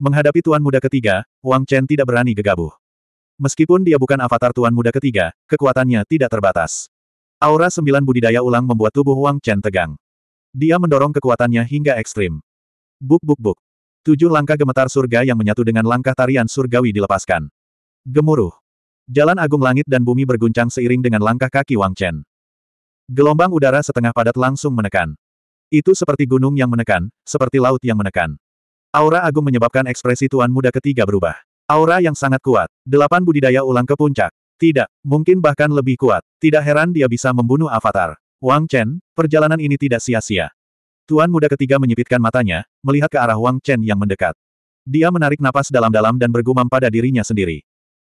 Menghadapi Tuan Muda ketiga, Wang Chen tidak berani gegabah. Meskipun dia bukan avatar Tuan Muda ketiga, kekuatannya tidak terbatas. Aura sembilan budidaya ulang membuat tubuh Wang Chen tegang. Dia mendorong kekuatannya hingga ekstrim. Buk buk buk. Tujuh langkah gemetar surga yang menyatu dengan langkah tarian surgawi dilepaskan. Gemuruh. Jalan agung langit dan bumi berguncang seiring dengan langkah kaki Wang Chen. Gelombang udara setengah padat langsung menekan. Itu seperti gunung yang menekan, seperti laut yang menekan. Aura agung menyebabkan ekspresi tuan muda ketiga berubah. Aura yang sangat kuat. Delapan budidaya ulang ke puncak. Tidak, mungkin bahkan lebih kuat. Tidak heran dia bisa membunuh avatar. Wang Chen, perjalanan ini tidak sia-sia. Tuan muda ketiga menyipitkan matanya, melihat ke arah Wang Chen yang mendekat. Dia menarik napas dalam-dalam dan bergumam pada dirinya sendiri.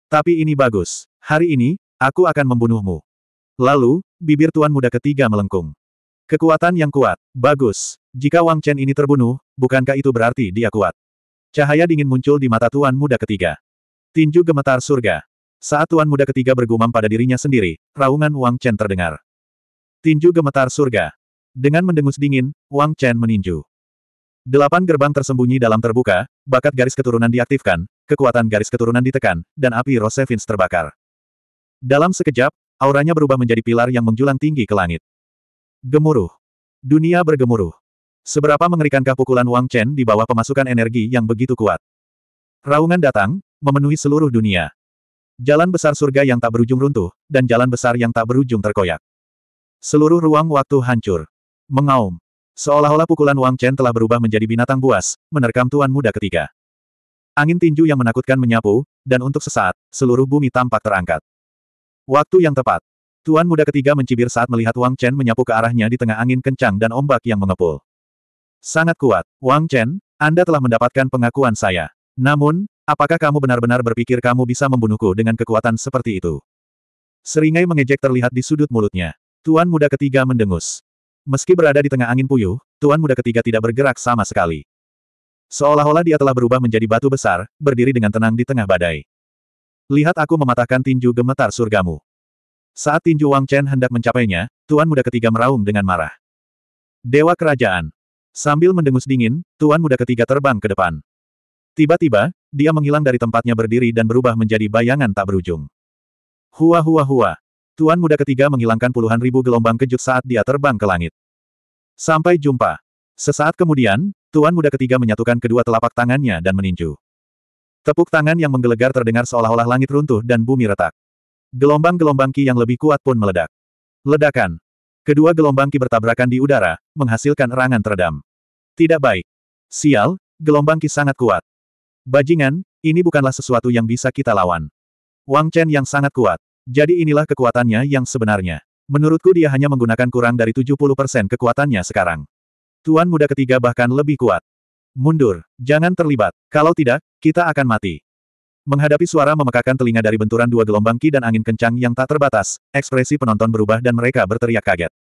Tapi ini bagus. Hari ini, aku akan membunuhmu. Lalu, bibir tuan muda ketiga melengkung. Kekuatan yang kuat. Bagus. Jika Wang Chen ini terbunuh, bukankah itu berarti dia kuat? Cahaya dingin muncul di mata Tuan Muda ketiga. Tinju gemetar surga. Saat Tuan Muda ketiga bergumam pada dirinya sendiri, raungan Wang Chen terdengar. Tinju gemetar surga. Dengan mendengus dingin, Wang Chen meninju. Delapan gerbang tersembunyi dalam terbuka, bakat garis keturunan diaktifkan, kekuatan garis keturunan ditekan, dan api Rosevins terbakar. Dalam sekejap, auranya berubah menjadi pilar yang menjulang tinggi ke langit. Gemuruh. Dunia bergemuruh. Seberapa mengerikankah pukulan Wang Chen di bawah pemasukan energi yang begitu kuat? Raungan datang, memenuhi seluruh dunia. Jalan besar surga yang tak berujung runtuh, dan jalan besar yang tak berujung terkoyak. Seluruh ruang waktu hancur. Mengaum. Seolah-olah pukulan Wang Chen telah berubah menjadi binatang buas, menerkam tuan muda ketiga. Angin tinju yang menakutkan menyapu, dan untuk sesaat, seluruh bumi tampak terangkat. Waktu yang tepat. Tuan muda ketiga mencibir saat melihat Wang Chen menyapu ke arahnya di tengah angin kencang dan ombak yang mengepul. Sangat kuat, Wang Chen, Anda telah mendapatkan pengakuan saya. Namun, apakah kamu benar-benar berpikir kamu bisa membunuhku dengan kekuatan seperti itu? Seringai mengejek terlihat di sudut mulutnya. Tuan muda ketiga mendengus. Meski berada di tengah angin puyuh, tuan muda ketiga tidak bergerak sama sekali. Seolah-olah dia telah berubah menjadi batu besar, berdiri dengan tenang di tengah badai. Lihat aku mematahkan tinju gemetar surgamu. Saat tinju Wang Chen hendak mencapainya, tuan muda ketiga meraung dengan marah. Dewa Kerajaan. Sambil mendengus dingin, tuan muda ketiga terbang ke depan. Tiba-tiba, dia menghilang dari tempatnya berdiri dan berubah menjadi bayangan tak berujung. Hua hua hua. Tuan muda ketiga menghilangkan puluhan ribu gelombang kejut saat dia terbang ke langit. Sampai jumpa. Sesaat kemudian, tuan muda ketiga menyatukan kedua telapak tangannya dan meninju. Tepuk tangan yang menggelegar terdengar seolah-olah langit runtuh dan bumi retak. Gelombang-gelombang ki yang lebih kuat pun meledak. Ledakan. Kedua gelombang ki bertabrakan di udara, menghasilkan erangan teredam. Tidak baik. Sial, gelombang ki sangat kuat. Bajingan, ini bukanlah sesuatu yang bisa kita lawan. Wang Chen yang sangat kuat. Jadi inilah kekuatannya yang sebenarnya. Menurutku dia hanya menggunakan kurang dari 70% kekuatannya sekarang. Tuan muda ketiga bahkan lebih kuat. Mundur, jangan terlibat. Kalau tidak, kita akan mati. Menghadapi suara memekakan telinga dari benturan dua gelombang ki dan angin kencang yang tak terbatas, ekspresi penonton berubah dan mereka berteriak kaget.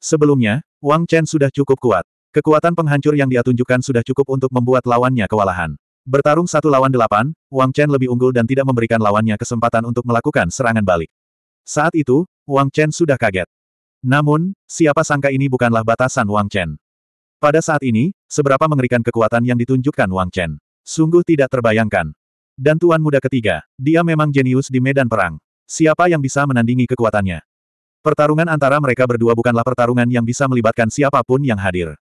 Sebelumnya, Wang Chen sudah cukup kuat. Kekuatan penghancur yang dia tunjukkan sudah cukup untuk membuat lawannya kewalahan. Bertarung satu lawan delapan, Wang Chen lebih unggul dan tidak memberikan lawannya kesempatan untuk melakukan serangan balik. Saat itu, Wang Chen sudah kaget. Namun, siapa sangka ini bukanlah batasan Wang Chen. Pada saat ini, seberapa mengerikan kekuatan yang ditunjukkan Wang Chen. Sungguh tidak terbayangkan. Dan tuan muda ketiga, dia memang jenius di medan perang. Siapa yang bisa menandingi kekuatannya? Pertarungan antara mereka berdua bukanlah pertarungan yang bisa melibatkan siapapun yang hadir.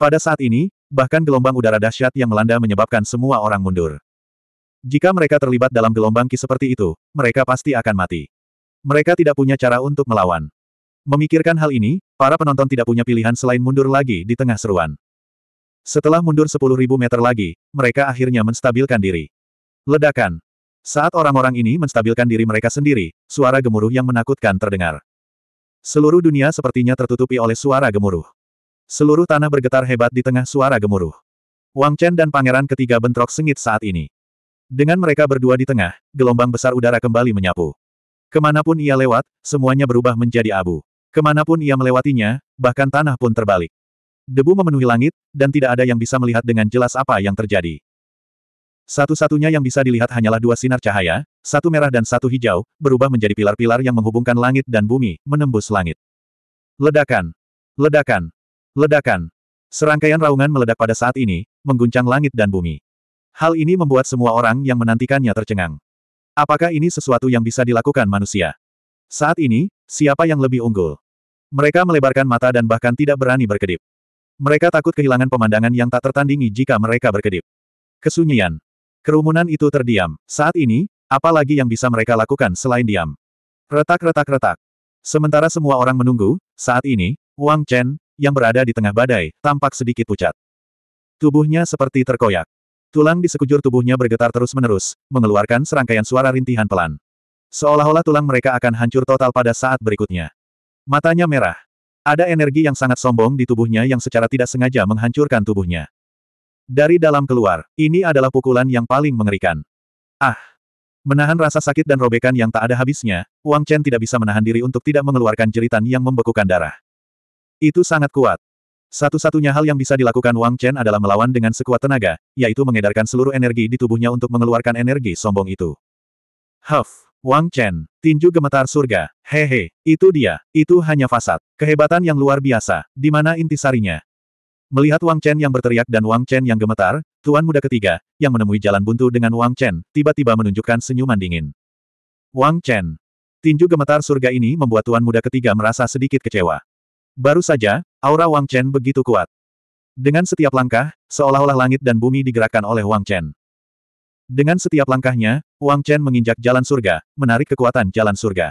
Pada saat ini, bahkan gelombang udara dahsyat yang melanda menyebabkan semua orang mundur. Jika mereka terlibat dalam gelombang ki seperti itu, mereka pasti akan mati. Mereka tidak punya cara untuk melawan. Memikirkan hal ini, para penonton tidak punya pilihan selain mundur lagi di tengah seruan. Setelah mundur 10.000 meter lagi, mereka akhirnya menstabilkan diri. Ledakan. Saat orang-orang ini menstabilkan diri mereka sendiri, suara gemuruh yang menakutkan terdengar. Seluruh dunia sepertinya tertutupi oleh suara gemuruh. Seluruh tanah bergetar hebat di tengah suara gemuruh. Wang Chen dan pangeran ketiga bentrok sengit saat ini. Dengan mereka berdua di tengah, gelombang besar udara kembali menyapu. Kemanapun ia lewat, semuanya berubah menjadi abu. Kemanapun ia melewatinya, bahkan tanah pun terbalik. Debu memenuhi langit, dan tidak ada yang bisa melihat dengan jelas apa yang terjadi. Satu-satunya yang bisa dilihat hanyalah dua sinar cahaya, satu merah dan satu hijau, berubah menjadi pilar-pilar yang menghubungkan langit dan bumi, menembus langit. Ledakan! Ledakan! Ledakan! Serangkaian raungan meledak pada saat ini, mengguncang langit dan bumi. Hal ini membuat semua orang yang menantikannya tercengang. Apakah ini sesuatu yang bisa dilakukan manusia? Saat ini, siapa yang lebih unggul? Mereka melebarkan mata dan bahkan tidak berani berkedip. Mereka takut kehilangan pemandangan yang tak tertandingi jika mereka berkedip. Kesunyian. Kerumunan itu terdiam. Saat ini, apa lagi yang bisa mereka lakukan selain diam? Retak-retak-retak. Sementara semua orang menunggu, saat ini, Wang Chen, yang berada di tengah badai, tampak sedikit pucat. Tubuhnya seperti terkoyak. Tulang di sekujur tubuhnya bergetar terus-menerus, mengeluarkan serangkaian suara rintihan pelan. Seolah-olah tulang mereka akan hancur total pada saat berikutnya. Matanya merah. Ada energi yang sangat sombong di tubuhnya yang secara tidak sengaja menghancurkan tubuhnya. Dari dalam keluar, ini adalah pukulan yang paling mengerikan. Ah! Menahan rasa sakit dan robekan yang tak ada habisnya, Wang Chen tidak bisa menahan diri untuk tidak mengeluarkan jeritan yang membekukan darah. Itu sangat kuat. Satu-satunya hal yang bisa dilakukan Wang Chen adalah melawan dengan sekuat tenaga, yaitu mengedarkan seluruh energi di tubuhnya untuk mengeluarkan energi sombong itu. Huff! Wang Chen, tinju gemetar surga, hehe, itu dia, itu hanya fasad. Kehebatan yang luar biasa, di mana intisarinya, Melihat Wang Chen yang berteriak dan Wang Chen yang gemetar, tuan muda ketiga, yang menemui jalan buntu dengan Wang Chen, tiba-tiba menunjukkan senyuman dingin. Wang Chen. Tinju gemetar surga ini membuat tuan muda ketiga merasa sedikit kecewa. Baru saja, aura Wang Chen begitu kuat. Dengan setiap langkah, seolah-olah langit dan bumi digerakkan oleh Wang Chen. Dengan setiap langkahnya, Wang Chen menginjak jalan surga, menarik kekuatan jalan surga.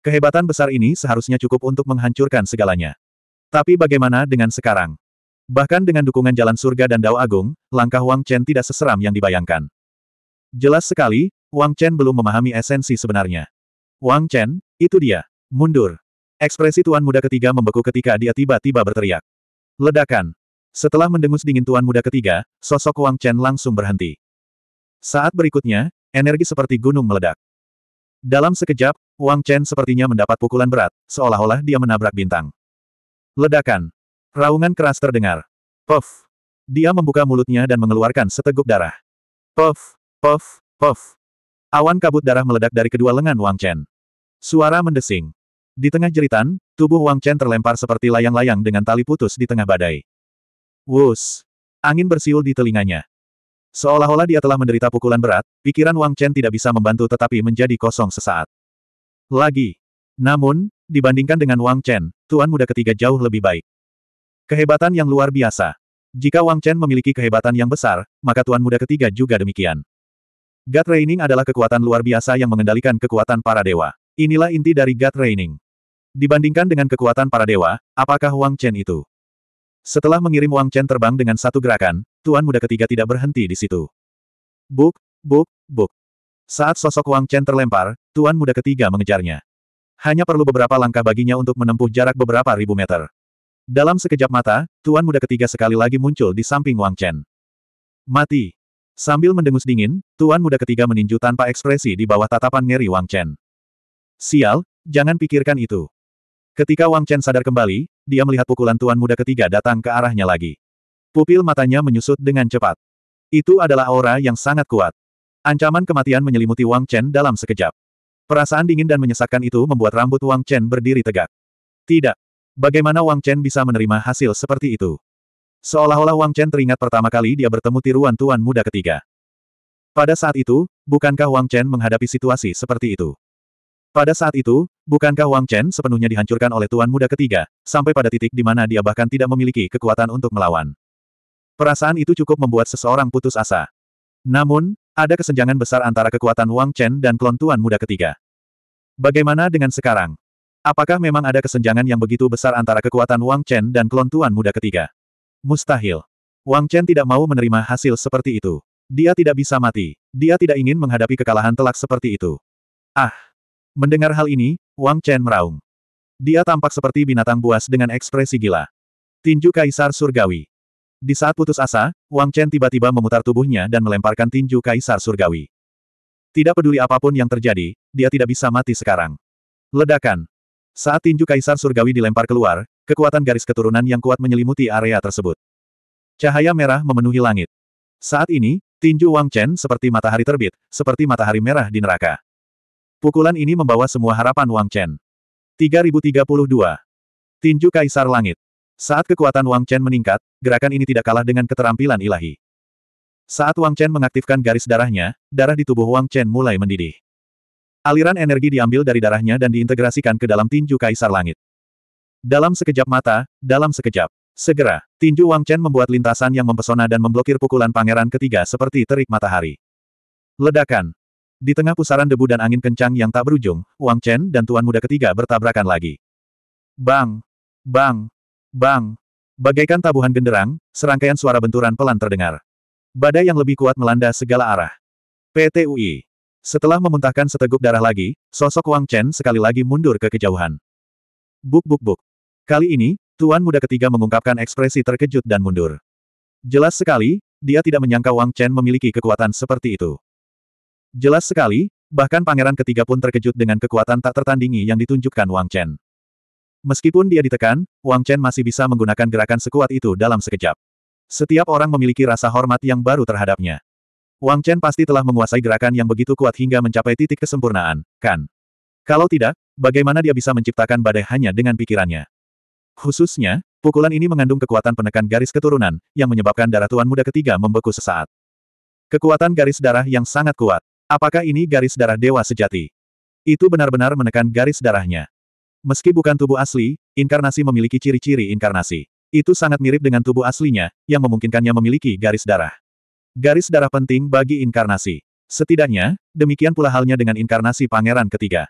Kehebatan besar ini seharusnya cukup untuk menghancurkan segalanya. Tapi bagaimana dengan sekarang? Bahkan dengan dukungan jalan surga dan Dao Agung, langkah Wang Chen tidak seseram yang dibayangkan. Jelas sekali, Wang Chen belum memahami esensi sebenarnya. Wang Chen, itu dia. Mundur. Ekspresi tuan muda ketiga membeku ketika dia tiba-tiba berteriak. Ledakan. Setelah mendengus dingin tuan muda ketiga, sosok Wang Chen langsung berhenti. Saat berikutnya, energi seperti gunung meledak. Dalam sekejap, Wang Chen sepertinya mendapat pukulan berat, seolah-olah dia menabrak bintang. Ledakan. Raungan keras terdengar. Puff. Dia membuka mulutnya dan mengeluarkan seteguk darah. Puff, puff, puff. Awan kabut darah meledak dari kedua lengan Wang Chen. Suara mendesing. Di tengah jeritan, tubuh Wang Chen terlempar seperti layang-layang dengan tali putus di tengah badai. Wus! Angin bersiul di telinganya. Seolah-olah dia telah menderita pukulan berat, pikiran Wang Chen tidak bisa membantu tetapi menjadi kosong sesaat. Lagi. Namun, dibandingkan dengan Wang Chen, tuan muda ketiga jauh lebih baik. Kehebatan yang luar biasa. Jika Wang Chen memiliki kehebatan yang besar, maka Tuan Muda ketiga juga demikian. God Reining adalah kekuatan luar biasa yang mengendalikan kekuatan para dewa. Inilah inti dari God Reining. Dibandingkan dengan kekuatan para dewa, apakah Wang Chen itu? Setelah mengirim Wang Chen terbang dengan satu gerakan, Tuan Muda ketiga tidak berhenti di situ. Buk, buk, buk. Saat sosok Wang Chen terlempar, Tuan Muda ketiga mengejarnya. Hanya perlu beberapa langkah baginya untuk menempuh jarak beberapa ribu meter. Dalam sekejap mata, tuan muda ketiga sekali lagi muncul di samping Wang Chen. Mati. Sambil mendengus dingin, tuan muda ketiga meninju tanpa ekspresi di bawah tatapan ngeri Wang Chen. Sial, jangan pikirkan itu. Ketika Wang Chen sadar kembali, dia melihat pukulan tuan muda ketiga datang ke arahnya lagi. Pupil matanya menyusut dengan cepat. Itu adalah aura yang sangat kuat. Ancaman kematian menyelimuti Wang Chen dalam sekejap. Perasaan dingin dan menyesakkan itu membuat rambut Wang Chen berdiri tegak. Tidak, Bagaimana Wang Chen bisa menerima hasil seperti itu? Seolah-olah Wang Chen teringat pertama kali dia bertemu tiruan tuan muda ketiga. Pada saat itu, bukankah Wang Chen menghadapi situasi seperti itu? Pada saat itu, bukankah Wang Chen sepenuhnya dihancurkan oleh tuan muda ketiga, sampai pada titik di mana dia bahkan tidak memiliki kekuatan untuk melawan? Perasaan itu cukup membuat seseorang putus asa. Namun, ada kesenjangan besar antara kekuatan Wang Chen dan klon tuan muda ketiga. Bagaimana dengan sekarang? Apakah memang ada kesenjangan yang begitu besar antara kekuatan Wang Chen dan klon tuan muda ketiga? Mustahil. Wang Chen tidak mau menerima hasil seperti itu. Dia tidak bisa mati. Dia tidak ingin menghadapi kekalahan telak seperti itu. Ah! Mendengar hal ini, Wang Chen meraung. Dia tampak seperti binatang buas dengan ekspresi gila. Tinju Kaisar Surgawi. Di saat putus asa, Wang Chen tiba-tiba memutar tubuhnya dan melemparkan tinju Kaisar Surgawi. Tidak peduli apapun yang terjadi, dia tidak bisa mati sekarang. Ledakan. Saat tinju Kaisar Surgawi dilempar keluar, kekuatan garis keturunan yang kuat menyelimuti area tersebut. Cahaya merah memenuhi langit. Saat ini, tinju Wang Chen seperti matahari terbit, seperti matahari merah di neraka. Pukulan ini membawa semua harapan Wang Chen. 3032. Tinju Kaisar Langit. Saat kekuatan Wang Chen meningkat, gerakan ini tidak kalah dengan keterampilan ilahi. Saat Wang Chen mengaktifkan garis darahnya, darah di tubuh Wang Chen mulai mendidih. Aliran energi diambil dari darahnya dan diintegrasikan ke dalam tinju Kaisar Langit. Dalam sekejap mata, dalam sekejap. Segera, tinju Wang Chen membuat lintasan yang mempesona dan memblokir pukulan pangeran ketiga seperti terik matahari. Ledakan. Di tengah pusaran debu dan angin kencang yang tak berujung, Wang Chen dan tuan muda ketiga bertabrakan lagi. Bang! Bang! Bang! Bagaikan tabuhan genderang, serangkaian suara benturan pelan terdengar. Badai yang lebih kuat melanda segala arah. PTUI setelah memuntahkan seteguk darah lagi, sosok Wang Chen sekali lagi mundur ke kejauhan. Buk buk buk. Kali ini, Tuan Muda ketiga mengungkapkan ekspresi terkejut dan mundur. Jelas sekali, dia tidak menyangka Wang Chen memiliki kekuatan seperti itu. Jelas sekali, bahkan pangeran ketiga pun terkejut dengan kekuatan tak tertandingi yang ditunjukkan Wang Chen. Meskipun dia ditekan, Wang Chen masih bisa menggunakan gerakan sekuat itu dalam sekejap. Setiap orang memiliki rasa hormat yang baru terhadapnya. Wang Chen pasti telah menguasai gerakan yang begitu kuat hingga mencapai titik kesempurnaan, kan? Kalau tidak, bagaimana dia bisa menciptakan badai hanya dengan pikirannya? Khususnya, pukulan ini mengandung kekuatan penekan garis keturunan, yang menyebabkan darah Tuan Muda ketiga membeku sesaat. Kekuatan garis darah yang sangat kuat. Apakah ini garis darah dewa sejati? Itu benar-benar menekan garis darahnya. Meski bukan tubuh asli, inkarnasi memiliki ciri-ciri inkarnasi. Itu sangat mirip dengan tubuh aslinya, yang memungkinkannya memiliki garis darah. Garis darah penting bagi inkarnasi. Setidaknya, demikian pula halnya dengan inkarnasi pangeran ketiga.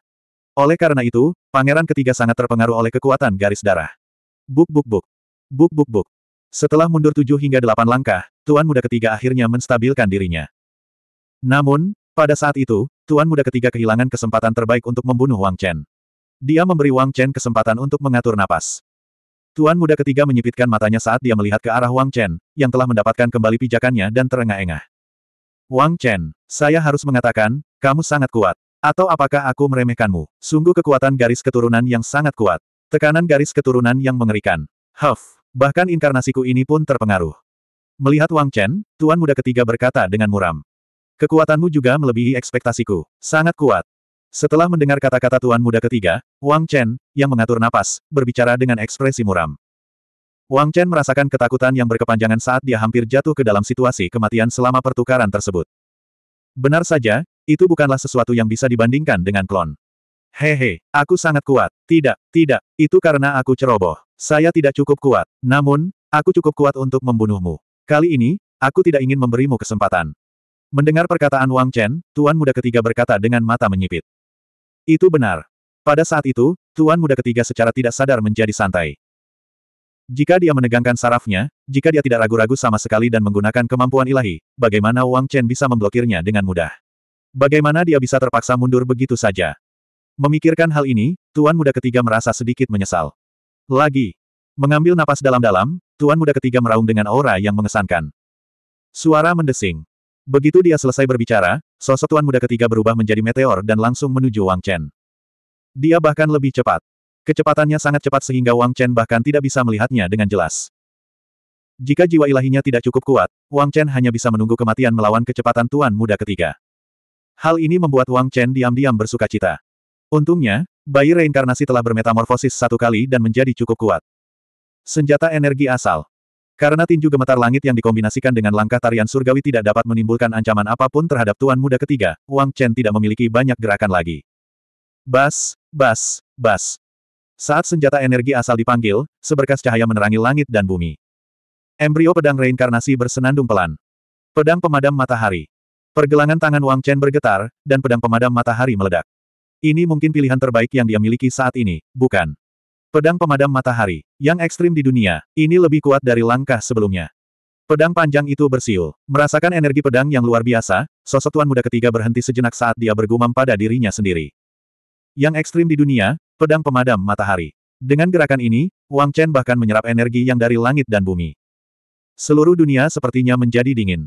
Oleh karena itu, pangeran ketiga sangat terpengaruh oleh kekuatan garis darah. Buk buk buk. Buk buk buk. Setelah mundur tujuh hingga delapan langkah, Tuan Muda ketiga akhirnya menstabilkan dirinya. Namun, pada saat itu, Tuan Muda ketiga kehilangan kesempatan terbaik untuk membunuh Wang Chen. Dia memberi Wang Chen kesempatan untuk mengatur napas. Tuan muda ketiga menyipitkan matanya saat dia melihat ke arah Wang Chen, yang telah mendapatkan kembali pijakannya dan terengah-engah. Wang Chen, saya harus mengatakan, kamu sangat kuat. Atau apakah aku meremehkanmu? Sungguh kekuatan garis keturunan yang sangat kuat. Tekanan garis keturunan yang mengerikan. Huff, bahkan inkarnasiku ini pun terpengaruh. Melihat Wang Chen, tuan muda ketiga berkata dengan muram. Kekuatanmu juga melebihi ekspektasiku. Sangat kuat. Setelah mendengar kata-kata tuan muda ketiga, Wang Chen, yang mengatur napas, berbicara dengan ekspresi muram. Wang Chen merasakan ketakutan yang berkepanjangan saat dia hampir jatuh ke dalam situasi kematian selama pertukaran tersebut. Benar saja, itu bukanlah sesuatu yang bisa dibandingkan dengan klon. Hehe, aku sangat kuat. Tidak, tidak, itu karena aku ceroboh. Saya tidak cukup kuat. Namun, aku cukup kuat untuk membunuhmu. Kali ini, aku tidak ingin memberimu kesempatan. Mendengar perkataan Wang Chen, tuan muda ketiga berkata dengan mata menyipit. Itu benar. Pada saat itu, Tuan Muda ketiga secara tidak sadar menjadi santai. Jika dia menegangkan sarafnya, jika dia tidak ragu-ragu sama sekali dan menggunakan kemampuan ilahi, bagaimana Wang Chen bisa memblokirnya dengan mudah? Bagaimana dia bisa terpaksa mundur begitu saja? Memikirkan hal ini, Tuan Muda ketiga merasa sedikit menyesal. Lagi. Mengambil napas dalam-dalam, Tuan Muda ketiga meraung dengan aura yang mengesankan. Suara mendesing. Begitu dia selesai berbicara, Sosok tuan muda ketiga berubah menjadi meteor dan langsung menuju Wang Chen. Dia bahkan lebih cepat. Kecepatannya sangat cepat sehingga Wang Chen bahkan tidak bisa melihatnya dengan jelas. Jika jiwa ilahinya tidak cukup kuat, Wang Chen hanya bisa menunggu kematian melawan kecepatan tuan muda ketiga. Hal ini membuat Wang Chen diam-diam bersuka cita. Untungnya, bayi reinkarnasi telah bermetamorfosis satu kali dan menjadi cukup kuat. Senjata energi asal. Karena tinju gemetar langit yang dikombinasikan dengan langkah tarian surgawi tidak dapat menimbulkan ancaman apapun terhadap Tuan Muda ketiga, Wang Chen tidak memiliki banyak gerakan lagi. Bas, bas, bas. Saat senjata energi asal dipanggil, seberkas cahaya menerangi langit dan bumi. Embrio pedang reinkarnasi bersenandung pelan. Pedang pemadam matahari. Pergelangan tangan Wang Chen bergetar, dan pedang pemadam matahari meledak. Ini mungkin pilihan terbaik yang dia miliki saat ini, bukan? Pedang pemadam matahari, yang ekstrim di dunia, ini lebih kuat dari langkah sebelumnya. Pedang panjang itu bersiul. Merasakan energi pedang yang luar biasa, sosok tuan muda ketiga berhenti sejenak saat dia bergumam pada dirinya sendiri. Yang ekstrim di dunia, pedang pemadam matahari. Dengan gerakan ini, Wang Chen bahkan menyerap energi yang dari langit dan bumi. Seluruh dunia sepertinya menjadi dingin.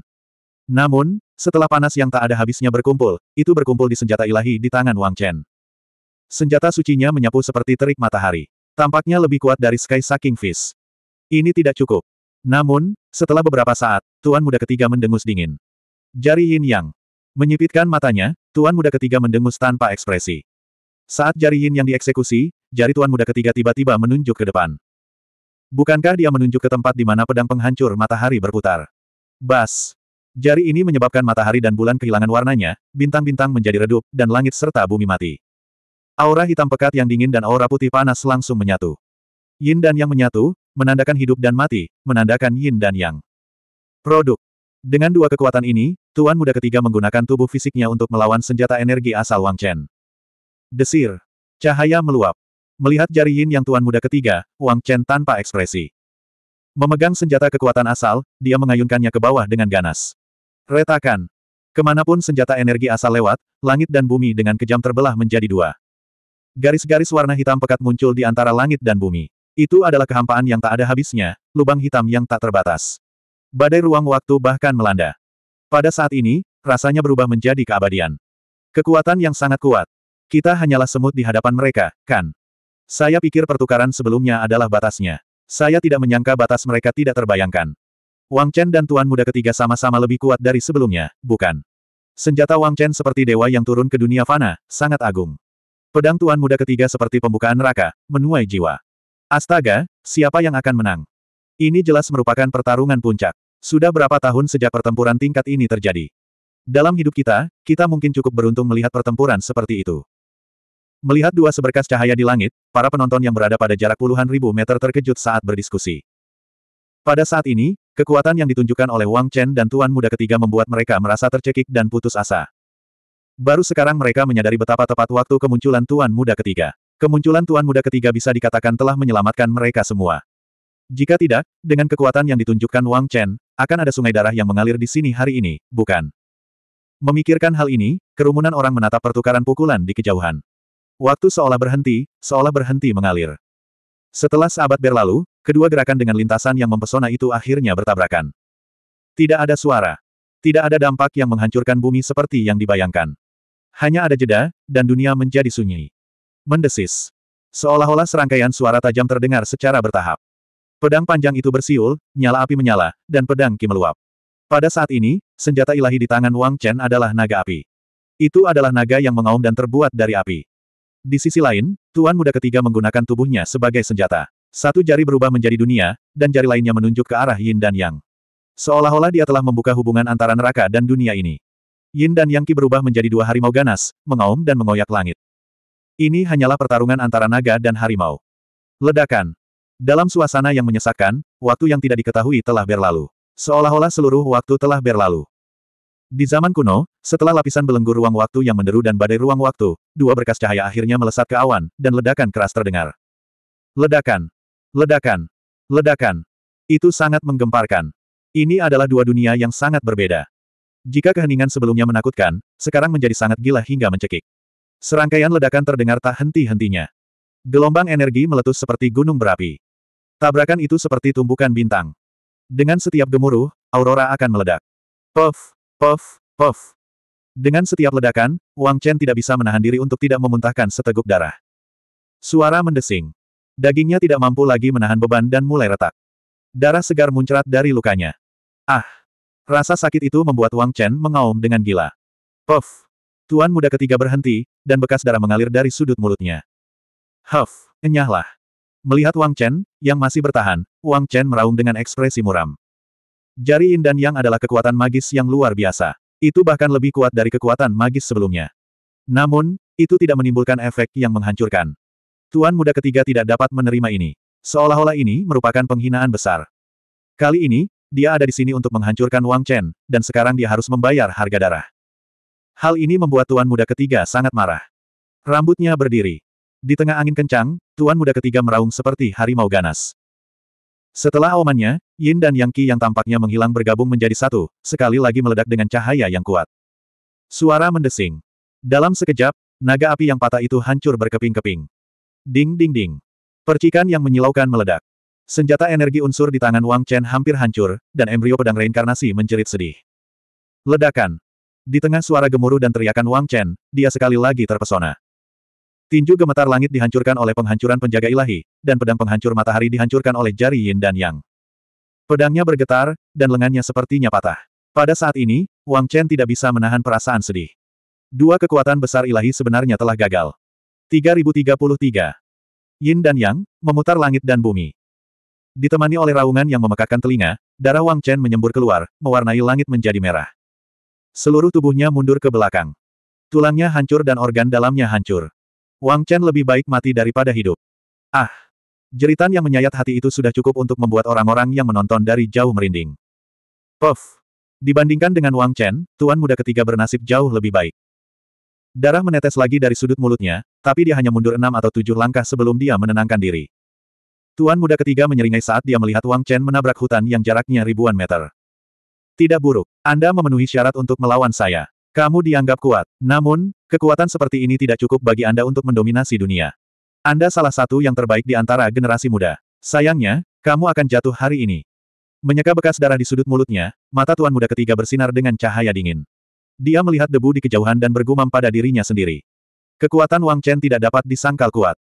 Namun, setelah panas yang tak ada habisnya berkumpul, itu berkumpul di senjata ilahi di tangan Wang Chen. Senjata sucinya menyapu seperti terik matahari. Tampaknya lebih kuat dari Sky Sucking Fish. Ini tidak cukup. Namun, setelah beberapa saat, Tuan Muda Ketiga mendengus dingin. Jari Yin Yang. Menyipitkan matanya, Tuan Muda Ketiga mendengus tanpa ekspresi. Saat jari Yin Yang dieksekusi, jari Tuan Muda Ketiga tiba-tiba menunjuk ke depan. Bukankah dia menunjuk ke tempat di mana pedang penghancur matahari berputar? Bas! Jari ini menyebabkan matahari dan bulan kehilangan warnanya, bintang-bintang menjadi redup, dan langit serta bumi mati. Aura hitam pekat yang dingin dan aura putih panas langsung menyatu. Yin dan Yang menyatu, menandakan hidup dan mati, menandakan Yin dan Yang. Produk. Dengan dua kekuatan ini, Tuan Muda ketiga menggunakan tubuh fisiknya untuk melawan senjata energi asal Wang Chen. Desir. Cahaya meluap. Melihat jari Yin yang Tuan Muda ketiga, Wang Chen tanpa ekspresi. Memegang senjata kekuatan asal, dia mengayunkannya ke bawah dengan ganas. Retakan. Kemanapun senjata energi asal lewat, langit dan bumi dengan kejam terbelah menjadi dua. Garis-garis warna hitam pekat muncul di antara langit dan bumi. Itu adalah kehampaan yang tak ada habisnya, lubang hitam yang tak terbatas. Badai ruang waktu bahkan melanda. Pada saat ini, rasanya berubah menjadi keabadian. Kekuatan yang sangat kuat. Kita hanyalah semut di hadapan mereka, kan? Saya pikir pertukaran sebelumnya adalah batasnya. Saya tidak menyangka batas mereka tidak terbayangkan. Wang Chen dan Tuan Muda ketiga sama-sama lebih kuat dari sebelumnya, bukan? Senjata Wang Chen seperti dewa yang turun ke dunia fana, sangat agung. Pedang Tuan Muda ketiga seperti pembukaan neraka, menuai jiwa. Astaga, siapa yang akan menang? Ini jelas merupakan pertarungan puncak. Sudah berapa tahun sejak pertempuran tingkat ini terjadi? Dalam hidup kita, kita mungkin cukup beruntung melihat pertempuran seperti itu. Melihat dua seberkas cahaya di langit, para penonton yang berada pada jarak puluhan ribu meter terkejut saat berdiskusi. Pada saat ini, kekuatan yang ditunjukkan oleh Wang Chen dan Tuan Muda ketiga membuat mereka merasa tercekik dan putus asa. Baru sekarang mereka menyadari betapa tepat waktu kemunculan Tuan Muda ketiga. Kemunculan Tuan Muda ketiga bisa dikatakan telah menyelamatkan mereka semua. Jika tidak, dengan kekuatan yang ditunjukkan Wang Chen, akan ada sungai darah yang mengalir di sini hari ini, bukan? Memikirkan hal ini, kerumunan orang menatap pertukaran pukulan di kejauhan. Waktu seolah berhenti, seolah berhenti mengalir. Setelah seabad berlalu, kedua gerakan dengan lintasan yang mempesona itu akhirnya bertabrakan. Tidak ada suara. Tidak ada dampak yang menghancurkan bumi seperti yang dibayangkan. Hanya ada jeda, dan dunia menjadi sunyi. Mendesis. Seolah-olah serangkaian suara tajam terdengar secara bertahap. Pedang panjang itu bersiul, nyala api menyala, dan pedang Ki meluap. Pada saat ini, senjata ilahi di tangan Wang Chen adalah naga api. Itu adalah naga yang mengaum dan terbuat dari api. Di sisi lain, Tuan Muda ketiga menggunakan tubuhnya sebagai senjata. Satu jari berubah menjadi dunia, dan jari lainnya menunjuk ke arah Yin dan Yang. Seolah-olah dia telah membuka hubungan antara neraka dan dunia ini. Yin dan Yang Qi berubah menjadi dua harimau ganas, mengaum dan mengoyak langit. Ini hanyalah pertarungan antara naga dan harimau. Ledakan. Dalam suasana yang menyesakkan, waktu yang tidak diketahui telah berlalu. Seolah-olah seluruh waktu telah berlalu. Di zaman kuno, setelah lapisan belenggu ruang waktu yang menderu dan badai ruang waktu, dua berkas cahaya akhirnya melesat ke awan, dan ledakan keras terdengar. Ledakan! Ledakan! Ledakan! Itu sangat menggemparkan. Ini adalah dua dunia yang sangat berbeda. Jika keheningan sebelumnya menakutkan, sekarang menjadi sangat gila hingga mencekik. Serangkaian ledakan terdengar tak henti-hentinya. Gelombang energi meletus seperti gunung berapi. Tabrakan itu seperti tumbukan bintang. Dengan setiap gemuruh, aurora akan meledak. Puff, puff, puff. Dengan setiap ledakan, Wang Chen tidak bisa menahan diri untuk tidak memuntahkan seteguk darah. Suara mendesing. Dagingnya tidak mampu lagi menahan beban dan mulai retak. Darah segar muncrat dari lukanya. Ah! Rasa sakit itu membuat Wang Chen mengaum dengan gila. Puff! Tuan muda ketiga berhenti, dan bekas darah mengalir dari sudut mulutnya. Huff! Enyahlah! Melihat Wang Chen, yang masih bertahan, Wang Chen meraung dengan ekspresi muram. Jari Yin dan Yang adalah kekuatan magis yang luar biasa. Itu bahkan lebih kuat dari kekuatan magis sebelumnya. Namun, itu tidak menimbulkan efek yang menghancurkan. Tuan muda ketiga tidak dapat menerima ini. Seolah-olah ini merupakan penghinaan besar. Kali ini, dia ada di sini untuk menghancurkan Wang Chen, dan sekarang dia harus membayar harga darah. Hal ini membuat tuan muda ketiga sangat marah. Rambutnya berdiri. Di tengah angin kencang, tuan muda ketiga meraung seperti harimau ganas. Setelah aumannya, Yin dan Yang Qi yang tampaknya menghilang bergabung menjadi satu, sekali lagi meledak dengan cahaya yang kuat. Suara mendesing. Dalam sekejap, naga api yang patah itu hancur berkeping-keping. Ding ding ding. Percikan yang menyilaukan meledak. Senjata energi unsur di tangan Wang Chen hampir hancur, dan embrio pedang reinkarnasi menjerit sedih. Ledakan. Di tengah suara gemuruh dan teriakan Wang Chen, dia sekali lagi terpesona. Tinju gemetar langit dihancurkan oleh penghancuran penjaga ilahi, dan pedang penghancur matahari dihancurkan oleh jari Yin dan Yang. Pedangnya bergetar, dan lengannya sepertinya patah. Pada saat ini, Wang Chen tidak bisa menahan perasaan sedih. Dua kekuatan besar ilahi sebenarnya telah gagal. 3033. Yin dan Yang, memutar langit dan bumi. Ditemani oleh raungan yang memekakkan telinga, darah Wang Chen menyembur keluar, mewarnai langit menjadi merah. Seluruh tubuhnya mundur ke belakang. Tulangnya hancur dan organ dalamnya hancur. Wang Chen lebih baik mati daripada hidup. Ah! Jeritan yang menyayat hati itu sudah cukup untuk membuat orang-orang yang menonton dari jauh merinding. Puff! Dibandingkan dengan Wang Chen, tuan muda ketiga bernasib jauh lebih baik. Darah menetes lagi dari sudut mulutnya, tapi dia hanya mundur enam atau tujuh langkah sebelum dia menenangkan diri. Tuan muda ketiga menyeringai saat dia melihat Wang Chen menabrak hutan yang jaraknya ribuan meter. Tidak buruk. Anda memenuhi syarat untuk melawan saya. Kamu dianggap kuat. Namun, kekuatan seperti ini tidak cukup bagi Anda untuk mendominasi dunia. Anda salah satu yang terbaik di antara generasi muda. Sayangnya, kamu akan jatuh hari ini. Menyeka bekas darah di sudut mulutnya, mata Tuan muda ketiga bersinar dengan cahaya dingin. Dia melihat debu di kejauhan dan bergumam pada dirinya sendiri. Kekuatan Wang Chen tidak dapat disangkal kuat.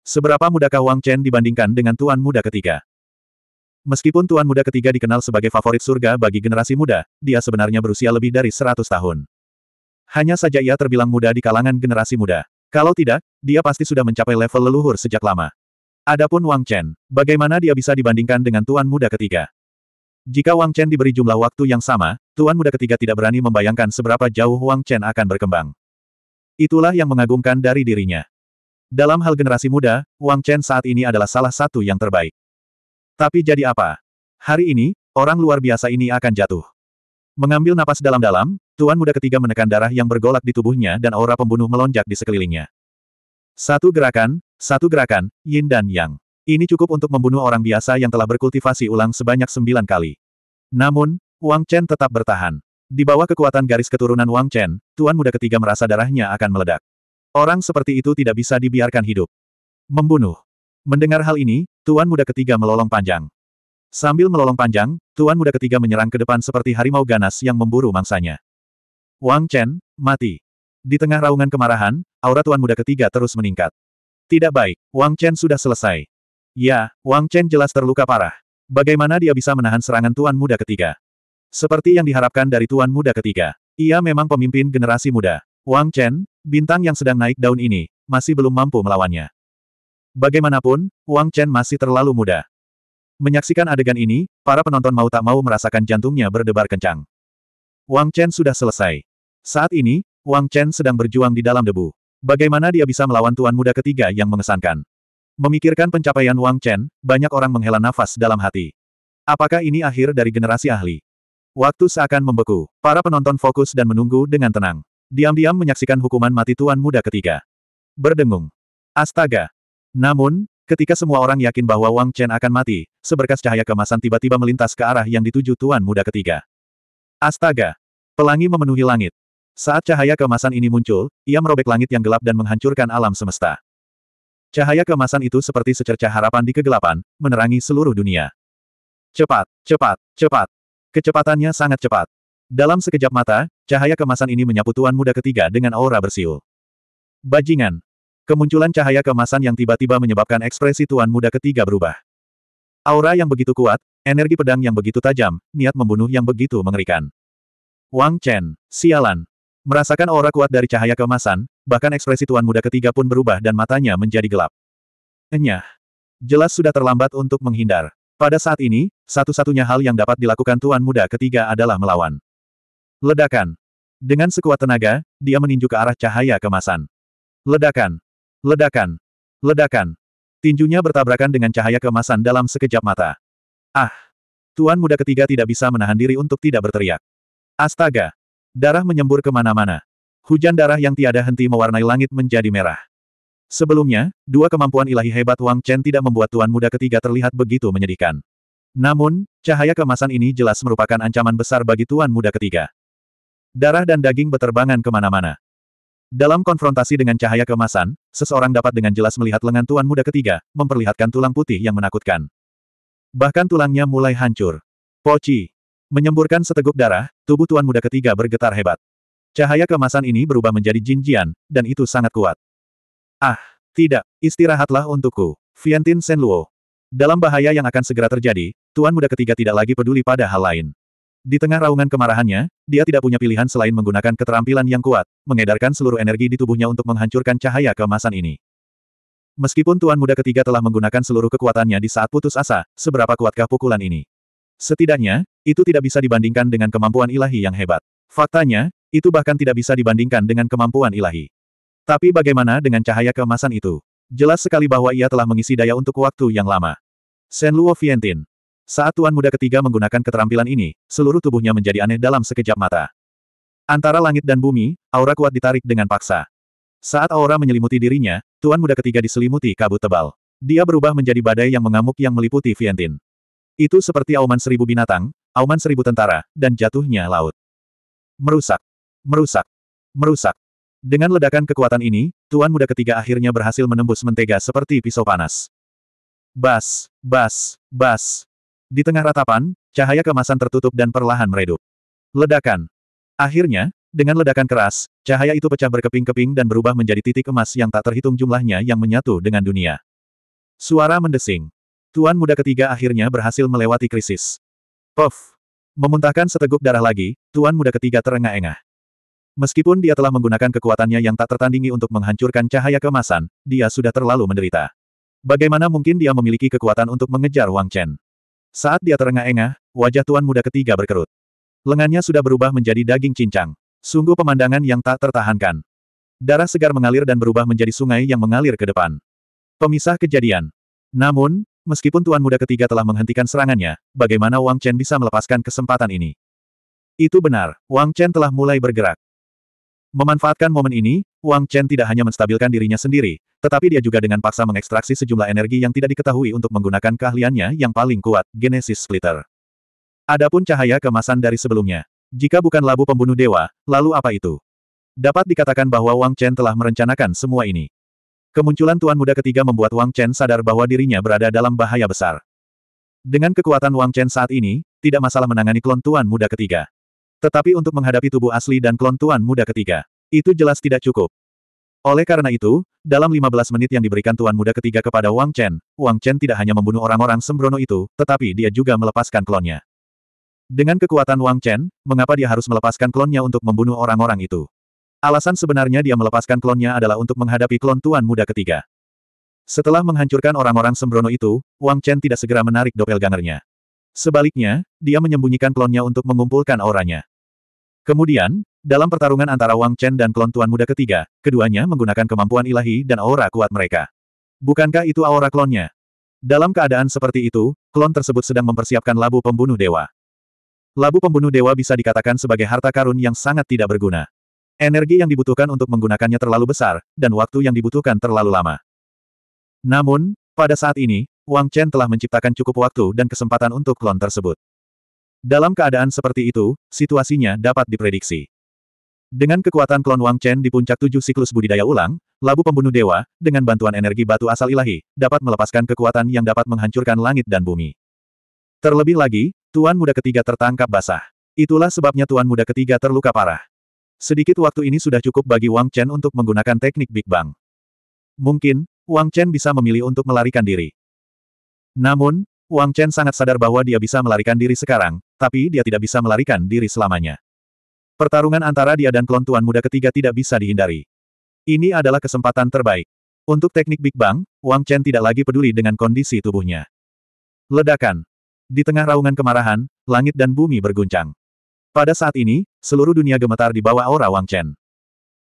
Seberapa mudakah Wang Chen dibandingkan dengan tuan muda ketiga? Meskipun tuan muda ketiga dikenal sebagai favorit surga bagi generasi muda, dia sebenarnya berusia lebih dari 100 tahun. Hanya saja ia terbilang muda di kalangan generasi muda. Kalau tidak, dia pasti sudah mencapai level leluhur sejak lama. Adapun Wang Chen, bagaimana dia bisa dibandingkan dengan tuan muda ketiga? Jika Wang Chen diberi jumlah waktu yang sama, tuan muda ketiga tidak berani membayangkan seberapa jauh Wang Chen akan berkembang. Itulah yang mengagumkan dari dirinya. Dalam hal generasi muda, Wang Chen saat ini adalah salah satu yang terbaik. Tapi jadi apa? Hari ini, orang luar biasa ini akan jatuh. Mengambil napas dalam-dalam, tuan muda ketiga menekan darah yang bergolak di tubuhnya dan aura pembunuh melonjak di sekelilingnya. Satu gerakan, satu gerakan, yin dan yang. Ini cukup untuk membunuh orang biasa yang telah berkultivasi ulang sebanyak sembilan kali. Namun, Wang Chen tetap bertahan. Di bawah kekuatan garis keturunan Wang Chen, tuan muda ketiga merasa darahnya akan meledak. Orang seperti itu tidak bisa dibiarkan hidup. Membunuh. Mendengar hal ini, Tuan Muda ketiga melolong panjang. Sambil melolong panjang, Tuan Muda ketiga menyerang ke depan seperti harimau ganas yang memburu mangsanya. Wang Chen, mati. Di tengah raungan kemarahan, aura Tuan Muda ketiga terus meningkat. Tidak baik, Wang Chen sudah selesai. Ya, Wang Chen jelas terluka parah. Bagaimana dia bisa menahan serangan Tuan Muda ketiga? Seperti yang diharapkan dari Tuan Muda ketiga. Ia memang pemimpin generasi muda. Wang Chen, Bintang yang sedang naik daun ini, masih belum mampu melawannya. Bagaimanapun, Wang Chen masih terlalu muda. Menyaksikan adegan ini, para penonton mau tak mau merasakan jantungnya berdebar kencang. Wang Chen sudah selesai. Saat ini, Wang Chen sedang berjuang di dalam debu. Bagaimana dia bisa melawan tuan muda ketiga yang mengesankan? Memikirkan pencapaian Wang Chen, banyak orang menghela nafas dalam hati. Apakah ini akhir dari generasi ahli? Waktu seakan membeku. Para penonton fokus dan menunggu dengan tenang. Diam-diam menyaksikan hukuman mati Tuan Muda ketiga. Berdengung. Astaga. Namun, ketika semua orang yakin bahwa Wang Chen akan mati, seberkas cahaya kemasan tiba-tiba melintas ke arah yang dituju Tuan Muda ketiga. Astaga. Pelangi memenuhi langit. Saat cahaya kemasan ini muncul, ia merobek langit yang gelap dan menghancurkan alam semesta. Cahaya kemasan itu seperti secerca harapan di kegelapan, menerangi seluruh dunia. Cepat, cepat, cepat. Kecepatannya sangat cepat. Dalam sekejap mata, cahaya kemasan ini menyapu tuan muda ketiga dengan aura bersiul. Bajingan. Kemunculan cahaya kemasan yang tiba-tiba menyebabkan ekspresi tuan muda ketiga berubah. Aura yang begitu kuat, energi pedang yang begitu tajam, niat membunuh yang begitu mengerikan. Wang Chen, sialan. Merasakan aura kuat dari cahaya kemasan, bahkan ekspresi tuan muda ketiga pun berubah dan matanya menjadi gelap. Enyah. Jelas sudah terlambat untuk menghindar. Pada saat ini, satu-satunya hal yang dapat dilakukan tuan muda ketiga adalah melawan. Ledakan. Dengan sekuat tenaga, dia meninju ke arah cahaya kemasan. Ledakan. Ledakan. Ledakan. Tinjunya bertabrakan dengan cahaya kemasan dalam sekejap mata. Ah! Tuan muda ketiga tidak bisa menahan diri untuk tidak berteriak. Astaga! Darah menyembur kemana-mana. Hujan darah yang tiada henti mewarnai langit menjadi merah. Sebelumnya, dua kemampuan ilahi hebat Wang Chen tidak membuat tuan muda ketiga terlihat begitu menyedihkan. Namun, cahaya kemasan ini jelas merupakan ancaman besar bagi tuan muda ketiga. Darah dan daging beterbangan kemana-mana. Dalam konfrontasi dengan cahaya kemasan, seseorang dapat dengan jelas melihat lengan tuan muda ketiga, memperlihatkan tulang putih yang menakutkan. Bahkan tulangnya mulai hancur. Poci. Menyemburkan seteguk darah, tubuh tuan muda ketiga bergetar hebat. Cahaya kemasan ini berubah menjadi jinjian, dan itu sangat kuat. Ah, tidak, istirahatlah untukku. Vientin Senluo. Dalam bahaya yang akan segera terjadi, tuan muda ketiga tidak lagi peduli pada hal lain. Di tengah raungan kemarahannya, dia tidak punya pilihan selain menggunakan keterampilan yang kuat, mengedarkan seluruh energi di tubuhnya untuk menghancurkan cahaya kemasan ini. Meskipun Tuan Muda ketiga telah menggunakan seluruh kekuatannya di saat putus asa, seberapa kuatkah pukulan ini? Setidaknya, itu tidak bisa dibandingkan dengan kemampuan ilahi yang hebat. Faktanya, itu bahkan tidak bisa dibandingkan dengan kemampuan ilahi. Tapi bagaimana dengan cahaya kemasan itu? Jelas sekali bahwa ia telah mengisi daya untuk waktu yang lama. Sen Luo Vientin, saat tuan muda ketiga menggunakan keterampilan ini, seluruh tubuhnya menjadi aneh dalam sekejap mata. Antara langit dan bumi, aura kuat ditarik dengan paksa. Saat aura menyelimuti dirinya, tuan muda ketiga diselimuti kabut tebal. Dia berubah menjadi badai yang mengamuk yang meliputi Vientin. Itu seperti auman seribu binatang, auman seribu tentara, dan jatuhnya laut. Merusak. Merusak. Merusak. Dengan ledakan kekuatan ini, tuan muda ketiga akhirnya berhasil menembus mentega seperti pisau panas. Bas, bas, bas, di tengah ratapan, cahaya kemasan tertutup dan perlahan meredup. Ledakan. Akhirnya, dengan ledakan keras, cahaya itu pecah berkeping-keping dan berubah menjadi titik emas yang tak terhitung jumlahnya yang menyatu dengan dunia. Suara mendesing. Tuan muda ketiga akhirnya berhasil melewati krisis. Puff. Memuntahkan seteguk darah lagi, tuan muda ketiga terengah-engah. Meskipun dia telah menggunakan kekuatannya yang tak tertandingi untuk menghancurkan cahaya kemasan, dia sudah terlalu menderita. Bagaimana mungkin dia memiliki kekuatan untuk mengejar Wang Chen? Saat dia terengah-engah, wajah tuan muda ketiga berkerut. Lengannya sudah berubah menjadi daging cincang. Sungguh pemandangan yang tak tertahankan. Darah segar mengalir dan berubah menjadi sungai yang mengalir ke depan. Pemisah kejadian. Namun, meskipun tuan muda ketiga telah menghentikan serangannya, bagaimana Wang Chen bisa melepaskan kesempatan ini? Itu benar, Wang Chen telah mulai bergerak. Memanfaatkan momen ini, Wang Chen tidak hanya menstabilkan dirinya sendiri, tetapi dia juga dengan paksa mengekstraksi sejumlah energi yang tidak diketahui untuk menggunakan keahliannya yang paling kuat, Genesis Splitter. Adapun cahaya kemasan dari sebelumnya. Jika bukan labu pembunuh dewa, lalu apa itu? Dapat dikatakan bahwa Wang Chen telah merencanakan semua ini. Kemunculan Tuan Muda ketiga membuat Wang Chen sadar bahwa dirinya berada dalam bahaya besar. Dengan kekuatan Wang Chen saat ini, tidak masalah menangani klon Tuan Muda ketiga. Tetapi untuk menghadapi tubuh asli dan klon Tuan Muda ketiga, itu jelas tidak cukup. Oleh karena itu, dalam 15 menit yang diberikan Tuan Muda ketiga kepada Wang Chen, Wang Chen tidak hanya membunuh orang-orang sembrono itu, tetapi dia juga melepaskan klonnya. Dengan kekuatan Wang Chen, mengapa dia harus melepaskan klonnya untuk membunuh orang-orang itu? Alasan sebenarnya dia melepaskan klonnya adalah untuk menghadapi klon Tuan Muda ketiga. Setelah menghancurkan orang-orang sembrono itu, Wang Chen tidak segera menarik doppelgangernya. Sebaliknya, dia menyembunyikan klonnya untuk mengumpulkan auranya. Kemudian, dalam pertarungan antara Wang Chen dan klon tuan muda ketiga, keduanya menggunakan kemampuan ilahi dan aura kuat mereka. Bukankah itu aura klonnya? Dalam keadaan seperti itu, klon tersebut sedang mempersiapkan labu pembunuh dewa. Labu pembunuh dewa bisa dikatakan sebagai harta karun yang sangat tidak berguna. Energi yang dibutuhkan untuk menggunakannya terlalu besar, dan waktu yang dibutuhkan terlalu lama. Namun, pada saat ini, Wang Chen telah menciptakan cukup waktu dan kesempatan untuk klon tersebut. Dalam keadaan seperti itu, situasinya dapat diprediksi. Dengan kekuatan klon Wang Chen di puncak tujuh siklus budidaya ulang, labu pembunuh dewa, dengan bantuan energi batu asal ilahi, dapat melepaskan kekuatan yang dapat menghancurkan langit dan bumi. Terlebih lagi, Tuan Muda ketiga tertangkap basah. Itulah sebabnya Tuan Muda ketiga terluka parah. Sedikit waktu ini sudah cukup bagi Wang Chen untuk menggunakan teknik Big Bang. Mungkin, Wang Chen bisa memilih untuk melarikan diri. Namun, Wang Chen sangat sadar bahwa dia bisa melarikan diri sekarang, tapi dia tidak bisa melarikan diri selamanya. Pertarungan antara dia dan klon tuan muda ketiga tidak bisa dihindari. Ini adalah kesempatan terbaik. Untuk teknik Big Bang, Wang Chen tidak lagi peduli dengan kondisi tubuhnya. Ledakan. Di tengah raungan kemarahan, langit dan bumi berguncang. Pada saat ini, seluruh dunia gemetar di bawah aura Wang Chen.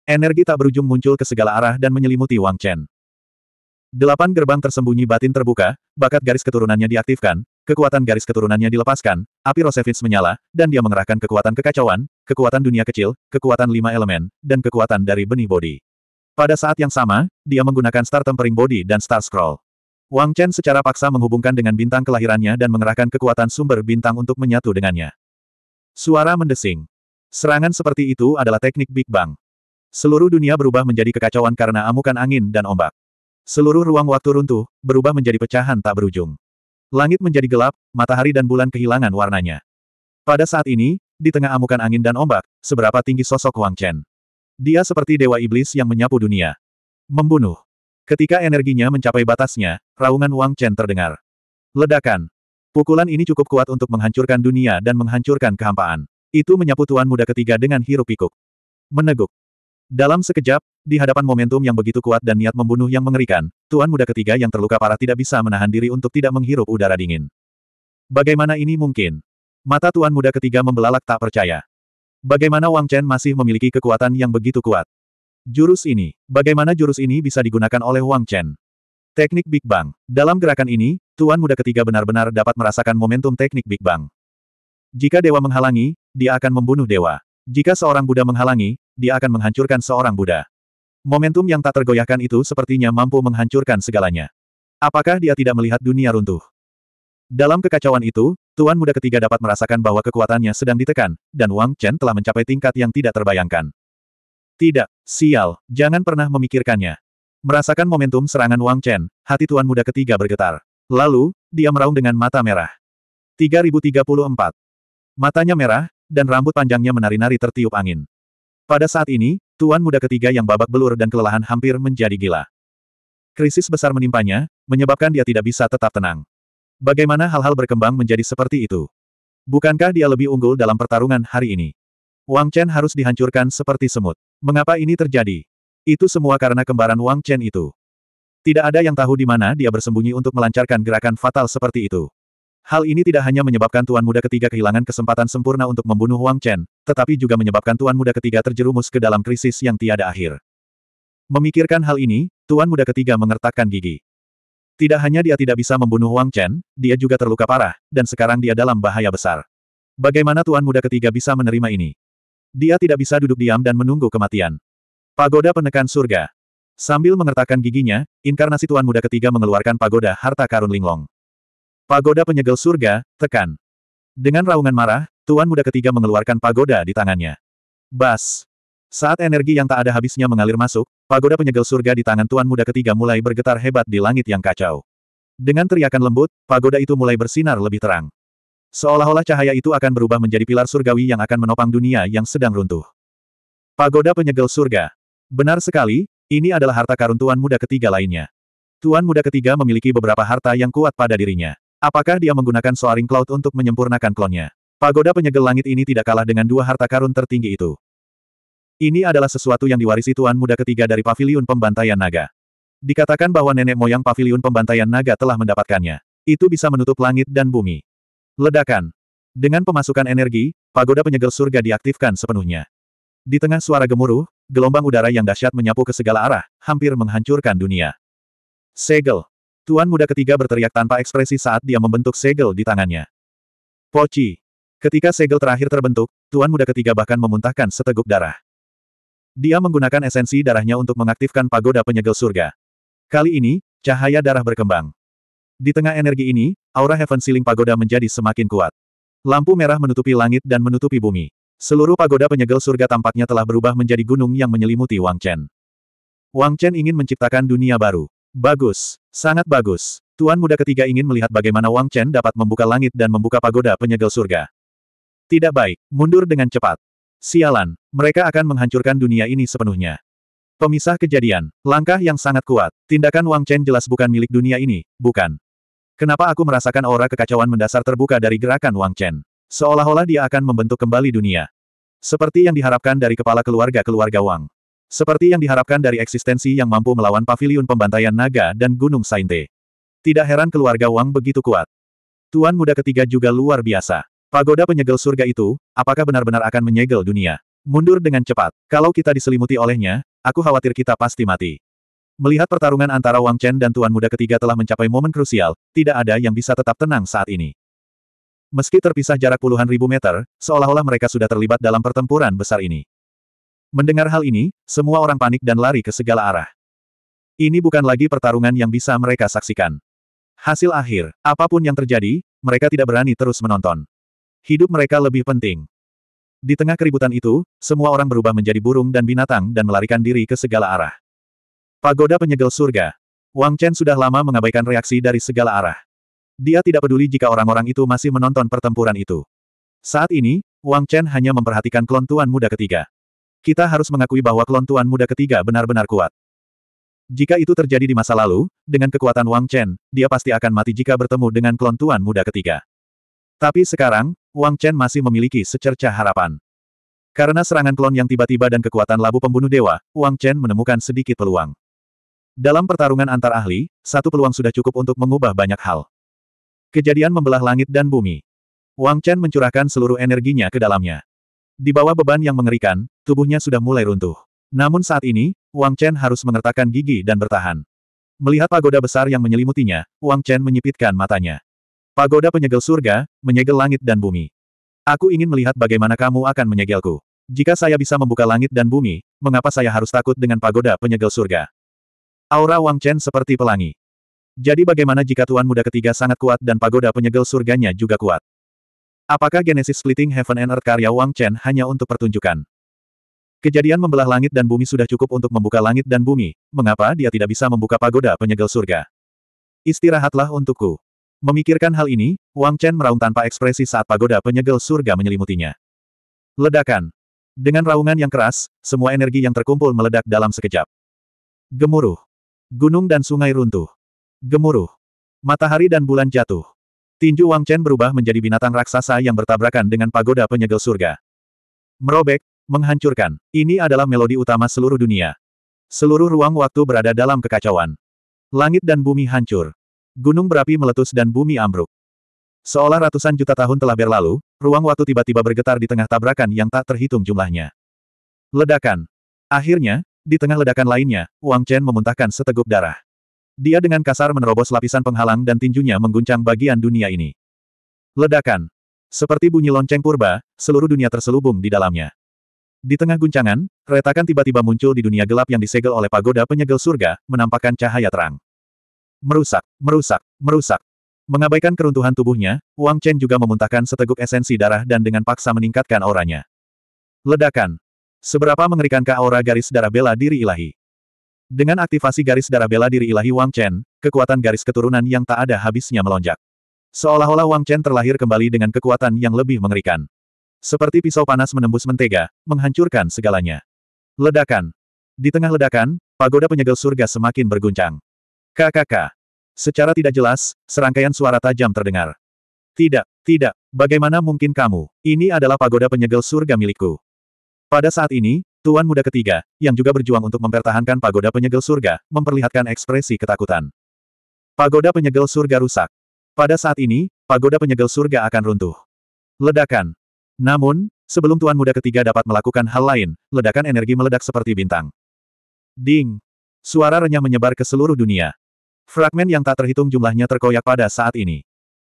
Energi tak berujung muncul ke segala arah dan menyelimuti Wang Chen. Delapan gerbang tersembunyi batin terbuka, bakat garis keturunannya diaktifkan, kekuatan garis keturunannya dilepaskan, api Rosevitz menyala, dan dia mengerahkan kekuatan kekacauan, kekuatan dunia kecil, kekuatan lima elemen, dan kekuatan dari benih bodi. Pada saat yang sama, dia menggunakan Star Tempering Body dan Star Scroll. Wang Chen secara paksa menghubungkan dengan bintang kelahirannya dan mengerahkan kekuatan sumber bintang untuk menyatu dengannya. Suara mendesing. Serangan seperti itu adalah teknik Big Bang. Seluruh dunia berubah menjadi kekacauan karena amukan angin dan ombak. Seluruh ruang waktu runtuh, berubah menjadi pecahan tak berujung. Langit menjadi gelap, matahari dan bulan kehilangan warnanya. Pada saat ini, di tengah amukan angin dan ombak, seberapa tinggi sosok Wang Chen. Dia seperti dewa iblis yang menyapu dunia. Membunuh. Ketika energinya mencapai batasnya, raungan Wang Chen terdengar. Ledakan. Pukulan ini cukup kuat untuk menghancurkan dunia dan menghancurkan kehampaan. Itu menyapu tuan muda ketiga dengan hirup pikuk. Meneguk. Dalam sekejap, di hadapan momentum yang begitu kuat dan niat membunuh yang mengerikan, Tuan Muda ketiga yang terluka parah tidak bisa menahan diri untuk tidak menghirup udara dingin. Bagaimana ini mungkin? Mata Tuan Muda ketiga membelalak tak percaya. Bagaimana Wang Chen masih memiliki kekuatan yang begitu kuat? Jurus ini, bagaimana jurus ini bisa digunakan oleh Wang Chen? Teknik Big Bang. Dalam gerakan ini, Tuan Muda ketiga benar-benar dapat merasakan momentum teknik Big Bang. Jika dewa menghalangi, dia akan membunuh dewa. Jika seorang Buddha menghalangi, dia akan menghancurkan seorang Buddha. Momentum yang tak tergoyahkan itu sepertinya mampu menghancurkan segalanya. Apakah dia tidak melihat dunia runtuh? Dalam kekacauan itu, Tuan Muda ketiga dapat merasakan bahwa kekuatannya sedang ditekan, dan Wang Chen telah mencapai tingkat yang tidak terbayangkan. Tidak, sial, jangan pernah memikirkannya. Merasakan momentum serangan Wang Chen, hati Tuan Muda ketiga bergetar. Lalu, dia meraung dengan mata merah. 3034. Matanya merah, dan rambut panjangnya menari-nari tertiup angin. Pada saat ini, tuan muda ketiga yang babak belur dan kelelahan hampir menjadi gila. Krisis besar menimpanya, menyebabkan dia tidak bisa tetap tenang. Bagaimana hal-hal berkembang menjadi seperti itu? Bukankah dia lebih unggul dalam pertarungan hari ini? Wang Chen harus dihancurkan seperti semut. Mengapa ini terjadi? Itu semua karena kembaran Wang Chen itu. Tidak ada yang tahu di mana dia bersembunyi untuk melancarkan gerakan fatal seperti itu. Hal ini tidak hanya menyebabkan Tuan Muda ketiga kehilangan kesempatan sempurna untuk membunuh Wang Chen, tetapi juga menyebabkan Tuan Muda ketiga terjerumus ke dalam krisis yang tiada akhir. Memikirkan hal ini, Tuan Muda ketiga mengertakkan gigi. Tidak hanya dia tidak bisa membunuh Wang Chen, dia juga terluka parah, dan sekarang dia dalam bahaya besar. Bagaimana Tuan Muda ketiga bisa menerima ini? Dia tidak bisa duduk diam dan menunggu kematian. Pagoda penekan surga. Sambil mengertakkan giginya, inkarnasi Tuan Muda ketiga mengeluarkan pagoda harta karun linglong. Pagoda penyegel surga, tekan. Dengan raungan marah, Tuan muda ketiga mengeluarkan pagoda di tangannya. Bas. Saat energi yang tak ada habisnya mengalir masuk, pagoda penyegel surga di tangan Tuan muda ketiga mulai bergetar hebat di langit yang kacau. Dengan teriakan lembut, pagoda itu mulai bersinar lebih terang. Seolah-olah cahaya itu akan berubah menjadi pilar surgawi yang akan menopang dunia yang sedang runtuh. Pagoda penyegel surga. Benar sekali, ini adalah harta karun Tuan muda ketiga lainnya. Tuan muda ketiga memiliki beberapa harta yang kuat pada dirinya. Apakah dia menggunakan Soaring Cloud untuk menyempurnakan klonnya? Pagoda penyegel langit ini tidak kalah dengan dua harta karun tertinggi itu. Ini adalah sesuatu yang diwarisi Tuan Muda ketiga dari Paviliun Pembantaian Naga. Dikatakan bahwa nenek moyang Paviliun Pembantaian Naga telah mendapatkannya. Itu bisa menutup langit dan bumi. Ledakan. Dengan pemasukan energi, pagoda penyegel surga diaktifkan sepenuhnya. Di tengah suara gemuruh, gelombang udara yang dahsyat menyapu ke segala arah, hampir menghancurkan dunia. Segel. Tuan muda ketiga berteriak tanpa ekspresi saat dia membentuk segel di tangannya. Poci. Ketika segel terakhir terbentuk, tuan muda ketiga bahkan memuntahkan seteguk darah. Dia menggunakan esensi darahnya untuk mengaktifkan pagoda penyegel surga. Kali ini, cahaya darah berkembang. Di tengah energi ini, aura Heaven Ceiling Pagoda menjadi semakin kuat. Lampu merah menutupi langit dan menutupi bumi. Seluruh pagoda penyegel surga tampaknya telah berubah menjadi gunung yang menyelimuti Wang Chen. Wang Chen ingin menciptakan dunia baru. Bagus, sangat bagus. Tuan muda ketiga ingin melihat bagaimana Wang Chen dapat membuka langit dan membuka pagoda penyegel surga. Tidak baik, mundur dengan cepat. Sialan, mereka akan menghancurkan dunia ini sepenuhnya. Pemisah kejadian, langkah yang sangat kuat. Tindakan Wang Chen jelas bukan milik dunia ini, bukan. Kenapa aku merasakan aura kekacauan mendasar terbuka dari gerakan Wang Chen? Seolah-olah dia akan membentuk kembali dunia. Seperti yang diharapkan dari kepala keluarga-keluarga Wang. Seperti yang diharapkan dari eksistensi yang mampu melawan pavilion pembantaian naga dan gunung Sainte. Tidak heran keluarga Wang begitu kuat. Tuan muda ketiga juga luar biasa. Pagoda penyegel surga itu, apakah benar-benar akan menyegel dunia? Mundur dengan cepat. Kalau kita diselimuti olehnya, aku khawatir kita pasti mati. Melihat pertarungan antara Wang Chen dan Tuan Muda ketiga telah mencapai momen krusial, tidak ada yang bisa tetap tenang saat ini. Meski terpisah jarak puluhan ribu meter, seolah-olah mereka sudah terlibat dalam pertempuran besar ini. Mendengar hal ini, semua orang panik dan lari ke segala arah. Ini bukan lagi pertarungan yang bisa mereka saksikan. Hasil akhir, apapun yang terjadi, mereka tidak berani terus menonton. Hidup mereka lebih penting. Di tengah keributan itu, semua orang berubah menjadi burung dan binatang dan melarikan diri ke segala arah. Pagoda penyegel surga. Wang Chen sudah lama mengabaikan reaksi dari segala arah. Dia tidak peduli jika orang-orang itu masih menonton pertempuran itu. Saat ini, Wang Chen hanya memperhatikan klon tuan muda ketiga. Kita harus mengakui bahwa klon tuan muda ketiga benar-benar kuat. Jika itu terjadi di masa lalu, dengan kekuatan Wang Chen, dia pasti akan mati jika bertemu dengan klon tuan muda ketiga. Tapi sekarang, Wang Chen masih memiliki secerca harapan. Karena serangan klon yang tiba-tiba dan kekuatan labu pembunuh dewa, Wang Chen menemukan sedikit peluang. Dalam pertarungan antar ahli, satu peluang sudah cukup untuk mengubah banyak hal. Kejadian membelah langit dan bumi. Wang Chen mencurahkan seluruh energinya ke dalamnya. Di bawah beban yang mengerikan, tubuhnya sudah mulai runtuh. Namun saat ini, Wang Chen harus mengertakkan gigi dan bertahan. Melihat pagoda besar yang menyelimutinya, Wang Chen menyipitkan matanya. Pagoda penyegel surga, menyegel langit dan bumi. Aku ingin melihat bagaimana kamu akan menyegelku. Jika saya bisa membuka langit dan bumi, mengapa saya harus takut dengan pagoda penyegel surga? Aura Wang Chen seperti pelangi. Jadi bagaimana jika Tuan Muda ketiga sangat kuat dan pagoda penyegel surganya juga kuat? Apakah Genesis Splitting Heaven and Earth karya Wang Chen hanya untuk pertunjukan? Kejadian membelah langit dan bumi sudah cukup untuk membuka langit dan bumi, mengapa dia tidak bisa membuka pagoda penyegel surga? Istirahatlah untukku. Memikirkan hal ini, Wang Chen meraung tanpa ekspresi saat pagoda penyegel surga menyelimutinya. Ledakan. Dengan raungan yang keras, semua energi yang terkumpul meledak dalam sekejap. Gemuruh. Gunung dan sungai runtuh. Gemuruh. Matahari dan bulan jatuh. Tinju Wang Chen berubah menjadi binatang raksasa yang bertabrakan dengan pagoda penyegel surga. Merobek, menghancurkan. Ini adalah melodi utama seluruh dunia. Seluruh ruang waktu berada dalam kekacauan. Langit dan bumi hancur. Gunung berapi meletus dan bumi ambruk. Seolah ratusan juta tahun telah berlalu, ruang waktu tiba-tiba bergetar di tengah tabrakan yang tak terhitung jumlahnya. Ledakan. Akhirnya, di tengah ledakan lainnya, Wang Chen memuntahkan seteguk darah. Dia dengan kasar menerobos lapisan penghalang dan tinjunya mengguncang bagian dunia ini. Ledakan. Seperti bunyi lonceng purba, seluruh dunia terselubung di dalamnya. Di tengah guncangan, retakan tiba-tiba muncul di dunia gelap yang disegel oleh pagoda penyegel surga, menampakkan cahaya terang. Merusak, merusak, merusak. Mengabaikan keruntuhan tubuhnya, Wang Chen juga memuntahkan seteguk esensi darah dan dengan paksa meningkatkan auranya. Ledakan. Seberapa mengerikankah aura garis darah bela diri ilahi? Dengan aktivasi garis darah bela diri ilahi Wang Chen, kekuatan garis keturunan yang tak ada habisnya melonjak. Seolah-olah Wang Chen terlahir kembali dengan kekuatan yang lebih mengerikan. Seperti pisau panas menembus mentega, menghancurkan segalanya. Ledakan. Di tengah ledakan, pagoda penyegel surga semakin berguncang. KKK. Secara tidak jelas, serangkaian suara tajam terdengar. Tidak, tidak, bagaimana mungkin kamu? Ini adalah pagoda penyegel surga milikku. Pada saat ini, Tuan muda ketiga, yang juga berjuang untuk mempertahankan pagoda penyegel surga, memperlihatkan ekspresi ketakutan. Pagoda penyegel surga rusak. Pada saat ini, pagoda penyegel surga akan runtuh. Ledakan. Namun, sebelum tuan muda ketiga dapat melakukan hal lain, ledakan energi meledak seperti bintang. Ding. Suara renyah menyebar ke seluruh dunia. Fragmen yang tak terhitung jumlahnya terkoyak pada saat ini.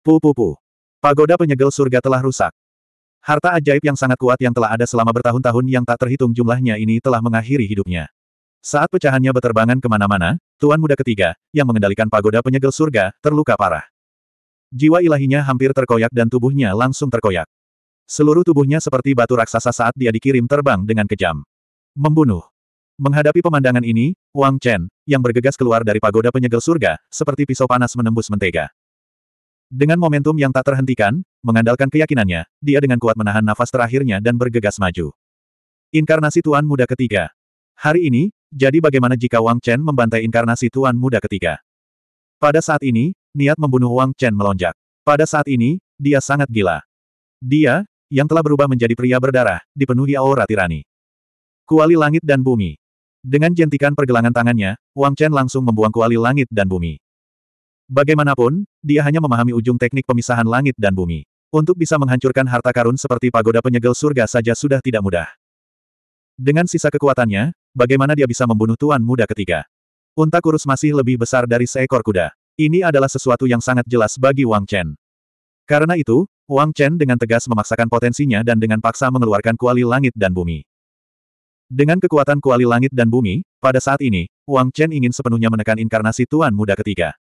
pu pu Pagoda penyegel surga telah rusak. Harta ajaib yang sangat kuat yang telah ada selama bertahun-tahun yang tak terhitung jumlahnya ini telah mengakhiri hidupnya. Saat pecahannya beterbangan kemana-mana, Tuan Muda ketiga, yang mengendalikan pagoda penyegel surga, terluka parah. Jiwa ilahinya hampir terkoyak dan tubuhnya langsung terkoyak. Seluruh tubuhnya seperti batu raksasa saat dia dikirim terbang dengan kejam. Membunuh. Menghadapi pemandangan ini, Wang Chen, yang bergegas keluar dari pagoda penyegel surga, seperti pisau panas menembus mentega. Dengan momentum yang tak terhentikan, mengandalkan keyakinannya, dia dengan kuat menahan nafas terakhirnya dan bergegas maju. Inkarnasi Tuan Muda Ketiga Hari ini, jadi bagaimana jika Wang Chen membantai inkarnasi Tuan Muda Ketiga? Pada saat ini, niat membunuh Wang Chen melonjak. Pada saat ini, dia sangat gila. Dia, yang telah berubah menjadi pria berdarah, dipenuhi aura tirani. Kuali langit dan bumi. Dengan jentikan pergelangan tangannya, Wang Chen langsung membuang kuali langit dan bumi. Bagaimanapun, dia hanya memahami ujung teknik pemisahan langit dan bumi. Untuk bisa menghancurkan harta karun seperti pagoda penyegel surga saja sudah tidak mudah. Dengan sisa kekuatannya, bagaimana dia bisa membunuh tuan muda ketiga? Unta kurus masih lebih besar dari seekor kuda. Ini adalah sesuatu yang sangat jelas bagi Wang Chen. Karena itu, Wang Chen dengan tegas memaksakan potensinya dan dengan paksa mengeluarkan kuali langit dan bumi. Dengan kekuatan kuali langit dan bumi, pada saat ini, Wang Chen ingin sepenuhnya menekan inkarnasi tuan muda ketiga.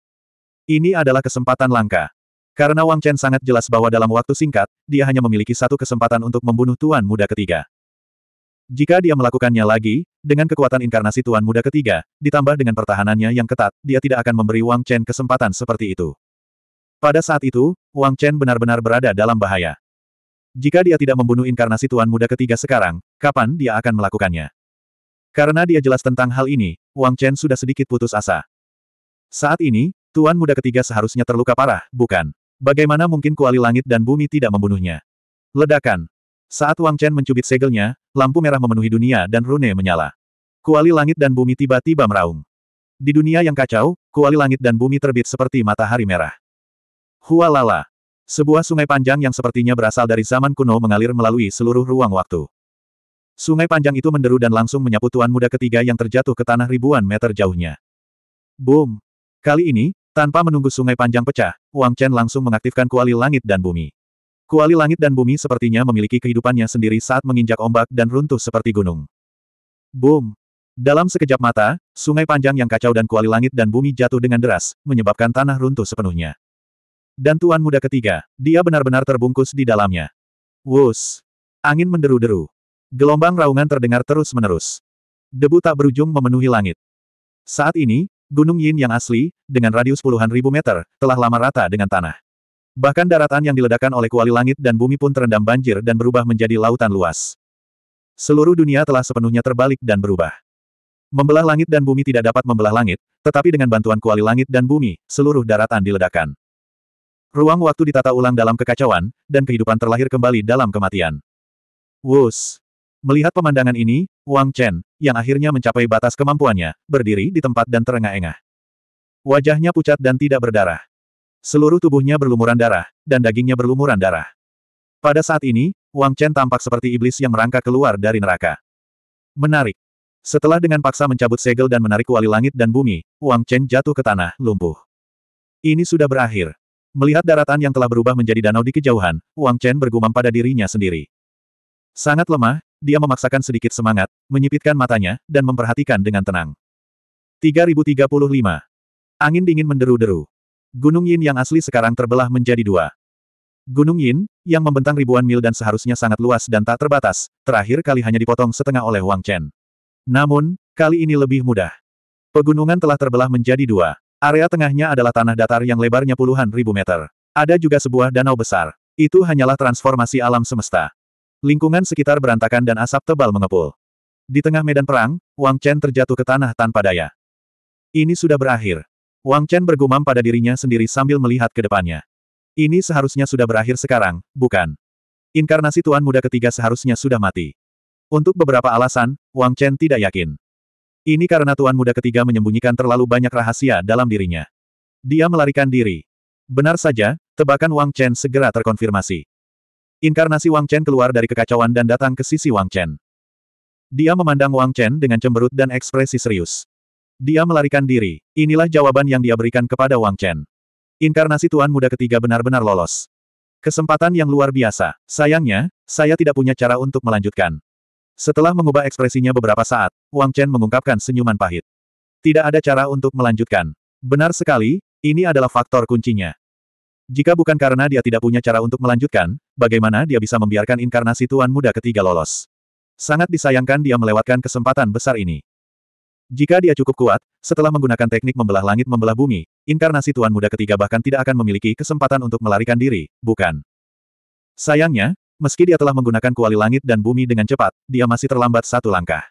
Ini adalah kesempatan langka. Karena Wang Chen sangat jelas bahwa dalam waktu singkat, dia hanya memiliki satu kesempatan untuk membunuh Tuan Muda ketiga. Jika dia melakukannya lagi, dengan kekuatan inkarnasi Tuan Muda ketiga, ditambah dengan pertahanannya yang ketat, dia tidak akan memberi Wang Chen kesempatan seperti itu. Pada saat itu, Wang Chen benar-benar berada dalam bahaya. Jika dia tidak membunuh inkarnasi Tuan Muda ketiga sekarang, kapan dia akan melakukannya? Karena dia jelas tentang hal ini, Wang Chen sudah sedikit putus asa. Saat ini, Tuan muda ketiga seharusnya terluka parah, bukan? Bagaimana mungkin kuali langit dan bumi tidak membunuhnya? Ledakan. Saat Wang Chen mencubit segelnya, lampu merah memenuhi dunia dan rune menyala. Kuali langit dan bumi tiba-tiba meraung. Di dunia yang kacau, kuali langit dan bumi terbit seperti matahari merah. Hualala. Sebuah sungai panjang yang sepertinya berasal dari zaman kuno mengalir melalui seluruh ruang waktu. Sungai panjang itu menderu dan langsung menyapu tuan muda ketiga yang terjatuh ke tanah ribuan meter jauhnya. Boom! Kali ini, tanpa menunggu sungai panjang pecah, Wang Chen langsung mengaktifkan kuali langit dan bumi. Kuali langit dan bumi sepertinya memiliki kehidupannya sendiri saat menginjak ombak dan runtuh seperti gunung. Boom! Dalam sekejap mata, sungai panjang yang kacau dan kuali langit dan bumi jatuh dengan deras, menyebabkan tanah runtuh sepenuhnya. Dan tuan muda ketiga, dia benar-benar terbungkus di dalamnya. Wus! Angin menderu-deru. Gelombang raungan terdengar terus-menerus. Debu tak berujung memenuhi langit. Saat ini, Gunung Yin yang asli, dengan radius puluhan ribu meter, telah lama rata dengan tanah. Bahkan daratan yang diledakkan oleh kuali langit dan bumi pun terendam banjir dan berubah menjadi lautan luas. Seluruh dunia telah sepenuhnya terbalik dan berubah. Membelah langit dan bumi tidak dapat membelah langit, tetapi dengan bantuan kuali langit dan bumi, seluruh daratan diledakkan. Ruang waktu ditata ulang dalam kekacauan, dan kehidupan terlahir kembali dalam kematian. Wus! Melihat pemandangan ini, Wang Chen, yang akhirnya mencapai batas kemampuannya, berdiri di tempat dan terengah-engah. Wajahnya pucat dan tidak berdarah. Seluruh tubuhnya berlumuran darah, dan dagingnya berlumuran darah. Pada saat ini, Wang Chen tampak seperti iblis yang merangkak keluar dari neraka. Menarik. Setelah dengan paksa mencabut segel dan menarik wali langit dan bumi, Wang Chen jatuh ke tanah, lumpuh. Ini sudah berakhir. Melihat daratan yang telah berubah menjadi danau di kejauhan, Wang Chen bergumam pada dirinya sendiri. Sangat lemah, dia memaksakan sedikit semangat, menyipitkan matanya, dan memperhatikan dengan tenang. 3035. Angin dingin menderu-deru. Gunung Yin yang asli sekarang terbelah menjadi dua. Gunung Yin, yang membentang ribuan mil dan seharusnya sangat luas dan tak terbatas, terakhir kali hanya dipotong setengah oleh Wang Chen. Namun, kali ini lebih mudah. Pegunungan telah terbelah menjadi dua. Area tengahnya adalah tanah datar yang lebarnya puluhan ribu meter. Ada juga sebuah danau besar. Itu hanyalah transformasi alam semesta. Lingkungan sekitar berantakan dan asap tebal mengepul. Di tengah medan perang, Wang Chen terjatuh ke tanah tanpa daya. Ini sudah berakhir. Wang Chen bergumam pada dirinya sendiri sambil melihat ke depannya. Ini seharusnya sudah berakhir sekarang, bukan? Inkarnasi Tuan Muda ketiga seharusnya sudah mati. Untuk beberapa alasan, Wang Chen tidak yakin. Ini karena Tuan Muda ketiga menyembunyikan terlalu banyak rahasia dalam dirinya. Dia melarikan diri. Benar saja, tebakan Wang Chen segera terkonfirmasi. Inkarnasi Wang Chen keluar dari kekacauan dan datang ke sisi Wang Chen. Dia memandang Wang Chen dengan cemberut dan ekspresi serius. Dia melarikan diri. Inilah jawaban yang dia berikan kepada Wang Chen. Inkarnasi Tuan Muda ketiga benar-benar lolos. Kesempatan yang luar biasa. Sayangnya, saya tidak punya cara untuk melanjutkan. Setelah mengubah ekspresinya beberapa saat, Wang Chen mengungkapkan senyuman pahit. Tidak ada cara untuk melanjutkan. Benar sekali, ini adalah faktor kuncinya. Jika bukan karena dia tidak punya cara untuk melanjutkan, bagaimana dia bisa membiarkan inkarnasi Tuan Muda ketiga lolos? Sangat disayangkan dia melewatkan kesempatan besar ini. Jika dia cukup kuat, setelah menggunakan teknik membelah langit membelah bumi, inkarnasi Tuan Muda ketiga bahkan tidak akan memiliki kesempatan untuk melarikan diri, bukan? Sayangnya, meski dia telah menggunakan kuali langit dan bumi dengan cepat, dia masih terlambat satu langkah.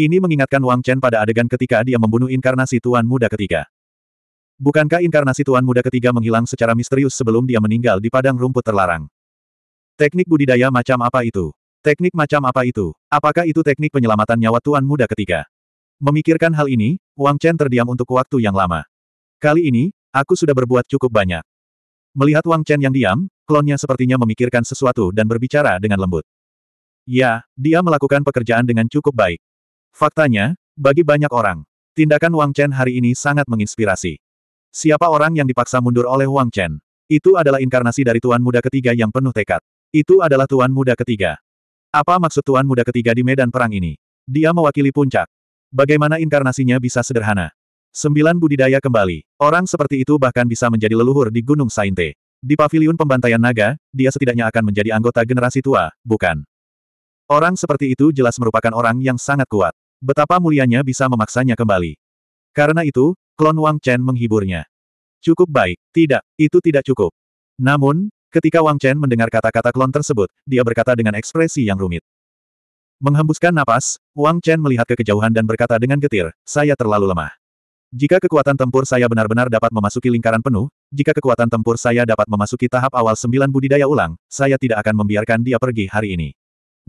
Ini mengingatkan Wang Chen pada adegan ketika dia membunuh inkarnasi Tuan Muda ketiga. Bukankah inkarnasi Tuan Muda ketiga menghilang secara misterius sebelum dia meninggal di padang rumput terlarang? Teknik budidaya macam apa itu? Teknik macam apa itu? Apakah itu teknik penyelamatan nyawa Tuan Muda ketiga? Memikirkan hal ini, Wang Chen terdiam untuk waktu yang lama. Kali ini, aku sudah berbuat cukup banyak. Melihat Wang Chen yang diam, klonnya sepertinya memikirkan sesuatu dan berbicara dengan lembut. Ya, dia melakukan pekerjaan dengan cukup baik. Faktanya, bagi banyak orang, tindakan Wang Chen hari ini sangat menginspirasi. Siapa orang yang dipaksa mundur oleh Wang Chen? Itu adalah inkarnasi dari Tuan Muda ketiga yang penuh tekad. Itu adalah Tuan Muda ketiga. Apa maksud Tuan Muda ketiga di medan perang ini? Dia mewakili puncak. Bagaimana inkarnasinya bisa sederhana? Sembilan budidaya kembali. Orang seperti itu bahkan bisa menjadi leluhur di Gunung Sainte. Di paviliun pembantaian naga, dia setidaknya akan menjadi anggota generasi tua, bukan? Orang seperti itu jelas merupakan orang yang sangat kuat. Betapa mulianya bisa memaksanya kembali. Karena itu, Klon Wang Chen menghiburnya. Cukup baik, tidak, itu tidak cukup. Namun, ketika Wang Chen mendengar kata-kata klon tersebut, dia berkata dengan ekspresi yang rumit. Menghembuskan napas, Wang Chen melihat ke kejauhan dan berkata dengan getir, saya terlalu lemah. Jika kekuatan tempur saya benar-benar dapat memasuki lingkaran penuh, jika kekuatan tempur saya dapat memasuki tahap awal sembilan budidaya ulang, saya tidak akan membiarkan dia pergi hari ini.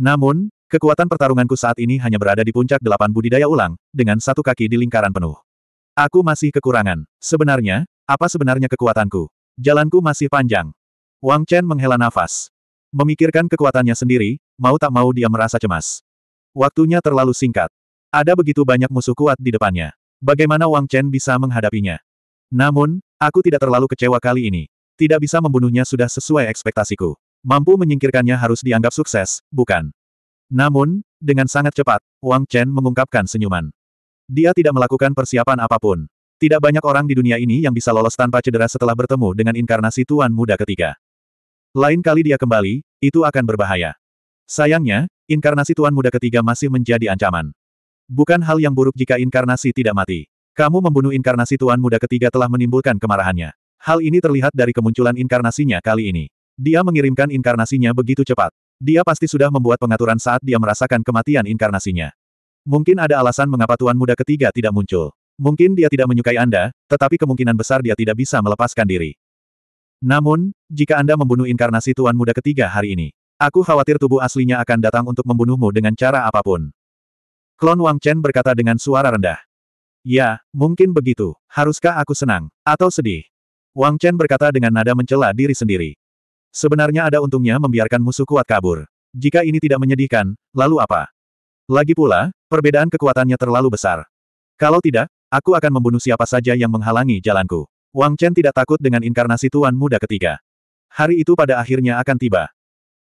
Namun, kekuatan pertarunganku saat ini hanya berada di puncak delapan budidaya ulang, dengan satu kaki di lingkaran penuh. Aku masih kekurangan. Sebenarnya, apa sebenarnya kekuatanku? Jalanku masih panjang. Wang Chen menghela nafas. Memikirkan kekuatannya sendiri, mau tak mau dia merasa cemas. Waktunya terlalu singkat. Ada begitu banyak musuh kuat di depannya. Bagaimana Wang Chen bisa menghadapinya? Namun, aku tidak terlalu kecewa kali ini. Tidak bisa membunuhnya sudah sesuai ekspektasiku. Mampu menyingkirkannya harus dianggap sukses, bukan? Namun, dengan sangat cepat, Wang Chen mengungkapkan senyuman. Dia tidak melakukan persiapan apapun. Tidak banyak orang di dunia ini yang bisa lolos tanpa cedera setelah bertemu dengan inkarnasi Tuan Muda ketiga. Lain kali dia kembali, itu akan berbahaya. Sayangnya, inkarnasi Tuan Muda ketiga masih menjadi ancaman. Bukan hal yang buruk jika inkarnasi tidak mati. Kamu membunuh inkarnasi Tuan Muda ketiga telah menimbulkan kemarahannya. Hal ini terlihat dari kemunculan inkarnasinya kali ini. Dia mengirimkan inkarnasinya begitu cepat. Dia pasti sudah membuat pengaturan saat dia merasakan kematian inkarnasinya. Mungkin ada alasan mengapa tuan muda ketiga tidak muncul. Mungkin dia tidak menyukai Anda, tetapi kemungkinan besar dia tidak bisa melepaskan diri. Namun, jika Anda membunuh inkarnasi tuan muda ketiga hari ini, aku khawatir tubuh aslinya akan datang untuk membunuhmu dengan cara apapun. Klon Wang Chen berkata dengan suara rendah. Ya, mungkin begitu. Haruskah aku senang, atau sedih? Wang Chen berkata dengan nada mencela diri sendiri. Sebenarnya ada untungnya membiarkan musuh kuat kabur. Jika ini tidak menyedihkan, lalu apa? Lagi pula, perbedaan kekuatannya terlalu besar. Kalau tidak, aku akan membunuh siapa saja yang menghalangi jalanku. Wang Chen tidak takut dengan inkarnasi Tuan Muda ketiga. Hari itu pada akhirnya akan tiba.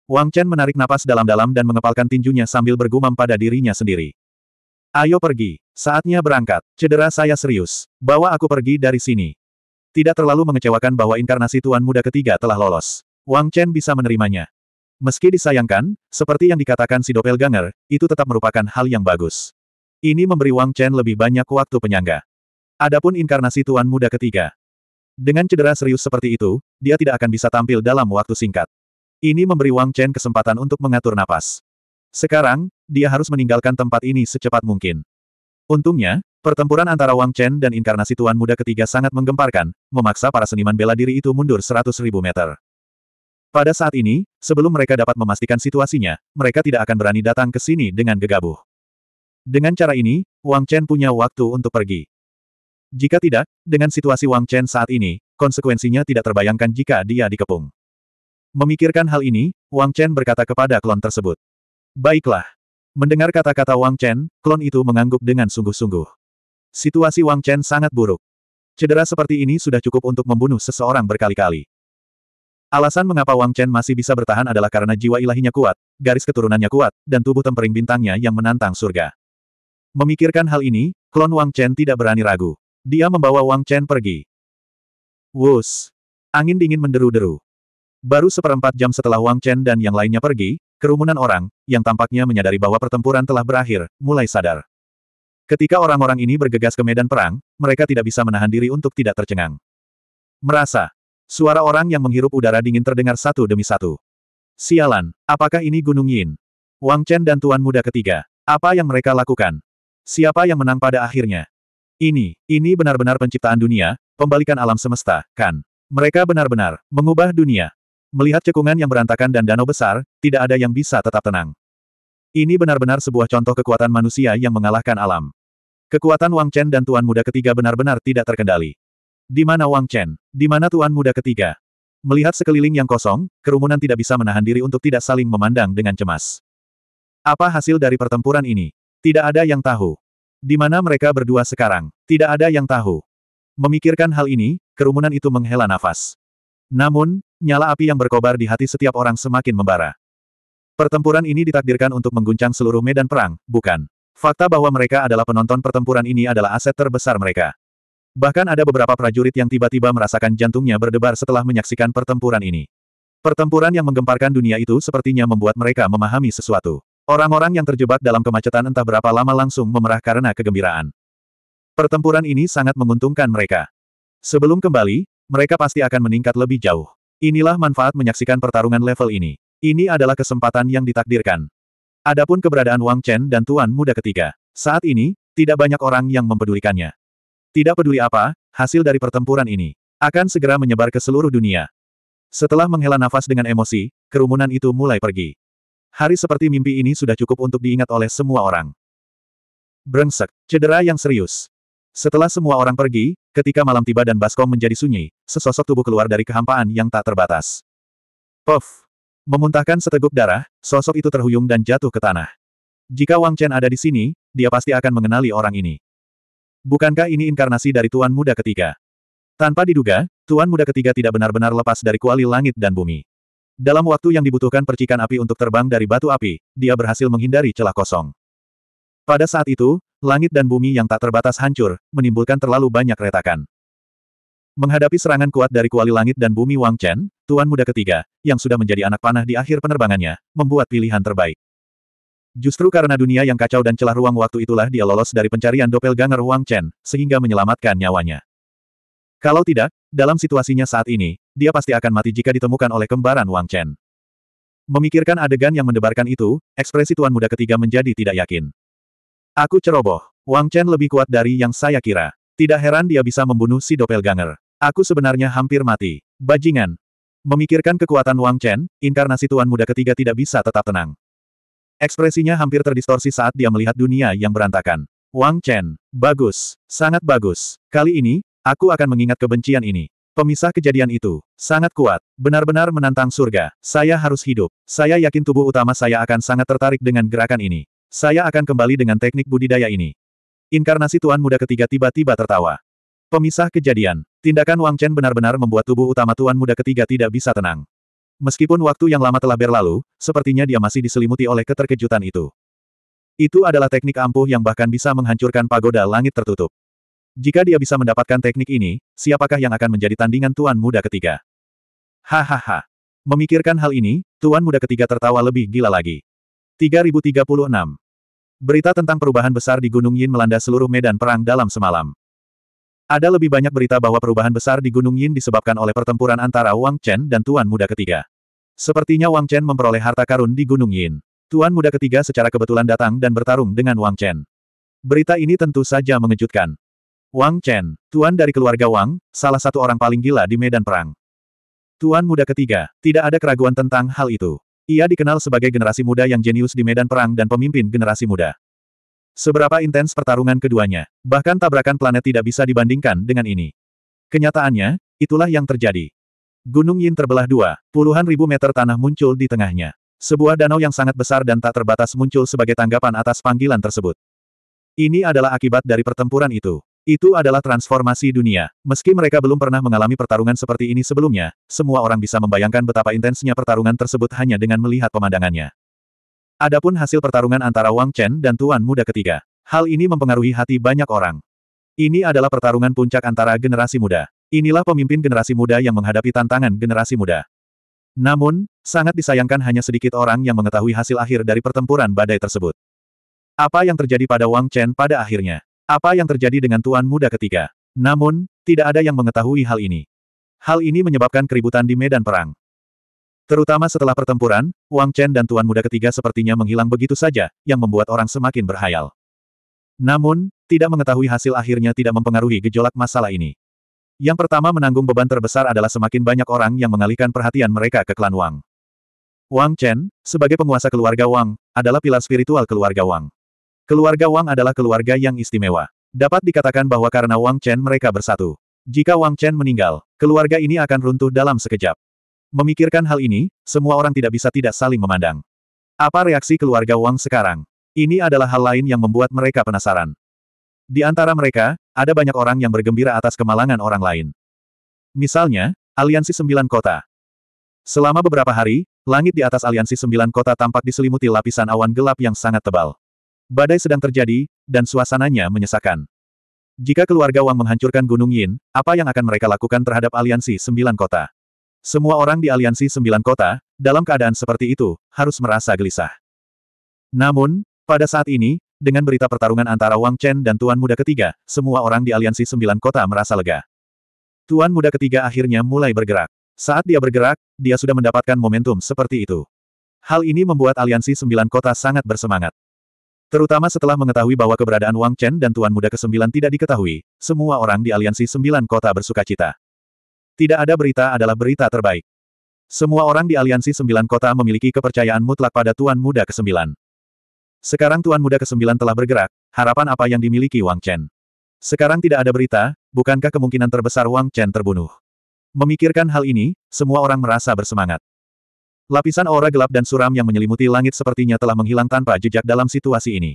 Wang Chen menarik napas dalam-dalam dan mengepalkan tinjunya sambil bergumam pada dirinya sendiri. Ayo pergi, saatnya berangkat, cedera saya serius, bawa aku pergi dari sini. Tidak terlalu mengecewakan bahwa inkarnasi Tuan Muda ketiga telah lolos. Wang Chen bisa menerimanya. Meski disayangkan, seperti yang dikatakan si doppelganger, itu tetap merupakan hal yang bagus. Ini memberi Wang Chen lebih banyak waktu penyangga. Adapun inkarnasi Tuan Muda ketiga. Dengan cedera serius seperti itu, dia tidak akan bisa tampil dalam waktu singkat. Ini memberi Wang Chen kesempatan untuk mengatur napas. Sekarang, dia harus meninggalkan tempat ini secepat mungkin. Untungnya, pertempuran antara Wang Chen dan inkarnasi Tuan Muda ketiga sangat menggemparkan, memaksa para seniman bela diri itu mundur 100.000 meter. Pada saat ini, sebelum mereka dapat memastikan situasinya, mereka tidak akan berani datang ke sini dengan gegabah. Dengan cara ini, Wang Chen punya waktu untuk pergi. Jika tidak, dengan situasi Wang Chen saat ini, konsekuensinya tidak terbayangkan jika dia dikepung. Memikirkan hal ini, Wang Chen berkata kepada klon tersebut. Baiklah. Mendengar kata-kata Wang Chen, klon itu mengangguk dengan sungguh-sungguh. Situasi Wang Chen sangat buruk. Cedera seperti ini sudah cukup untuk membunuh seseorang berkali-kali. Alasan mengapa Wang Chen masih bisa bertahan adalah karena jiwa ilahinya kuat, garis keturunannya kuat, dan tubuh tempering bintangnya yang menantang surga. Memikirkan hal ini, klon Wang Chen tidak berani ragu. Dia membawa Wang Chen pergi. Wus! Angin dingin menderu-deru. Baru seperempat jam setelah Wang Chen dan yang lainnya pergi, kerumunan orang, yang tampaknya menyadari bahwa pertempuran telah berakhir, mulai sadar. Ketika orang-orang ini bergegas ke medan perang, mereka tidak bisa menahan diri untuk tidak tercengang. Merasa, Suara orang yang menghirup udara dingin terdengar satu demi satu. Sialan, apakah ini Gunung Yin? Wang Chen dan Tuan Muda ketiga. Apa yang mereka lakukan? Siapa yang menang pada akhirnya? Ini, ini benar-benar penciptaan dunia, pembalikan alam semesta, kan? Mereka benar-benar mengubah dunia. Melihat cekungan yang berantakan dan danau besar, tidak ada yang bisa tetap tenang. Ini benar-benar sebuah contoh kekuatan manusia yang mengalahkan alam. Kekuatan Wang Chen dan Tuan Muda ketiga benar-benar tidak terkendali. Di mana Wang Chen? Di mana Tuan Muda ketiga? Melihat sekeliling yang kosong, kerumunan tidak bisa menahan diri untuk tidak saling memandang dengan cemas. Apa hasil dari pertempuran ini? Tidak ada yang tahu. Di mana mereka berdua sekarang? Tidak ada yang tahu. Memikirkan hal ini, kerumunan itu menghela nafas. Namun, nyala api yang berkobar di hati setiap orang semakin membara. Pertempuran ini ditakdirkan untuk mengguncang seluruh medan perang, bukan? Fakta bahwa mereka adalah penonton pertempuran ini adalah aset terbesar mereka. Bahkan ada beberapa prajurit yang tiba-tiba merasakan jantungnya berdebar setelah menyaksikan pertempuran ini. Pertempuran yang menggemparkan dunia itu sepertinya membuat mereka memahami sesuatu. Orang-orang yang terjebak dalam kemacetan entah berapa lama langsung memerah karena kegembiraan. Pertempuran ini sangat menguntungkan mereka. Sebelum kembali, mereka pasti akan meningkat lebih jauh. Inilah manfaat menyaksikan pertarungan level ini. Ini adalah kesempatan yang ditakdirkan. Adapun keberadaan Wang Chen dan Tuan Muda ketiga. Saat ini, tidak banyak orang yang mempedulikannya. Tidak peduli apa, hasil dari pertempuran ini akan segera menyebar ke seluruh dunia. Setelah menghela nafas dengan emosi, kerumunan itu mulai pergi. Hari seperti mimpi ini sudah cukup untuk diingat oleh semua orang. Brengsek, cedera yang serius. Setelah semua orang pergi, ketika malam tiba dan Baskom menjadi sunyi, sesosok tubuh keluar dari kehampaan yang tak terbatas. Puff! Memuntahkan seteguk darah, sosok itu terhuyung dan jatuh ke tanah. Jika Wang Chen ada di sini, dia pasti akan mengenali orang ini. Bukankah ini inkarnasi dari Tuan Muda ketiga? Tanpa diduga, Tuan Muda ketiga tidak benar-benar lepas dari kuali langit dan bumi. Dalam waktu yang dibutuhkan percikan api untuk terbang dari batu api, dia berhasil menghindari celah kosong. Pada saat itu, langit dan bumi yang tak terbatas hancur, menimbulkan terlalu banyak retakan. Menghadapi serangan kuat dari kuali langit dan bumi Wang Chen, Tuan Muda ketiga, yang sudah menjadi anak panah di akhir penerbangannya, membuat pilihan terbaik. Justru karena dunia yang kacau dan celah ruang waktu itulah dia lolos dari pencarian doppelganger Wang Chen, sehingga menyelamatkan nyawanya. Kalau tidak, dalam situasinya saat ini, dia pasti akan mati jika ditemukan oleh kembaran Wang Chen. Memikirkan adegan yang mendebarkan itu, ekspresi tuan muda ketiga menjadi tidak yakin. Aku ceroboh. Wang Chen lebih kuat dari yang saya kira. Tidak heran dia bisa membunuh si doppelganger. Aku sebenarnya hampir mati. Bajingan. Memikirkan kekuatan Wang Chen, inkarnasi tuan muda ketiga tidak bisa tetap tenang. Ekspresinya hampir terdistorsi saat dia melihat dunia yang berantakan. Wang Chen, bagus, sangat bagus. Kali ini, aku akan mengingat kebencian ini. Pemisah kejadian itu, sangat kuat, benar-benar menantang surga. Saya harus hidup. Saya yakin tubuh utama saya akan sangat tertarik dengan gerakan ini. Saya akan kembali dengan teknik budidaya ini. Inkarnasi Tuan Muda ketiga tiba-tiba tertawa. Pemisah kejadian, tindakan Wang Chen benar-benar membuat tubuh utama Tuan Muda ketiga tidak bisa tenang. Meskipun waktu yang lama telah berlalu, sepertinya dia masih diselimuti oleh keterkejutan itu. Itu adalah teknik ampuh yang bahkan bisa menghancurkan pagoda langit tertutup. Jika dia bisa mendapatkan teknik ini, siapakah yang akan menjadi tandingan Tuan Muda ketiga? Hahaha. Memikirkan hal ini, Tuan Muda ketiga tertawa lebih gila lagi. 3036. Berita tentang perubahan besar di Gunung Yin melanda seluruh medan perang dalam semalam. Ada lebih banyak berita bahwa perubahan besar di Gunung Yin disebabkan oleh pertempuran antara Wang Chen dan Tuan Muda ketiga. Sepertinya Wang Chen memperoleh harta karun di Gunung Yin. Tuan Muda ketiga secara kebetulan datang dan bertarung dengan Wang Chen. Berita ini tentu saja mengejutkan. Wang Chen, tuan dari keluarga Wang, salah satu orang paling gila di medan perang. Tuan Muda ketiga, tidak ada keraguan tentang hal itu. Ia dikenal sebagai generasi muda yang jenius di medan perang dan pemimpin generasi muda. Seberapa intens pertarungan keduanya, bahkan tabrakan planet tidak bisa dibandingkan dengan ini. Kenyataannya, itulah yang terjadi. Gunung Yin terbelah dua, puluhan ribu meter tanah muncul di tengahnya. Sebuah danau yang sangat besar dan tak terbatas muncul sebagai tanggapan atas panggilan tersebut. Ini adalah akibat dari pertempuran itu. Itu adalah transformasi dunia. Meski mereka belum pernah mengalami pertarungan seperti ini sebelumnya, semua orang bisa membayangkan betapa intensnya pertarungan tersebut hanya dengan melihat pemandangannya. Adapun hasil pertarungan antara Wang Chen dan Tuan Muda ketiga. Hal ini mempengaruhi hati banyak orang. Ini adalah pertarungan puncak antara generasi muda. Inilah pemimpin generasi muda yang menghadapi tantangan generasi muda. Namun, sangat disayangkan hanya sedikit orang yang mengetahui hasil akhir dari pertempuran badai tersebut. Apa yang terjadi pada Wang Chen pada akhirnya? Apa yang terjadi dengan Tuan Muda ketiga? Namun, tidak ada yang mengetahui hal ini. Hal ini menyebabkan keributan di medan perang. Terutama setelah pertempuran, Wang Chen dan tuan muda ketiga sepertinya menghilang begitu saja, yang membuat orang semakin berhayal. Namun, tidak mengetahui hasil akhirnya tidak mempengaruhi gejolak masalah ini. Yang pertama menanggung beban terbesar adalah semakin banyak orang yang mengalihkan perhatian mereka ke klan Wang. Wang Chen, sebagai penguasa keluarga Wang, adalah pilar spiritual keluarga Wang. Keluarga Wang adalah keluarga yang istimewa. Dapat dikatakan bahwa karena Wang Chen mereka bersatu. Jika Wang Chen meninggal, keluarga ini akan runtuh dalam sekejap. Memikirkan hal ini, semua orang tidak bisa tidak saling memandang. Apa reaksi keluarga Wang sekarang? Ini adalah hal lain yang membuat mereka penasaran. Di antara mereka, ada banyak orang yang bergembira atas kemalangan orang lain. Misalnya, Aliansi Sembilan Kota. Selama beberapa hari, langit di atas Aliansi Sembilan Kota tampak diselimuti lapisan awan gelap yang sangat tebal. Badai sedang terjadi, dan suasananya menyesakan. Jika keluarga Wang menghancurkan Gunung Yin, apa yang akan mereka lakukan terhadap aliansi sembilan kota? Semua orang di aliansi sembilan kota, dalam keadaan seperti itu, harus merasa gelisah. Namun, pada saat ini, dengan berita pertarungan antara Wang Chen dan Tuan Muda Ketiga, semua orang di aliansi sembilan kota merasa lega. Tuan Muda Ketiga akhirnya mulai bergerak. Saat dia bergerak, dia sudah mendapatkan momentum seperti itu. Hal ini membuat aliansi sembilan kota sangat bersemangat. Terutama setelah mengetahui bahwa keberadaan Wang Chen dan Tuan Muda Kesembilan tidak diketahui, semua orang di aliansi sembilan kota bersuka cita. Tidak ada berita adalah berita terbaik. Semua orang di aliansi sembilan kota memiliki kepercayaan mutlak pada Tuan Muda ke-9. Sekarang Tuan Muda ke-9 telah bergerak, harapan apa yang dimiliki Wang Chen. Sekarang tidak ada berita, bukankah kemungkinan terbesar Wang Chen terbunuh? Memikirkan hal ini, semua orang merasa bersemangat. Lapisan aura gelap dan suram yang menyelimuti langit sepertinya telah menghilang tanpa jejak dalam situasi ini.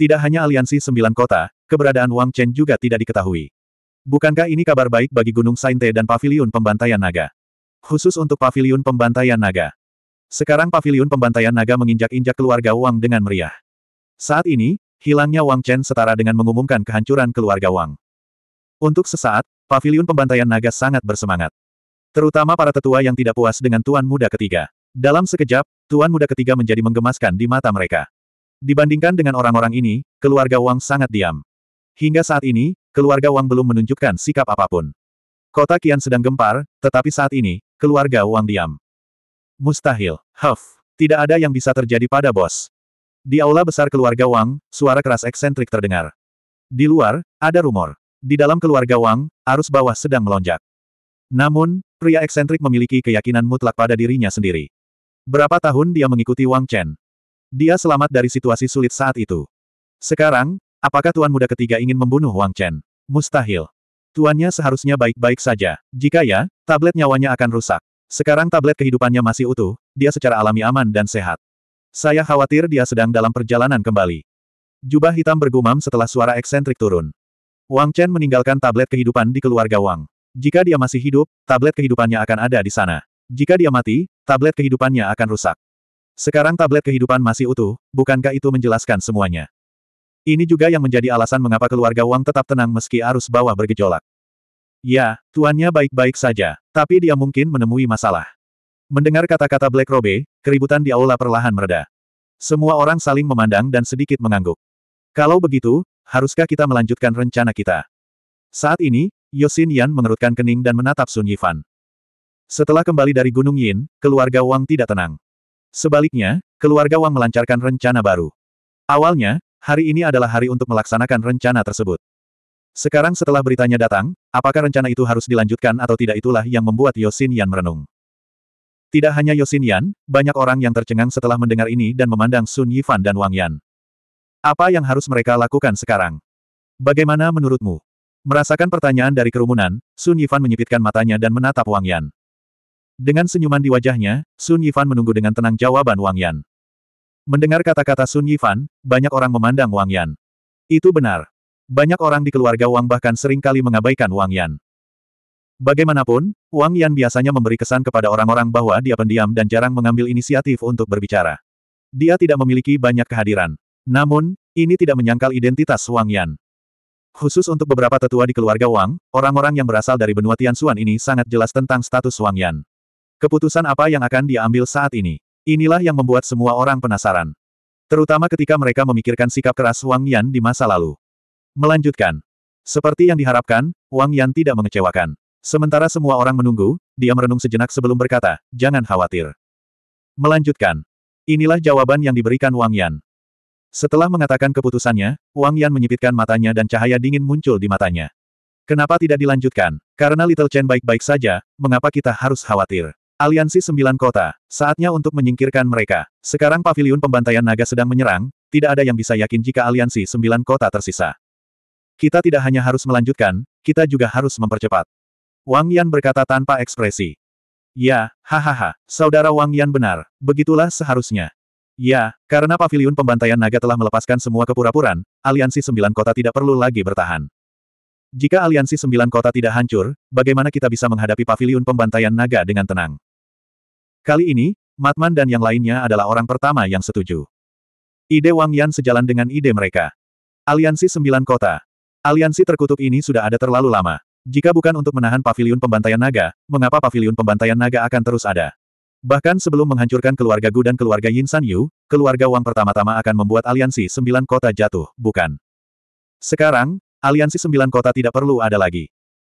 Tidak hanya aliansi sembilan kota, keberadaan Wang Chen juga tidak diketahui. Bukankah ini kabar baik bagi Gunung Sainte dan Paviliun Pembantaian Naga? Khusus untuk Paviliun Pembantaian Naga. Sekarang Paviliun Pembantaian Naga menginjak-injak keluarga Wang dengan meriah. Saat ini, hilangnya Wang Chen setara dengan mengumumkan kehancuran keluarga Wang. Untuk sesaat, Paviliun Pembantaian Naga sangat bersemangat. Terutama para tetua yang tidak puas dengan Tuan Muda ketiga. Dalam sekejap, Tuan Muda ketiga menjadi menggemaskan di mata mereka. Dibandingkan dengan orang-orang ini, keluarga Wang sangat diam. Hingga saat ini, keluarga Wang belum menunjukkan sikap apapun. Kota Kian sedang gempar, tetapi saat ini, keluarga Wang diam. Mustahil, Huff, tidak ada yang bisa terjadi pada bos. Di aula besar keluarga Wang, suara keras eksentrik terdengar. Di luar, ada rumor. Di dalam keluarga Wang, arus bawah sedang melonjak. Namun, pria eksentrik memiliki keyakinan mutlak pada dirinya sendiri. Berapa tahun dia mengikuti Wang Chen? Dia selamat dari situasi sulit saat itu. Sekarang, Apakah tuan muda ketiga ingin membunuh Wang Chen? Mustahil. Tuannya seharusnya baik-baik saja. Jika ya, tablet nyawanya akan rusak. Sekarang tablet kehidupannya masih utuh, dia secara alami aman dan sehat. Saya khawatir dia sedang dalam perjalanan kembali. Jubah hitam bergumam setelah suara eksentrik turun. Wang Chen meninggalkan tablet kehidupan di keluarga Wang. Jika dia masih hidup, tablet kehidupannya akan ada di sana. Jika dia mati, tablet kehidupannya akan rusak. Sekarang tablet kehidupan masih utuh, bukankah itu menjelaskan semuanya? Ini juga yang menjadi alasan mengapa keluarga Wang tetap tenang meski arus bawah bergejolak. Ya, tuannya baik-baik saja, tapi dia mungkin menemui masalah. Mendengar kata-kata Black Robe, keributan di aula perlahan mereda. Semua orang saling memandang dan sedikit mengangguk. Kalau begitu, haruskah kita melanjutkan rencana kita? Saat ini, Yosin Yan mengerutkan kening dan menatap Sun Yifan. Setelah kembali dari Gunung Yin, keluarga Wang tidak tenang. Sebaliknya, keluarga Wang melancarkan rencana baru. Awalnya, Hari ini adalah hari untuk melaksanakan rencana tersebut. Sekarang setelah beritanya datang, apakah rencana itu harus dilanjutkan atau tidak itulah yang membuat Yosin Yan merenung. Tidak hanya Yosin Yan, banyak orang yang tercengang setelah mendengar ini dan memandang Sun Yifan dan Wang Yan. Apa yang harus mereka lakukan sekarang? Bagaimana menurutmu? Merasakan pertanyaan dari kerumunan, Sun Yifan menyipitkan matanya dan menatap Wang Yan. Dengan senyuman di wajahnya, Sun Yifan menunggu dengan tenang jawaban Wang Yan. Mendengar kata-kata Sun Yifan, banyak orang memandang Wang Yan. Itu benar. Banyak orang di keluarga Wang bahkan sering kali mengabaikan Wang Yan. Bagaimanapun, Wang Yan biasanya memberi kesan kepada orang-orang bahwa dia pendiam dan jarang mengambil inisiatif untuk berbicara. Dia tidak memiliki banyak kehadiran. Namun, ini tidak menyangkal identitas Wang Yan. Khusus untuk beberapa tetua di keluarga Wang, orang-orang yang berasal dari benua Tianxuan ini sangat jelas tentang status Wang Yan. Keputusan apa yang akan diambil saat ini? Inilah yang membuat semua orang penasaran. Terutama ketika mereka memikirkan sikap keras Wang Yan di masa lalu. Melanjutkan. Seperti yang diharapkan, Wang Yan tidak mengecewakan. Sementara semua orang menunggu, dia merenung sejenak sebelum berkata, jangan khawatir. Melanjutkan. Inilah jawaban yang diberikan Wang Yan. Setelah mengatakan keputusannya, Wang Yan menyipitkan matanya dan cahaya dingin muncul di matanya. Kenapa tidak dilanjutkan? Karena Little Chen baik-baik saja, mengapa kita harus khawatir? Aliansi Sembilan Kota, saatnya untuk menyingkirkan mereka. Sekarang pavilion pembantaian naga sedang menyerang, tidak ada yang bisa yakin jika aliansi Sembilan Kota tersisa. Kita tidak hanya harus melanjutkan, kita juga harus mempercepat. Wang Yan berkata tanpa ekspresi. Ya, hahaha, saudara Wang Yan benar, begitulah seharusnya. Ya, karena pavilion pembantaian naga telah melepaskan semua kepura puraan aliansi Sembilan Kota tidak perlu lagi bertahan. Jika aliansi Sembilan Kota tidak hancur, bagaimana kita bisa menghadapi pavilion pembantaian naga dengan tenang? Kali ini, Matman dan yang lainnya adalah orang pertama yang setuju. Ide Wang Yan sejalan dengan ide mereka. Aliansi Sembilan Kota. Aliansi terkutuk ini sudah ada terlalu lama. Jika bukan untuk menahan pavilion pembantaian naga, mengapa pavilion pembantaian naga akan terus ada? Bahkan sebelum menghancurkan keluarga Gu dan keluarga Yin San Yu, keluarga Wang pertama-tama akan membuat aliansi Sembilan Kota jatuh, bukan? Sekarang, aliansi Sembilan Kota tidak perlu ada lagi.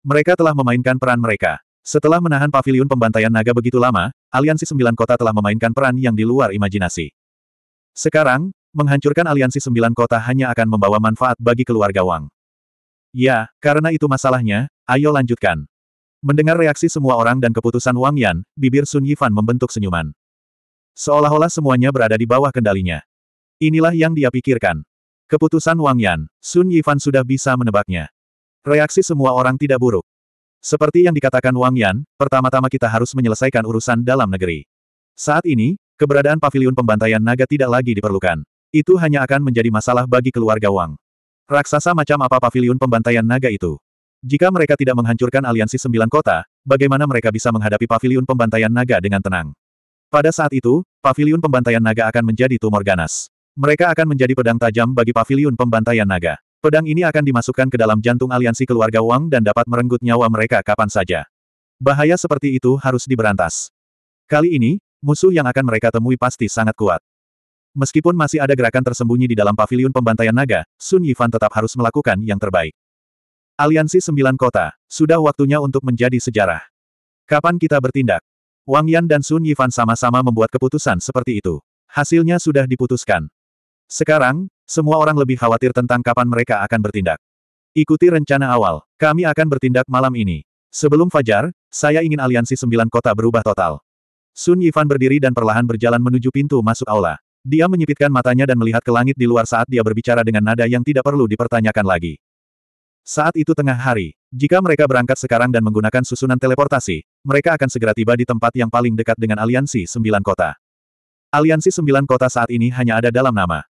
Mereka telah memainkan peran mereka. Setelah menahan pavilion pembantaian naga begitu lama, aliansi sembilan kota telah memainkan peran yang di luar imajinasi. Sekarang, menghancurkan aliansi sembilan kota hanya akan membawa manfaat bagi keluarga Wang. Ya, karena itu masalahnya, ayo lanjutkan. Mendengar reaksi semua orang dan keputusan Wang Yan, bibir Sun Yifan membentuk senyuman. Seolah-olah semuanya berada di bawah kendalinya. Inilah yang dia pikirkan. Keputusan Wang Yan, Sun Yifan sudah bisa menebaknya. Reaksi semua orang tidak buruk. Seperti yang dikatakan Wang Yan, pertama-tama kita harus menyelesaikan urusan dalam negeri. Saat ini, keberadaan pavilion pembantaian naga tidak lagi diperlukan. Itu hanya akan menjadi masalah bagi keluarga Wang. Raksasa macam apa pavilion pembantaian naga itu? Jika mereka tidak menghancurkan aliansi sembilan kota, bagaimana mereka bisa menghadapi pavilion pembantaian naga dengan tenang? Pada saat itu, pavilion pembantaian naga akan menjadi tumor ganas. Mereka akan menjadi pedang tajam bagi pavilion pembantaian naga. Pedang ini akan dimasukkan ke dalam jantung aliansi keluarga Wang dan dapat merenggut nyawa mereka kapan saja. Bahaya seperti itu harus diberantas. Kali ini, musuh yang akan mereka temui pasti sangat kuat. Meskipun masih ada gerakan tersembunyi di dalam paviliun pembantaian naga, Sun Yifan tetap harus melakukan yang terbaik. Aliansi Sembilan Kota, sudah waktunya untuk menjadi sejarah. Kapan kita bertindak? Wang Yan dan Sun Yifan sama-sama membuat keputusan seperti itu. Hasilnya sudah diputuskan. Sekarang, semua orang lebih khawatir tentang kapan mereka akan bertindak. Ikuti rencana awal. Kami akan bertindak malam ini. Sebelum fajar, saya ingin aliansi sembilan kota berubah total. Sun Yifan berdiri dan perlahan berjalan menuju pintu masuk aula. Dia menyipitkan matanya dan melihat ke langit di luar saat dia berbicara dengan nada yang tidak perlu dipertanyakan lagi. Saat itu tengah hari. Jika mereka berangkat sekarang dan menggunakan susunan teleportasi, mereka akan segera tiba di tempat yang paling dekat dengan aliansi sembilan kota. Aliansi sembilan kota saat ini hanya ada dalam nama.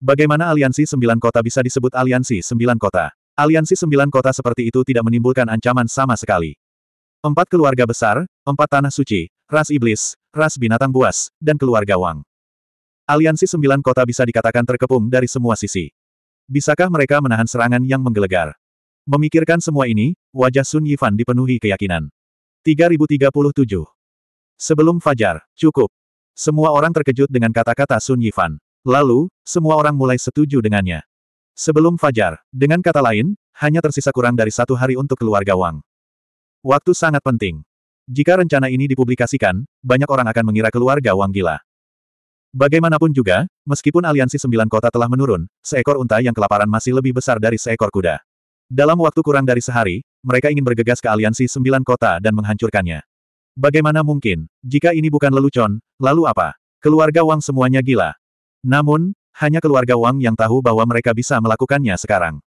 Bagaimana aliansi sembilan kota bisa disebut aliansi sembilan kota? Aliansi sembilan kota seperti itu tidak menimbulkan ancaman sama sekali. Empat keluarga besar, empat tanah suci, ras iblis, ras binatang buas, dan keluarga Wang. Aliansi sembilan kota bisa dikatakan terkepung dari semua sisi. Bisakah mereka menahan serangan yang menggelegar? Memikirkan semua ini, wajah Sun Yifan dipenuhi keyakinan. 3037. Sebelum Fajar, cukup. Semua orang terkejut dengan kata-kata Sun Yifan. Lalu, semua orang mulai setuju dengannya. Sebelum Fajar, dengan kata lain, hanya tersisa kurang dari satu hari untuk keluarga Wang. Waktu sangat penting. Jika rencana ini dipublikasikan, banyak orang akan mengira keluarga Wang gila. Bagaimanapun juga, meskipun aliansi sembilan kota telah menurun, seekor unta yang kelaparan masih lebih besar dari seekor kuda. Dalam waktu kurang dari sehari, mereka ingin bergegas ke aliansi sembilan kota dan menghancurkannya. Bagaimana mungkin, jika ini bukan lelucon, lalu apa? Keluarga Wang semuanya gila, namun, hanya keluarga Wang yang tahu bahwa mereka bisa melakukannya sekarang.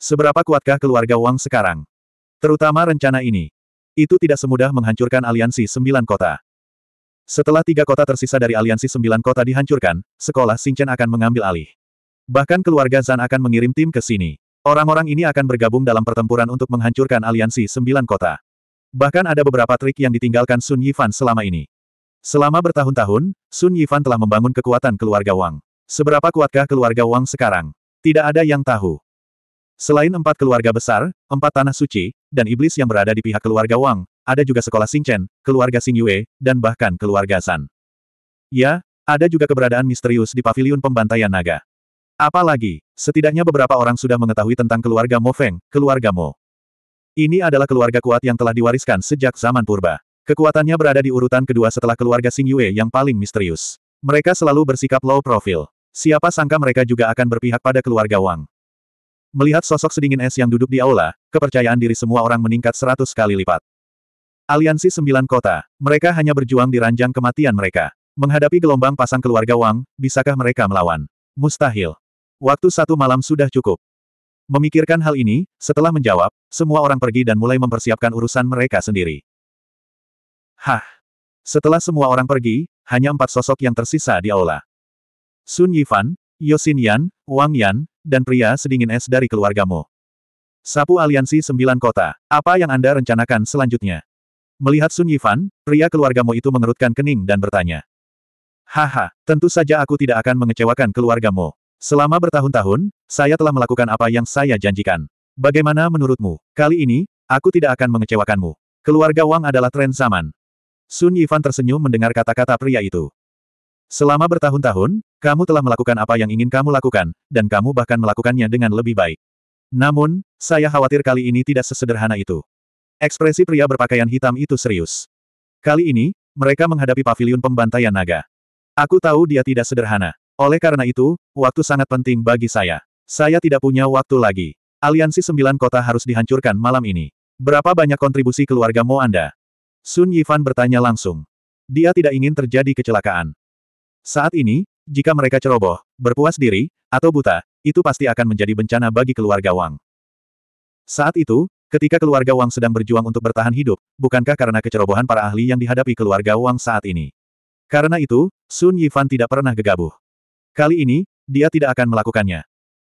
Seberapa kuatkah keluarga Wang sekarang? Terutama rencana ini. Itu tidak semudah menghancurkan aliansi sembilan kota. Setelah tiga kota tersisa dari aliansi sembilan kota dihancurkan, sekolah Xingchen akan mengambil alih. Bahkan keluarga Zan akan mengirim tim ke sini. Orang-orang ini akan bergabung dalam pertempuran untuk menghancurkan aliansi sembilan kota. Bahkan ada beberapa trik yang ditinggalkan Sun Yifan selama ini. Selama bertahun-tahun, Sun Yifan telah membangun kekuatan keluarga Wang. Seberapa kuatkah keluarga Wang sekarang? Tidak ada yang tahu. Selain empat keluarga besar, empat tanah suci, dan iblis yang berada di pihak keluarga Wang, ada juga sekolah Xingchen, keluarga Xing Yue, dan bahkan keluarga San. Ya, ada juga keberadaan misterius di paviliun pembantaian naga. Apalagi, setidaknya beberapa orang sudah mengetahui tentang keluarga Mo Feng, keluarga Mo. Ini adalah keluarga kuat yang telah diwariskan sejak zaman purba. Kekuatannya berada di urutan kedua setelah keluarga Sing Yue yang paling misterius. Mereka selalu bersikap low profile. Siapa sangka mereka juga akan berpihak pada keluarga Wang. Melihat sosok sedingin es yang duduk di aula, kepercayaan diri semua orang meningkat seratus kali lipat. Aliansi Sembilan Kota, mereka hanya berjuang di ranjang kematian mereka. Menghadapi gelombang pasang keluarga Wang, bisakah mereka melawan? Mustahil. Waktu satu malam sudah cukup. Memikirkan hal ini, setelah menjawab, semua orang pergi dan mulai mempersiapkan urusan mereka sendiri. Hah! Setelah semua orang pergi, hanya empat sosok yang tersisa di aula. Sun Yifan, Yosin Yan, Wang Yan, dan pria sedingin es dari keluargamu. Sapu aliansi sembilan kota. Apa yang Anda rencanakan selanjutnya? Melihat Sun Yifan, pria keluargamu itu mengerutkan kening dan bertanya. Haha, tentu saja aku tidak akan mengecewakan keluargamu. Selama bertahun-tahun, saya telah melakukan apa yang saya janjikan. Bagaimana menurutmu? Kali ini, aku tidak akan mengecewakanmu. Keluarga Wang adalah tren zaman. Sun Yifan tersenyum mendengar kata-kata pria itu. Selama bertahun-tahun, kamu telah melakukan apa yang ingin kamu lakukan, dan kamu bahkan melakukannya dengan lebih baik. Namun, saya khawatir kali ini tidak sesederhana itu. Ekspresi pria berpakaian hitam itu serius. Kali ini, mereka menghadapi pavilion pembantaian naga. Aku tahu dia tidak sederhana. Oleh karena itu, waktu sangat penting bagi saya. Saya tidak punya waktu lagi. Aliansi Sembilan Kota harus dihancurkan malam ini. Berapa banyak kontribusi keluarga Mo Anda? Sun Yifan bertanya langsung. Dia tidak ingin terjadi kecelakaan. Saat ini, jika mereka ceroboh, berpuas diri, atau buta, itu pasti akan menjadi bencana bagi keluarga Wang. Saat itu, ketika keluarga Wang sedang berjuang untuk bertahan hidup, bukankah karena kecerobohan para ahli yang dihadapi keluarga Wang saat ini? Karena itu, Sun Yifan tidak pernah gegabah. Kali ini, dia tidak akan melakukannya.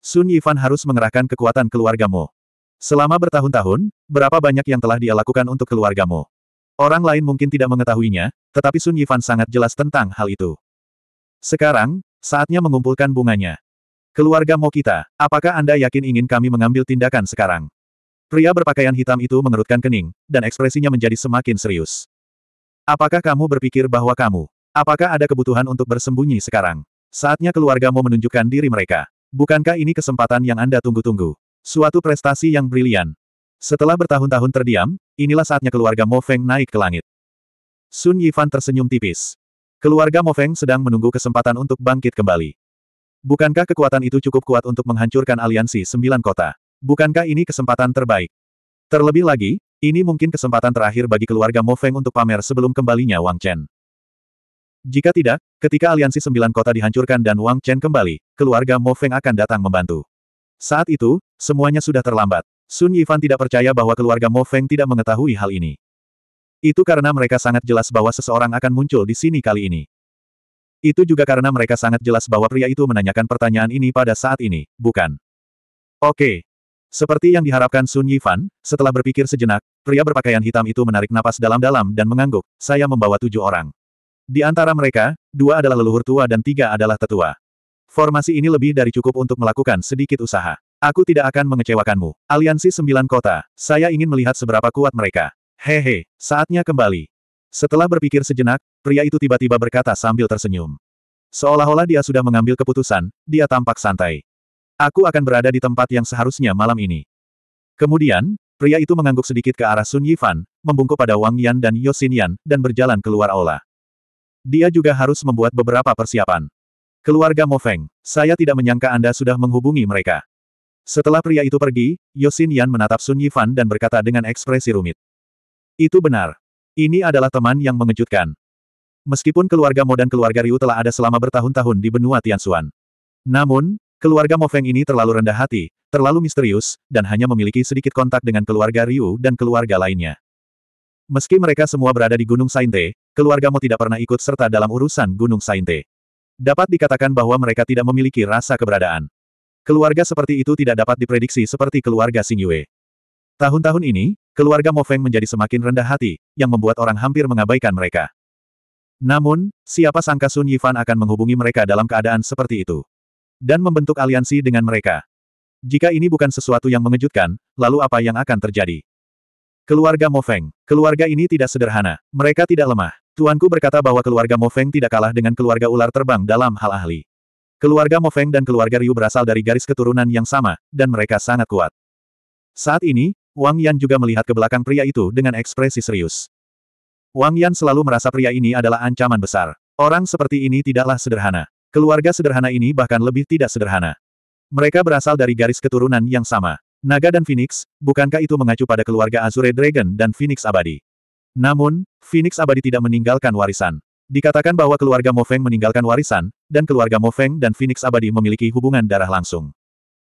Sun Yifan harus mengerahkan kekuatan keluargamu. Selama bertahun-tahun, berapa banyak yang telah dia lakukan untuk keluargamu? Orang lain mungkin tidak mengetahuinya, tetapi Sun Yifan sangat jelas tentang hal itu. Sekarang, saatnya mengumpulkan bunganya. Keluarga Mo kita, apakah Anda yakin ingin kami mengambil tindakan sekarang? Pria berpakaian hitam itu mengerutkan kening, dan ekspresinya menjadi semakin serius. Apakah kamu berpikir bahwa kamu? Apakah ada kebutuhan untuk bersembunyi sekarang? Saatnya keluarga Mo menunjukkan diri mereka. Bukankah ini kesempatan yang Anda tunggu-tunggu? Suatu prestasi yang brilian. Setelah bertahun-tahun terdiam, Inilah saatnya keluarga Mo Feng naik ke langit. Sun Yifan tersenyum tipis. Keluarga Mo Feng sedang menunggu kesempatan untuk bangkit kembali. Bukankah kekuatan itu cukup kuat untuk menghancurkan aliansi sembilan kota? Bukankah ini kesempatan terbaik? Terlebih lagi, ini mungkin kesempatan terakhir bagi keluarga Mo Feng untuk pamer sebelum kembalinya Wang Chen. Jika tidak, ketika aliansi sembilan kota dihancurkan dan Wang Chen kembali, keluarga Mo Feng akan datang membantu. Saat itu, semuanya sudah terlambat. Sun Yifan tidak percaya bahwa keluarga Mo Feng tidak mengetahui hal ini. Itu karena mereka sangat jelas bahwa seseorang akan muncul di sini kali ini. Itu juga karena mereka sangat jelas bahwa pria itu menanyakan pertanyaan ini pada saat ini, bukan? Oke. Seperti yang diharapkan Sun Yifan, setelah berpikir sejenak, pria berpakaian hitam itu menarik napas dalam-dalam dan mengangguk, saya membawa tujuh orang. Di antara mereka, dua adalah leluhur tua dan tiga adalah tetua. Formasi ini lebih dari cukup untuk melakukan sedikit usaha. Aku tidak akan mengecewakanmu. Aliansi Sembilan Kota, saya ingin melihat seberapa kuat mereka. Hehe, saatnya kembali. Setelah berpikir sejenak, pria itu tiba-tiba berkata sambil tersenyum. Seolah-olah dia sudah mengambil keputusan, dia tampak santai. Aku akan berada di tempat yang seharusnya malam ini. Kemudian, pria itu mengangguk sedikit ke arah Sun Yifan, membungkuk pada Wang Yan dan Yosin Yan, dan berjalan keluar aula. Dia juga harus membuat beberapa persiapan. Keluarga Mo Feng, saya tidak menyangka Anda sudah menghubungi mereka. Setelah pria itu pergi, Yosin Yan menatap Sun Yifan dan berkata dengan ekspresi rumit. Itu benar. Ini adalah teman yang mengejutkan. Meskipun keluarga Mo dan keluarga Ryu telah ada selama bertahun-tahun di benua Tianxuan. Namun, keluarga Mo Feng ini terlalu rendah hati, terlalu misterius, dan hanya memiliki sedikit kontak dengan keluarga Ryu dan keluarga lainnya. Meski mereka semua berada di Gunung Sainte, keluarga Mo tidak pernah ikut serta dalam urusan Gunung Sainte. Dapat dikatakan bahwa mereka tidak memiliki rasa keberadaan. Keluarga seperti itu tidak dapat diprediksi seperti keluarga Xing Yue. Tahun-tahun ini, keluarga Mo Feng menjadi semakin rendah hati, yang membuat orang hampir mengabaikan mereka. Namun, siapa sangka Sun Yifan akan menghubungi mereka dalam keadaan seperti itu. Dan membentuk aliansi dengan mereka. Jika ini bukan sesuatu yang mengejutkan, lalu apa yang akan terjadi? Keluarga Mo Feng. Keluarga ini tidak sederhana. Mereka tidak lemah. Tuanku berkata bahwa keluarga Mo Feng tidak kalah dengan keluarga ular terbang dalam hal ahli. Keluarga Mo Feng dan keluarga Ryu berasal dari garis keturunan yang sama, dan mereka sangat kuat. Saat ini, Wang Yan juga melihat ke belakang pria itu dengan ekspresi serius. Wang Yan selalu merasa pria ini adalah ancaman besar. Orang seperti ini tidaklah sederhana. Keluarga sederhana ini bahkan lebih tidak sederhana. Mereka berasal dari garis keturunan yang sama. Naga dan Phoenix, bukankah itu mengacu pada keluarga Azure Dragon dan Phoenix Abadi? Namun, Phoenix Abadi tidak meninggalkan warisan. Dikatakan bahwa keluarga Mo Feng meninggalkan warisan, dan keluarga Mo Feng dan Phoenix Abadi memiliki hubungan darah langsung.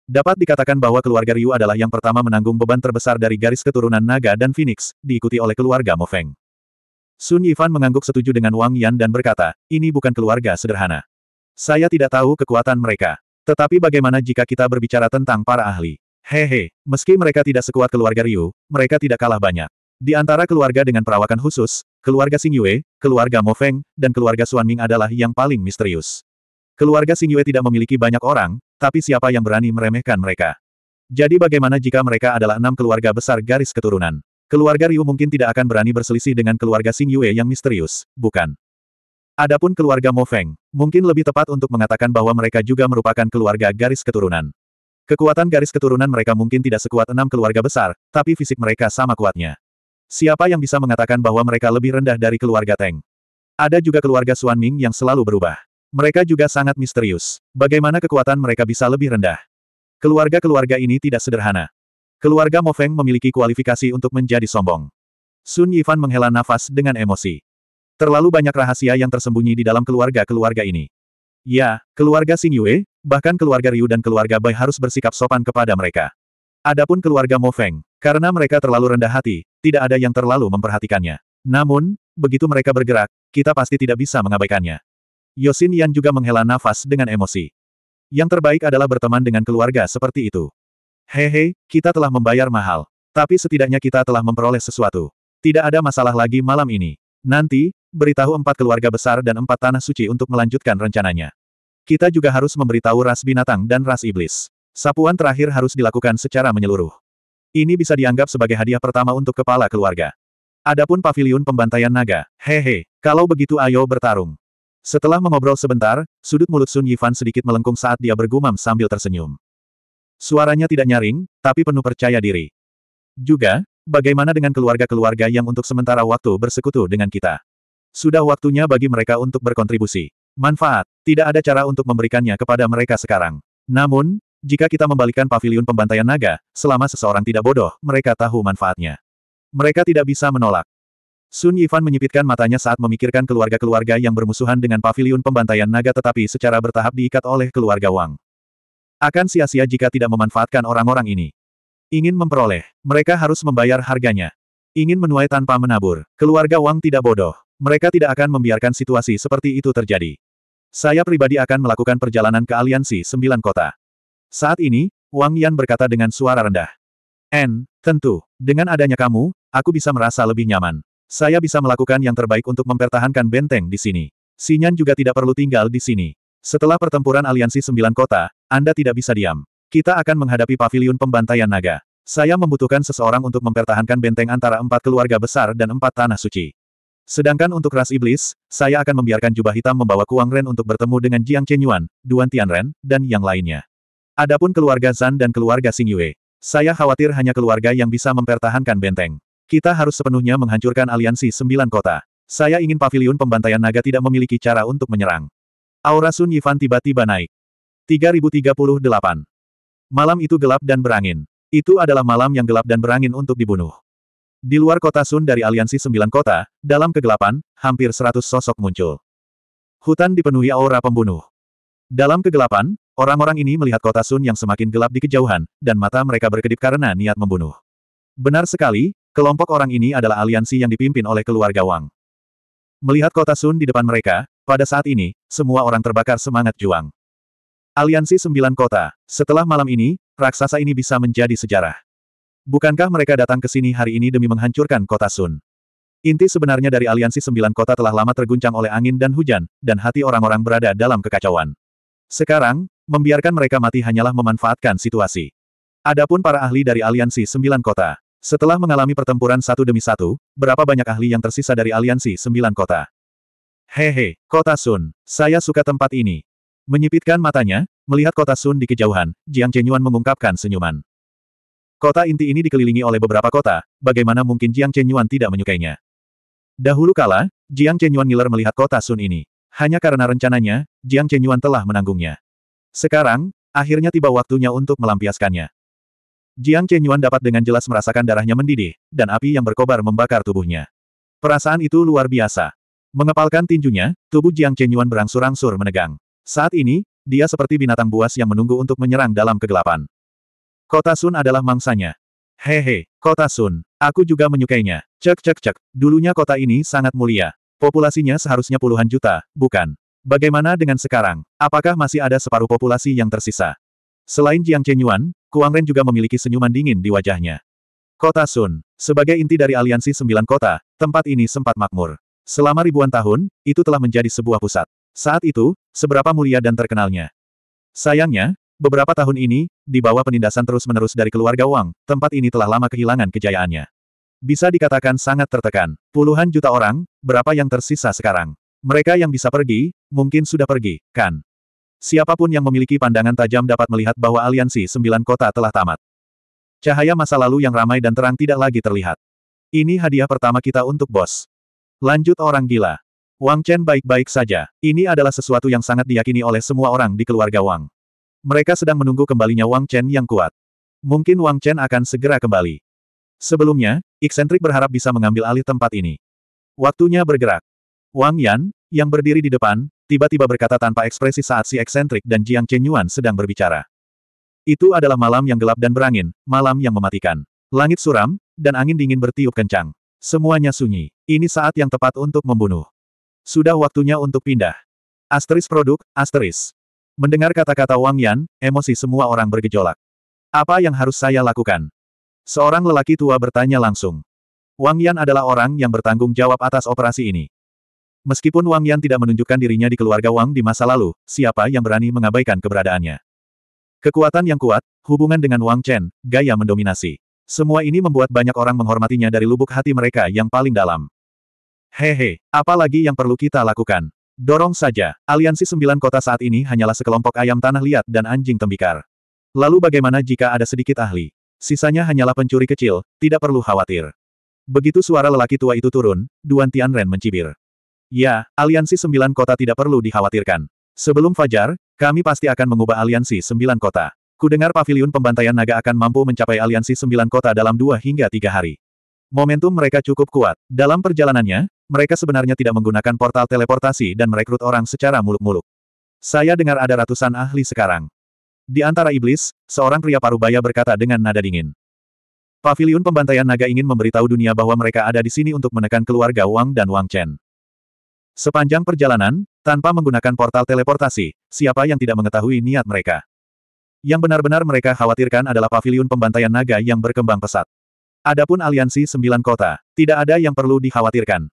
Dapat dikatakan bahwa keluarga Ryu adalah yang pertama menanggung beban terbesar dari garis keturunan naga dan Phoenix, diikuti oleh keluarga Mo Feng. Sun Yifan mengangguk setuju dengan Wang Yan dan berkata, ini bukan keluarga sederhana. Saya tidak tahu kekuatan mereka. Tetapi bagaimana jika kita berbicara tentang para ahli? Hehe, meski mereka tidak sekuat keluarga Ryu, mereka tidak kalah banyak. Di antara keluarga dengan perawakan khusus, keluarga Xing Yue, keluarga Mo Feng, dan keluarga Xuan Ming adalah yang paling misterius. Keluarga Xing Yue tidak memiliki banyak orang, tapi siapa yang berani meremehkan mereka? Jadi bagaimana jika mereka adalah enam keluarga besar garis keturunan? Keluarga Ryu mungkin tidak akan berani berselisih dengan keluarga Xing Yue yang misterius, bukan? Adapun keluarga Mo Feng, mungkin lebih tepat untuk mengatakan bahwa mereka juga merupakan keluarga garis keturunan. Kekuatan garis keturunan mereka mungkin tidak sekuat enam keluarga besar, tapi fisik mereka sama kuatnya. Siapa yang bisa mengatakan bahwa mereka lebih rendah dari keluarga Teng? Ada juga keluarga Xuan Ming yang selalu berubah. Mereka juga sangat misterius. Bagaimana kekuatan mereka bisa lebih rendah? Keluarga-keluarga ini tidak sederhana. Keluarga Mo Feng memiliki kualifikasi untuk menjadi sombong. Sun Yifan menghela nafas dengan emosi. Terlalu banyak rahasia yang tersembunyi di dalam keluarga-keluarga ini. Ya, keluarga Xing Yue, bahkan keluarga Ryu dan keluarga Bai harus bersikap sopan kepada mereka. Adapun keluarga Mo Feng, karena mereka terlalu rendah hati, tidak ada yang terlalu memperhatikannya. Namun, begitu mereka bergerak, kita pasti tidak bisa mengabaikannya. Yosin Yan juga menghela nafas dengan emosi. Yang terbaik adalah berteman dengan keluarga seperti itu. Hehe, kita telah membayar mahal. Tapi setidaknya kita telah memperoleh sesuatu. Tidak ada masalah lagi malam ini. Nanti, beritahu empat keluarga besar dan empat tanah suci untuk melanjutkan rencananya. Kita juga harus memberitahu ras binatang dan ras iblis. Sapuan terakhir harus dilakukan secara menyeluruh. Ini bisa dianggap sebagai hadiah pertama untuk kepala keluarga. Adapun pavilion pembantaian naga, hehe, kalau begitu ayo bertarung. Setelah mengobrol sebentar, sudut mulut Sun Yifan sedikit melengkung saat dia bergumam sambil tersenyum. Suaranya tidak nyaring, tapi penuh percaya diri. Juga, bagaimana dengan keluarga-keluarga yang untuk sementara waktu bersekutu dengan kita? Sudah waktunya bagi mereka untuk berkontribusi. Manfaat, tidak ada cara untuk memberikannya kepada mereka sekarang. Namun, jika kita membalikkan pavilion pembantaian naga, selama seseorang tidak bodoh, mereka tahu manfaatnya. Mereka tidak bisa menolak. Sun Yifan menyipitkan matanya saat memikirkan keluarga-keluarga yang bermusuhan dengan pavilion pembantaian naga tetapi secara bertahap diikat oleh keluarga Wang. Akan sia-sia jika tidak memanfaatkan orang-orang ini. Ingin memperoleh, mereka harus membayar harganya. Ingin menuai tanpa menabur, keluarga Wang tidak bodoh. Mereka tidak akan membiarkan situasi seperti itu terjadi. Saya pribadi akan melakukan perjalanan ke aliansi sembilan kota. Saat ini, Wang Yan berkata dengan suara rendah. N, tentu, dengan adanya kamu, aku bisa merasa lebih nyaman. Saya bisa melakukan yang terbaik untuk mempertahankan benteng di sini. Sinyan juga tidak perlu tinggal di sini. Setelah pertempuran aliansi sembilan kota, Anda tidak bisa diam. Kita akan menghadapi pavilion pembantaian naga. Saya membutuhkan seseorang untuk mempertahankan benteng antara empat keluarga besar dan empat tanah suci. Sedangkan untuk ras iblis, saya akan membiarkan jubah hitam membawa Kuang Ren untuk bertemu dengan Jiang Chenyuan, Duan Tianren, dan yang lainnya. Adapun keluarga Zan dan keluarga Xing Yue, saya khawatir hanya keluarga yang bisa mempertahankan benteng. Kita harus sepenuhnya menghancurkan aliansi sembilan kota. Saya ingin pavilion pembantaian naga tidak memiliki cara untuk menyerang. Aura Sun Yifan tiba-tiba naik. 3038. Malam itu gelap dan berangin. Itu adalah malam yang gelap dan berangin untuk dibunuh. Di luar kota Sun dari aliansi sembilan kota, dalam kegelapan, hampir seratus sosok muncul. Hutan dipenuhi aura pembunuh. Dalam kegelapan, orang-orang ini melihat kota Sun yang semakin gelap di kejauhan, dan mata mereka berkedip karena niat membunuh. Benar sekali, Kelompok orang ini adalah aliansi yang dipimpin oleh keluarga Wang. Melihat kota Sun di depan mereka, pada saat ini, semua orang terbakar semangat juang. Aliansi Sembilan Kota, setelah malam ini, raksasa ini bisa menjadi sejarah. Bukankah mereka datang ke sini hari ini demi menghancurkan kota Sun? Inti sebenarnya dari aliansi Sembilan Kota telah lama terguncang oleh angin dan hujan, dan hati orang-orang berada dalam kekacauan. Sekarang, membiarkan mereka mati hanyalah memanfaatkan situasi. Adapun para ahli dari aliansi Sembilan Kota, setelah mengalami pertempuran satu demi satu, berapa banyak ahli yang tersisa dari aliansi sembilan kota? Hehe, kota Sun, saya suka tempat ini. Menyipitkan matanya, melihat kota Sun di kejauhan, Jiang Chenyuan mengungkapkan senyuman. Kota inti ini dikelilingi oleh beberapa kota, bagaimana mungkin Jiang Chenyuan tidak menyukainya? Dahulu kala, Jiang Chenyuan ngiler melihat kota Sun ini. Hanya karena rencananya, Jiang Chenyuan telah menanggungnya. Sekarang, akhirnya tiba waktunya untuk melampiaskannya. Jiang Chenyuan dapat dengan jelas merasakan darahnya mendidih, dan api yang berkobar membakar tubuhnya. Perasaan itu luar biasa. Mengepalkan tinjunya, tubuh Jiang Chenyuan berangsur-angsur menegang. Saat ini, dia seperti binatang buas yang menunggu untuk menyerang dalam kegelapan. Kota Sun adalah mangsanya. Hehe, kota Sun. Aku juga menyukainya. Cek cek cek, dulunya kota ini sangat mulia. Populasinya seharusnya puluhan juta, bukan? Bagaimana dengan sekarang? Apakah masih ada separuh populasi yang tersisa? Selain Jiang Chenyuan, Kuang Ren juga memiliki senyuman dingin di wajahnya. Kota Sun. Sebagai inti dari aliansi sembilan kota, tempat ini sempat makmur. Selama ribuan tahun, itu telah menjadi sebuah pusat. Saat itu, seberapa mulia dan terkenalnya. Sayangnya, beberapa tahun ini, di bawah penindasan terus-menerus dari keluarga Wang, tempat ini telah lama kehilangan kejayaannya. Bisa dikatakan sangat tertekan. Puluhan juta orang, berapa yang tersisa sekarang? Mereka yang bisa pergi, mungkin sudah pergi, kan? Siapapun yang memiliki pandangan tajam dapat melihat bahwa aliansi sembilan kota telah tamat. Cahaya masa lalu yang ramai dan terang tidak lagi terlihat. Ini hadiah pertama kita untuk bos. Lanjut orang gila. Wang Chen baik-baik saja. Ini adalah sesuatu yang sangat diyakini oleh semua orang di keluarga Wang. Mereka sedang menunggu kembalinya Wang Chen yang kuat. Mungkin Wang Chen akan segera kembali. Sebelumnya, Iksentrik berharap bisa mengambil alih tempat ini. Waktunya bergerak. Wang Yan, yang berdiri di depan, tiba-tiba berkata tanpa ekspresi saat si eksentrik dan Jiang Chenyuan sedang berbicara. Itu adalah malam yang gelap dan berangin, malam yang mematikan. Langit suram, dan angin dingin bertiup kencang. Semuanya sunyi. Ini saat yang tepat untuk membunuh. Sudah waktunya untuk pindah. Asteris produk, asteris. Mendengar kata-kata Wang Yan, emosi semua orang bergejolak. Apa yang harus saya lakukan? Seorang lelaki tua bertanya langsung. Wang Yan adalah orang yang bertanggung jawab atas operasi ini. Meskipun Wang Yan tidak menunjukkan dirinya di keluarga Wang di masa lalu, siapa yang berani mengabaikan keberadaannya? Kekuatan yang kuat, hubungan dengan Wang Chen, gaya mendominasi. Semua ini membuat banyak orang menghormatinya dari lubuk hati mereka yang paling dalam. Hehe, apalagi yang perlu kita lakukan? Dorong saja, aliansi sembilan kota saat ini hanyalah sekelompok ayam tanah liat dan anjing tembikar. Lalu bagaimana jika ada sedikit ahli? Sisanya hanyalah pencuri kecil, tidak perlu khawatir. Begitu suara lelaki tua itu turun, Duan Tianren mencibir. Ya, aliansi sembilan kota tidak perlu dikhawatirkan. Sebelum Fajar, kami pasti akan mengubah aliansi sembilan kota. Kudengar pavilion pembantaian naga akan mampu mencapai aliansi sembilan kota dalam dua hingga tiga hari. Momentum mereka cukup kuat. Dalam perjalanannya, mereka sebenarnya tidak menggunakan portal teleportasi dan merekrut orang secara muluk-muluk. Saya dengar ada ratusan ahli sekarang. Di antara iblis, seorang pria parubaya berkata dengan nada dingin. Pavilion pembantaian naga ingin memberitahu dunia bahwa mereka ada di sini untuk menekan keluarga Wang dan Wang Chen. Sepanjang perjalanan, tanpa menggunakan portal teleportasi, siapa yang tidak mengetahui niat mereka? Yang benar-benar mereka khawatirkan adalah paviliun pembantaian naga yang berkembang pesat. Adapun aliansi sembilan kota, tidak ada yang perlu dikhawatirkan.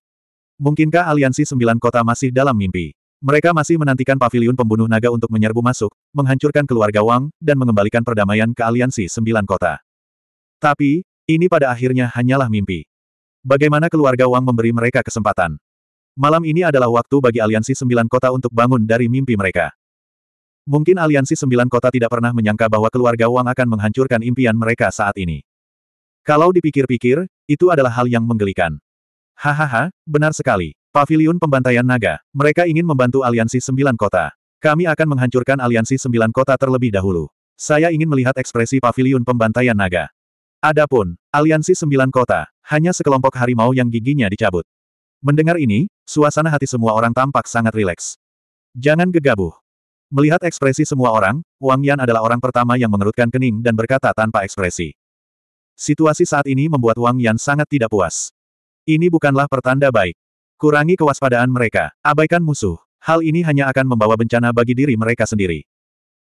Mungkinkah aliansi sembilan kota masih dalam mimpi? Mereka masih menantikan paviliun pembunuh naga untuk menyerbu masuk, menghancurkan keluarga Wang, dan mengembalikan perdamaian ke aliansi sembilan kota. Tapi, ini pada akhirnya hanyalah mimpi. Bagaimana keluarga Wang memberi mereka kesempatan? Malam ini adalah waktu bagi aliansi sembilan kota untuk bangun dari mimpi mereka. Mungkin aliansi sembilan kota tidak pernah menyangka bahwa keluarga Wang akan menghancurkan impian mereka saat ini. Kalau dipikir-pikir, itu adalah hal yang menggelikan. Hahaha, benar sekali. Paviliun Pembantaian Naga, mereka ingin membantu aliansi sembilan kota. Kami akan menghancurkan aliansi sembilan kota terlebih dahulu. Saya ingin melihat ekspresi Paviliun Pembantaian Naga. Adapun, aliansi sembilan kota, hanya sekelompok harimau yang giginya dicabut. Mendengar ini, suasana hati semua orang tampak sangat rileks. Jangan gegabah. Melihat ekspresi semua orang, Wang Yan adalah orang pertama yang mengerutkan kening dan berkata tanpa ekspresi. Situasi saat ini membuat Wang Yan sangat tidak puas. Ini bukanlah pertanda baik. Kurangi kewaspadaan mereka, abaikan musuh. Hal ini hanya akan membawa bencana bagi diri mereka sendiri.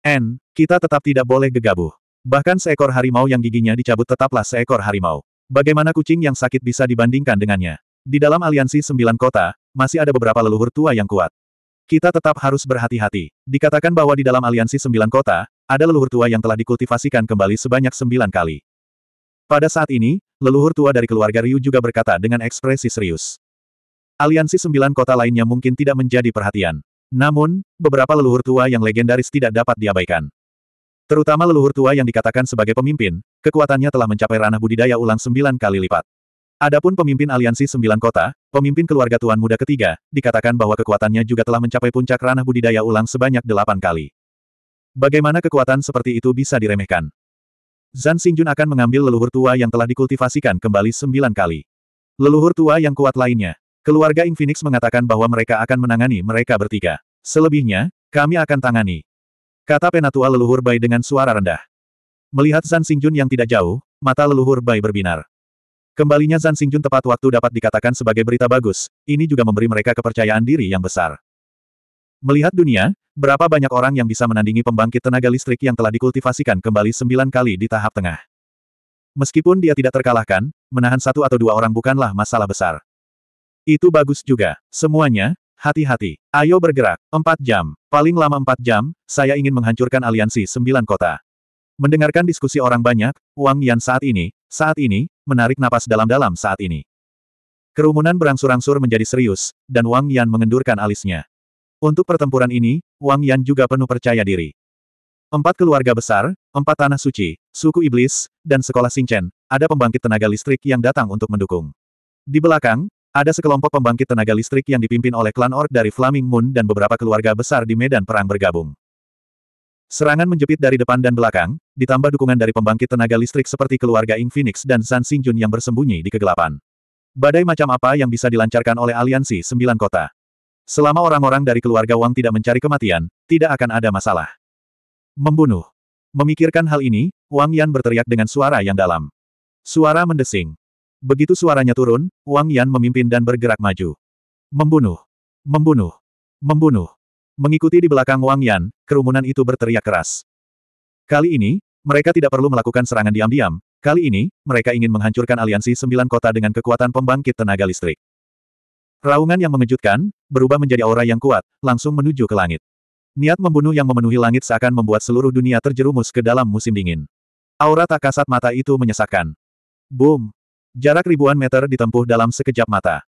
N, kita tetap tidak boleh gegabah. Bahkan seekor harimau yang giginya dicabut tetaplah seekor harimau. Bagaimana kucing yang sakit bisa dibandingkan dengannya? Di dalam aliansi sembilan kota, masih ada beberapa leluhur tua yang kuat. Kita tetap harus berhati-hati. Dikatakan bahwa di dalam aliansi sembilan kota, ada leluhur tua yang telah dikultivasikan kembali sebanyak sembilan kali. Pada saat ini, leluhur tua dari keluarga Ryu juga berkata dengan ekspresi serius. Aliansi sembilan kota lainnya mungkin tidak menjadi perhatian. Namun, beberapa leluhur tua yang legendaris tidak dapat diabaikan. Terutama leluhur tua yang dikatakan sebagai pemimpin, kekuatannya telah mencapai ranah budidaya ulang sembilan kali lipat. Adapun pemimpin aliansi sembilan kota, pemimpin keluarga Tuan Muda ketiga, dikatakan bahwa kekuatannya juga telah mencapai puncak ranah budidaya ulang sebanyak delapan kali. Bagaimana kekuatan seperti itu bisa diremehkan? Zan Xingjun akan mengambil leluhur tua yang telah dikultivasikan kembali sembilan kali. Leluhur tua yang kuat lainnya. Keluarga Infinix mengatakan bahwa mereka akan menangani mereka bertiga. Selebihnya, kami akan tangani. Kata penatua leluhur Bai dengan suara rendah. Melihat Zan Xingjun yang tidak jauh, mata leluhur Bai berbinar. Kembalinya Zan Xingjun tepat waktu dapat dikatakan sebagai berita bagus, ini juga memberi mereka kepercayaan diri yang besar. Melihat dunia, berapa banyak orang yang bisa menandingi pembangkit tenaga listrik yang telah dikultivasikan kembali sembilan kali di tahap tengah. Meskipun dia tidak terkalahkan, menahan satu atau dua orang bukanlah masalah besar. Itu bagus juga. Semuanya, hati-hati. Ayo bergerak. Empat jam. Paling lama empat jam, saya ingin menghancurkan aliansi sembilan kota. Mendengarkan diskusi orang banyak, Wang Yan saat ini, saat ini, menarik napas dalam-dalam saat ini. Kerumunan berangsur-angsur menjadi serius, dan Wang Yan mengendurkan alisnya. Untuk pertempuran ini, Wang Yan juga penuh percaya diri. Empat keluarga besar, empat tanah suci, suku iblis, dan sekolah Singchen, ada pembangkit tenaga listrik yang datang untuk mendukung. Di belakang, ada sekelompok pembangkit tenaga listrik yang dipimpin oleh klan Ork dari Flaming Moon dan beberapa keluarga besar di medan perang bergabung. Serangan menjepit dari depan dan belakang, ditambah dukungan dari pembangkit tenaga listrik seperti keluarga Ing Phoenix dan San Jun yang bersembunyi di kegelapan. Badai macam apa yang bisa dilancarkan oleh aliansi sembilan kota? Selama orang-orang dari keluarga Wang tidak mencari kematian, tidak akan ada masalah. Membunuh. Memikirkan hal ini, Wang Yan berteriak dengan suara yang dalam. Suara mendesing. Begitu suaranya turun, Wang Yan memimpin dan bergerak maju. Membunuh. Membunuh. Membunuh. Mengikuti di belakang Wang Yan, kerumunan itu berteriak keras. Kali ini, mereka tidak perlu melakukan serangan diam-diam, kali ini, mereka ingin menghancurkan aliansi sembilan kota dengan kekuatan pembangkit tenaga listrik. Raungan yang mengejutkan, berubah menjadi aura yang kuat, langsung menuju ke langit. Niat membunuh yang memenuhi langit seakan membuat seluruh dunia terjerumus ke dalam musim dingin. Aura tak kasat mata itu menyesakkan. Boom! Jarak ribuan meter ditempuh dalam sekejap mata.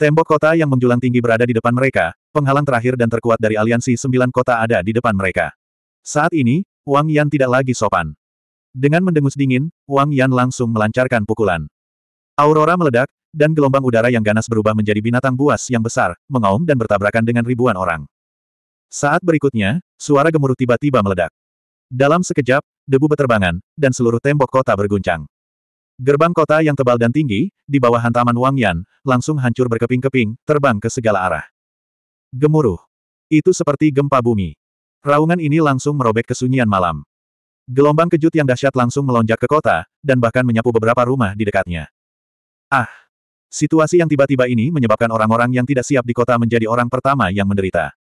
Tembok kota yang menjulang tinggi berada di depan mereka, Penghalang terakhir dan terkuat dari aliansi sembilan kota ada di depan mereka. Saat ini, Wang Yan tidak lagi sopan. Dengan mendengus dingin, Wang Yan langsung melancarkan pukulan. Aurora meledak, dan gelombang udara yang ganas berubah menjadi binatang buas yang besar, mengaum dan bertabrakan dengan ribuan orang. Saat berikutnya, suara gemuruh tiba-tiba meledak. Dalam sekejap, debu beterbangan, dan seluruh tembok kota berguncang. Gerbang kota yang tebal dan tinggi, di bawah hantaman Wang Yan, langsung hancur berkeping-keping, terbang ke segala arah. Gemuruh. Itu seperti gempa bumi. Raungan ini langsung merobek kesunyian malam. Gelombang kejut yang dahsyat langsung melonjak ke kota, dan bahkan menyapu beberapa rumah di dekatnya. Ah! Situasi yang tiba-tiba ini menyebabkan orang-orang yang tidak siap di kota menjadi orang pertama yang menderita.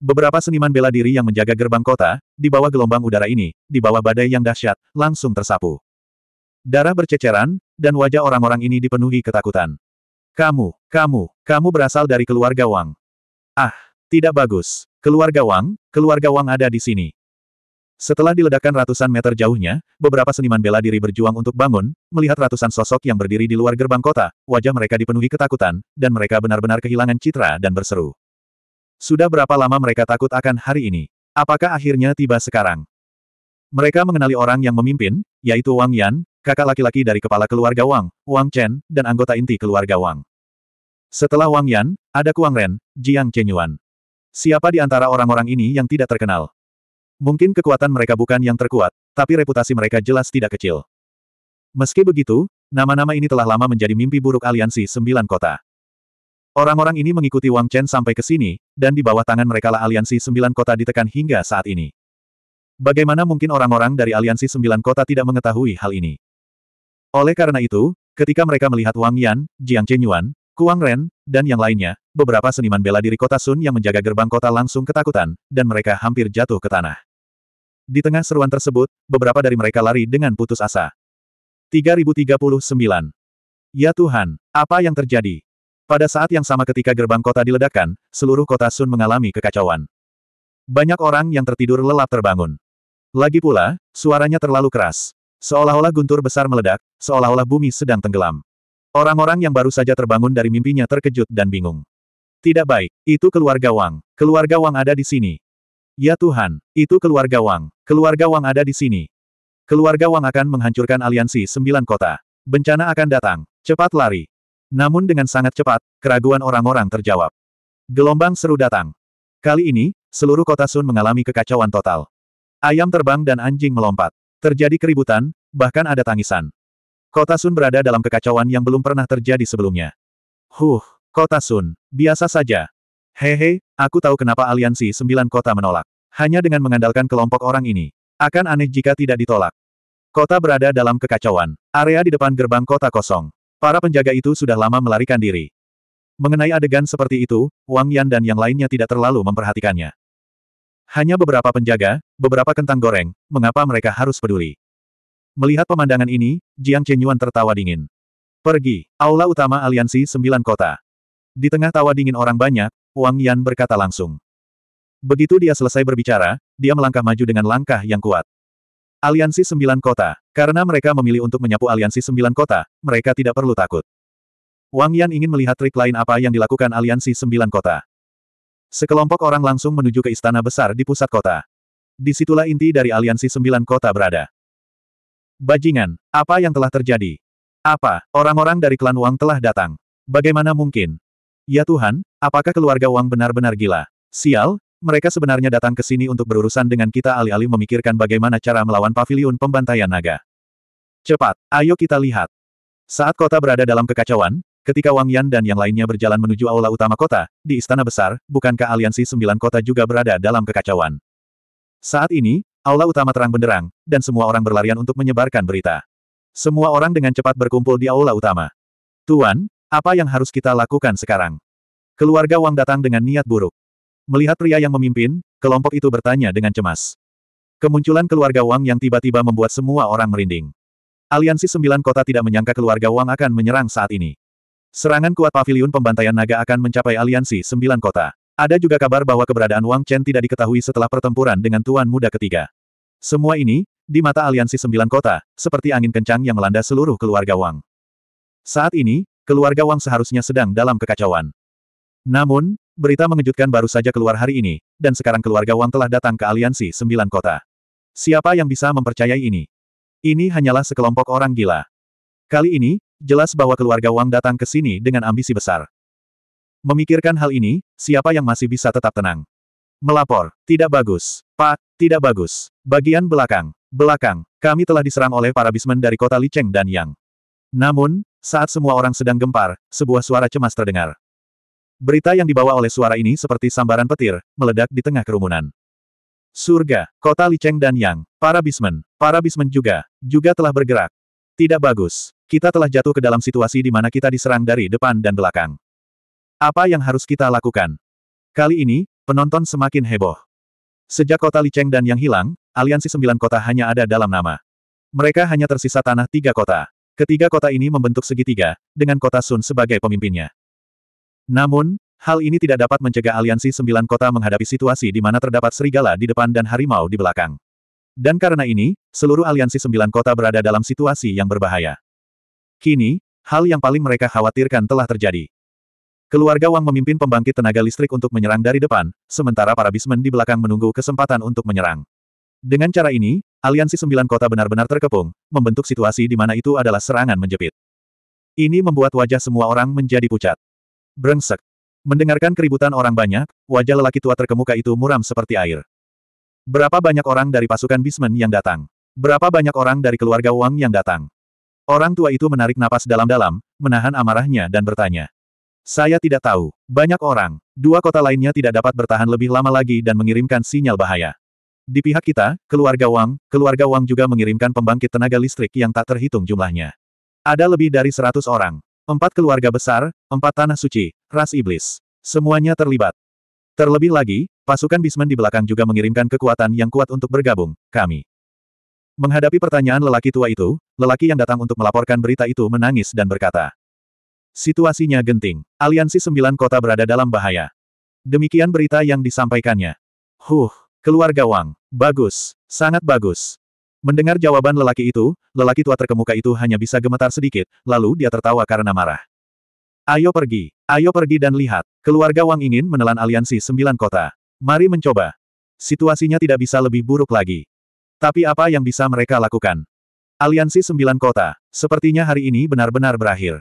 Beberapa seniman bela diri yang menjaga gerbang kota, di bawah gelombang udara ini, di bawah badai yang dahsyat, langsung tersapu. Darah berceceran, dan wajah orang-orang ini dipenuhi ketakutan. Kamu, kamu, kamu berasal dari keluarga Wang. Ah, tidak bagus. Keluarga Wang, keluarga Wang ada di sini. Setelah diledakkan ratusan meter jauhnya, beberapa seniman bela diri berjuang untuk bangun, melihat ratusan sosok yang berdiri di luar gerbang kota, wajah mereka dipenuhi ketakutan, dan mereka benar-benar kehilangan citra dan berseru. Sudah berapa lama mereka takut akan hari ini? Apakah akhirnya tiba sekarang? Mereka mengenali orang yang memimpin, yaitu Wang Yan, kakak laki-laki dari kepala keluarga Wang, Wang Chen, dan anggota inti keluarga Wang. Setelah Wang Yan, ada Kuang Ren, Jiang Chenyuan. Siapa di antara orang-orang ini yang tidak terkenal? Mungkin kekuatan mereka bukan yang terkuat, tapi reputasi mereka jelas tidak kecil. Meski begitu, nama-nama ini telah lama menjadi mimpi buruk aliansi sembilan kota. Orang-orang ini mengikuti Wang Chen sampai ke sini, dan di bawah tangan merekalah aliansi sembilan kota ditekan hingga saat ini. Bagaimana mungkin orang-orang dari aliansi sembilan kota tidak mengetahui hal ini? Oleh karena itu, ketika mereka melihat Wang Yan, Jiang Chenyuan, Kuang Ren, dan yang lainnya, beberapa seniman bela diri kota Sun yang menjaga gerbang kota langsung ketakutan, dan mereka hampir jatuh ke tanah. Di tengah seruan tersebut, beberapa dari mereka lari dengan putus asa. 3039. Ya Tuhan, apa yang terjadi? Pada saat yang sama ketika gerbang kota diledakkan, seluruh kota Sun mengalami kekacauan. Banyak orang yang tertidur lelap terbangun. Lagi pula, suaranya terlalu keras. Seolah-olah guntur besar meledak, seolah-olah bumi sedang tenggelam. Orang-orang yang baru saja terbangun dari mimpinya terkejut dan bingung. Tidak baik, itu keluarga Wang. Keluarga Wang ada di sini. Ya Tuhan, itu keluarga Wang. Keluarga Wang ada di sini. Keluarga Wang akan menghancurkan aliansi sembilan kota. Bencana akan datang. Cepat lari. Namun dengan sangat cepat, keraguan orang-orang terjawab. Gelombang seru datang. Kali ini, seluruh kota Sun mengalami kekacauan total. Ayam terbang dan anjing melompat. Terjadi keributan, bahkan ada tangisan. Kota Sun berada dalam kekacauan yang belum pernah terjadi sebelumnya. Huh, Kota Sun, biasa saja. Hehe, aku tahu kenapa aliansi sembilan kota menolak. Hanya dengan mengandalkan kelompok orang ini. Akan aneh jika tidak ditolak. Kota berada dalam kekacauan. Area di depan gerbang kota kosong. Para penjaga itu sudah lama melarikan diri. Mengenai adegan seperti itu, Wang Yan dan yang lainnya tidak terlalu memperhatikannya. Hanya beberapa penjaga, beberapa kentang goreng, mengapa mereka harus peduli? Melihat pemandangan ini, Jiang Chenyuan tertawa dingin. Pergi, aula utama aliansi sembilan kota. Di tengah tawa dingin orang banyak, Wang Yan berkata langsung. Begitu dia selesai berbicara, dia melangkah maju dengan langkah yang kuat. Aliansi Sembilan Kota. Karena mereka memilih untuk menyapu Aliansi Sembilan Kota, mereka tidak perlu takut. Wang Yan ingin melihat trik lain apa yang dilakukan Aliansi Sembilan Kota. Sekelompok orang langsung menuju ke istana besar di pusat kota. Disitulah inti dari Aliansi Sembilan Kota berada. Bajingan, apa yang telah terjadi? Apa, orang-orang dari klan Wang telah datang? Bagaimana mungkin? Ya Tuhan, apakah keluarga Wang benar-benar gila? Sial, mereka sebenarnya datang ke sini untuk berurusan dengan kita alih-alih memikirkan bagaimana cara melawan pavilion pembantaian naga. Cepat, ayo kita lihat. Saat kota berada dalam kekacauan, ketika Wang Yan dan yang lainnya berjalan menuju aula utama kota, di istana besar, bukankah aliansi sembilan kota juga berada dalam kekacauan? Saat ini, Aula utama terang benderang, dan semua orang berlarian untuk menyebarkan berita. Semua orang dengan cepat berkumpul di aula utama. Tuan, apa yang harus kita lakukan sekarang? Keluarga Wang datang dengan niat buruk. Melihat pria yang memimpin, kelompok itu bertanya dengan cemas. Kemunculan keluarga Wang yang tiba-tiba membuat semua orang merinding. Aliansi Sembilan Kota tidak menyangka keluarga Wang akan menyerang saat ini. Serangan kuat pavilion pembantaian naga akan mencapai aliansi Sembilan Kota. Ada juga kabar bahwa keberadaan Wang Chen tidak diketahui setelah pertempuran dengan Tuan Muda ketiga. Semua ini, di mata aliansi sembilan kota, seperti angin kencang yang melanda seluruh keluarga Wang. Saat ini, keluarga Wang seharusnya sedang dalam kekacauan. Namun, berita mengejutkan baru saja keluar hari ini, dan sekarang keluarga Wang telah datang ke aliansi sembilan kota. Siapa yang bisa mempercayai ini? Ini hanyalah sekelompok orang gila. Kali ini, jelas bahwa keluarga Wang datang ke sini dengan ambisi besar. Memikirkan hal ini, siapa yang masih bisa tetap tenang? Melapor, tidak bagus, Pak, tidak bagus. Bagian belakang. Belakang, kami telah diserang oleh para bismen dari kota Liceng dan Yang. Namun, saat semua orang sedang gempar, sebuah suara cemas terdengar. Berita yang dibawa oleh suara ini seperti sambaran petir, meledak di tengah kerumunan. Surga, kota Liceng dan Yang, para bismen, para bismen juga, juga telah bergerak. Tidak bagus. Kita telah jatuh ke dalam situasi di mana kita diserang dari depan dan belakang. Apa yang harus kita lakukan? Kali ini, penonton semakin heboh. Sejak kota Li Cheng dan yang hilang, aliansi sembilan kota hanya ada dalam nama. Mereka hanya tersisa tanah tiga kota. Ketiga kota ini membentuk segitiga, dengan kota Sun sebagai pemimpinnya. Namun, hal ini tidak dapat mencegah aliansi sembilan kota menghadapi situasi di mana terdapat serigala di depan dan harimau di belakang. Dan karena ini, seluruh aliansi sembilan kota berada dalam situasi yang berbahaya. Kini, hal yang paling mereka khawatirkan telah terjadi. Keluarga Wang memimpin pembangkit tenaga listrik untuk menyerang dari depan, sementara para bismen di belakang menunggu kesempatan untuk menyerang. Dengan cara ini, aliansi sembilan kota benar-benar terkepung, membentuk situasi di mana itu adalah serangan menjepit. Ini membuat wajah semua orang menjadi pucat. Brengsek. Mendengarkan keributan orang banyak, wajah lelaki tua terkemuka itu muram seperti air. Berapa banyak orang dari pasukan bismen yang datang? Berapa banyak orang dari keluarga Wang yang datang? Orang tua itu menarik napas dalam-dalam, menahan amarahnya dan bertanya. Saya tidak tahu. Banyak orang, dua kota lainnya tidak dapat bertahan lebih lama lagi dan mengirimkan sinyal bahaya. Di pihak kita, keluarga Wang, keluarga Wang juga mengirimkan pembangkit tenaga listrik yang tak terhitung jumlahnya. Ada lebih dari seratus orang. Empat keluarga besar, empat tanah suci, ras iblis. Semuanya terlibat. Terlebih lagi, pasukan Bismen di belakang juga mengirimkan kekuatan yang kuat untuk bergabung, kami. Menghadapi pertanyaan lelaki tua itu, lelaki yang datang untuk melaporkan berita itu menangis dan berkata, Situasinya genting. Aliansi Sembilan Kota berada dalam bahaya. Demikian berita yang disampaikannya. Huh, keluarga Wang. Bagus, sangat bagus. Mendengar jawaban lelaki itu, lelaki tua terkemuka itu hanya bisa gemetar sedikit, lalu dia tertawa karena marah. Ayo pergi, ayo pergi dan lihat. Keluarga Wang ingin menelan aliansi sembilan kota. Mari mencoba. Situasinya tidak bisa lebih buruk lagi. Tapi apa yang bisa mereka lakukan? Aliansi sembilan kota, sepertinya hari ini benar-benar berakhir.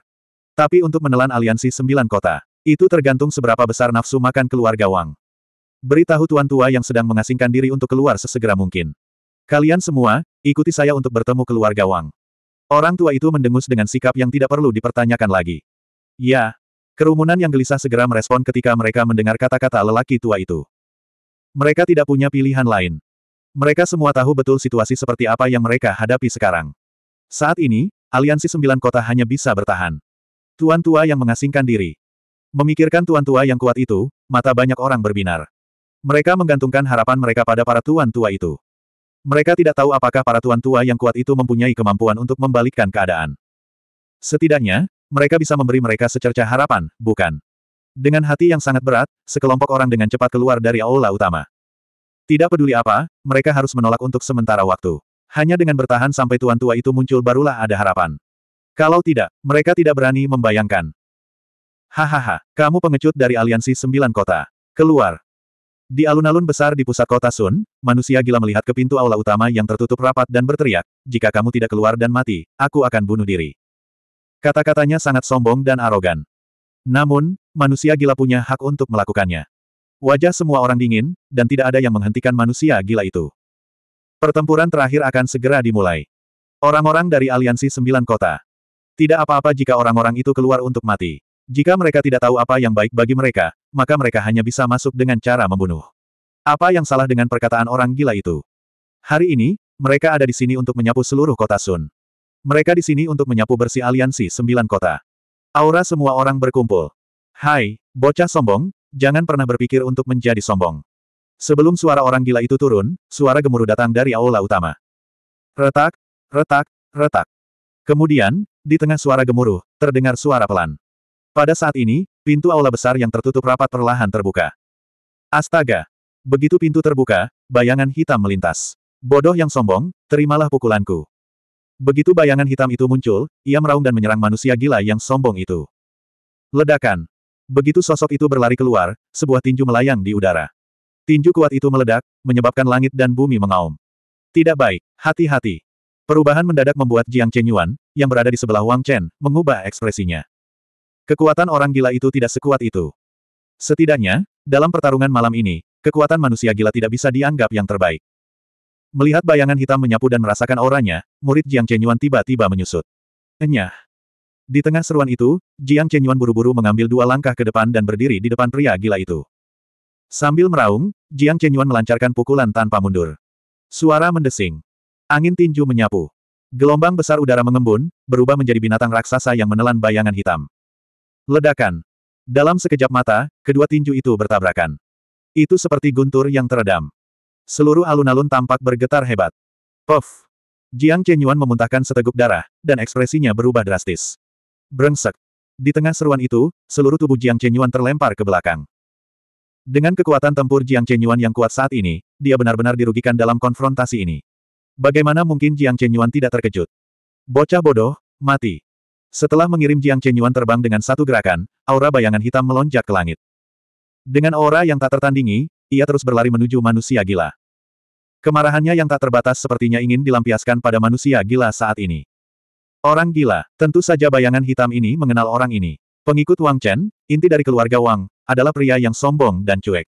Tapi untuk menelan aliansi sembilan kota, itu tergantung seberapa besar nafsu makan keluarga Wang. Beritahu tuan tua yang sedang mengasingkan diri untuk keluar sesegera mungkin. Kalian semua, ikuti saya untuk bertemu keluarga Wang. Orang tua itu mendengus dengan sikap yang tidak perlu dipertanyakan lagi. Ya. Kerumunan yang gelisah segera merespon ketika mereka mendengar kata-kata lelaki tua itu. Mereka tidak punya pilihan lain. Mereka semua tahu betul situasi seperti apa yang mereka hadapi sekarang. Saat ini, aliansi sembilan kota hanya bisa bertahan. Tuan tua yang mengasingkan diri. Memikirkan tuan tua yang kuat itu, mata banyak orang berbinar. Mereka menggantungkan harapan mereka pada para tuan tua itu. Mereka tidak tahu apakah para tuan tua yang kuat itu mempunyai kemampuan untuk membalikkan keadaan. Setidaknya, mereka bisa memberi mereka secerca harapan, bukan? Dengan hati yang sangat berat, sekelompok orang dengan cepat keluar dari aula utama. Tidak peduli apa, mereka harus menolak untuk sementara waktu. Hanya dengan bertahan sampai tuan tua itu muncul barulah ada harapan. Kalau tidak, mereka tidak berani membayangkan. Hahaha, kamu pengecut dari aliansi sembilan kota. Keluar. Di alun-alun besar di pusat kota Sun, manusia gila melihat ke pintu aula utama yang tertutup rapat dan berteriak, jika kamu tidak keluar dan mati, aku akan bunuh diri. Kata-katanya sangat sombong dan arogan. Namun, manusia gila punya hak untuk melakukannya. Wajah semua orang dingin, dan tidak ada yang menghentikan manusia gila itu. Pertempuran terakhir akan segera dimulai. Orang-orang dari aliansi sembilan kota, tidak apa-apa jika orang-orang itu keluar untuk mati. Jika mereka tidak tahu apa yang baik bagi mereka, maka mereka hanya bisa masuk dengan cara membunuh. Apa yang salah dengan perkataan orang gila itu? Hari ini, mereka ada di sini untuk menyapu seluruh kota Sun. Mereka di sini untuk menyapu bersih aliansi sembilan kota. Aura semua orang berkumpul. Hai, bocah sombong, jangan pernah berpikir untuk menjadi sombong. Sebelum suara orang gila itu turun, suara gemuruh datang dari aula utama. Retak, retak, retak. Kemudian, di tengah suara gemuruh, terdengar suara pelan. Pada saat ini, pintu aula besar yang tertutup rapat perlahan terbuka. Astaga! Begitu pintu terbuka, bayangan hitam melintas. Bodoh yang sombong, terimalah pukulanku. Begitu bayangan hitam itu muncul, ia meraung dan menyerang manusia gila yang sombong itu. Ledakan! Begitu sosok itu berlari keluar, sebuah tinju melayang di udara. Tinju kuat itu meledak, menyebabkan langit dan bumi mengaum. Tidak baik, hati-hati. Perubahan mendadak membuat Jiang Chenyuan, yang berada di sebelah Wang Chen, mengubah ekspresinya. Kekuatan orang gila itu tidak sekuat itu. Setidaknya, dalam pertarungan malam ini, kekuatan manusia gila tidak bisa dianggap yang terbaik. Melihat bayangan hitam menyapu dan merasakan auranya, murid Jiang Chenyuan tiba-tiba menyusut. Enyah. Di tengah seruan itu, Jiang Chenyuan buru-buru mengambil dua langkah ke depan dan berdiri di depan pria gila itu. Sambil meraung, Jiang Chenyuan melancarkan pukulan tanpa mundur. Suara mendesing. Angin tinju menyapu. Gelombang besar udara mengembun, berubah menjadi binatang raksasa yang menelan bayangan hitam. Ledakan. Dalam sekejap mata, kedua tinju itu bertabrakan. Itu seperti guntur yang teredam. Seluruh alun-alun tampak bergetar hebat. Puff. Jiang Chenyuan memuntahkan seteguk darah, dan ekspresinya berubah drastis. Brengsek. Di tengah seruan itu, seluruh tubuh Jiang Chenyuan terlempar ke belakang. Dengan kekuatan tempur Jiang Chenyuan yang kuat saat ini, dia benar-benar dirugikan dalam konfrontasi ini. Bagaimana mungkin Jiang Chenyuan tidak terkejut? Bocah bodoh, mati. Setelah mengirim Jiang Chenyuan terbang dengan satu gerakan, aura bayangan hitam melonjak ke langit. Dengan aura yang tak tertandingi, ia terus berlari menuju manusia gila. Kemarahannya yang tak terbatas sepertinya ingin dilampiaskan pada manusia gila saat ini. Orang gila, tentu saja bayangan hitam ini mengenal orang ini. Pengikut Wang Chen, inti dari keluarga Wang, adalah pria yang sombong dan cuek.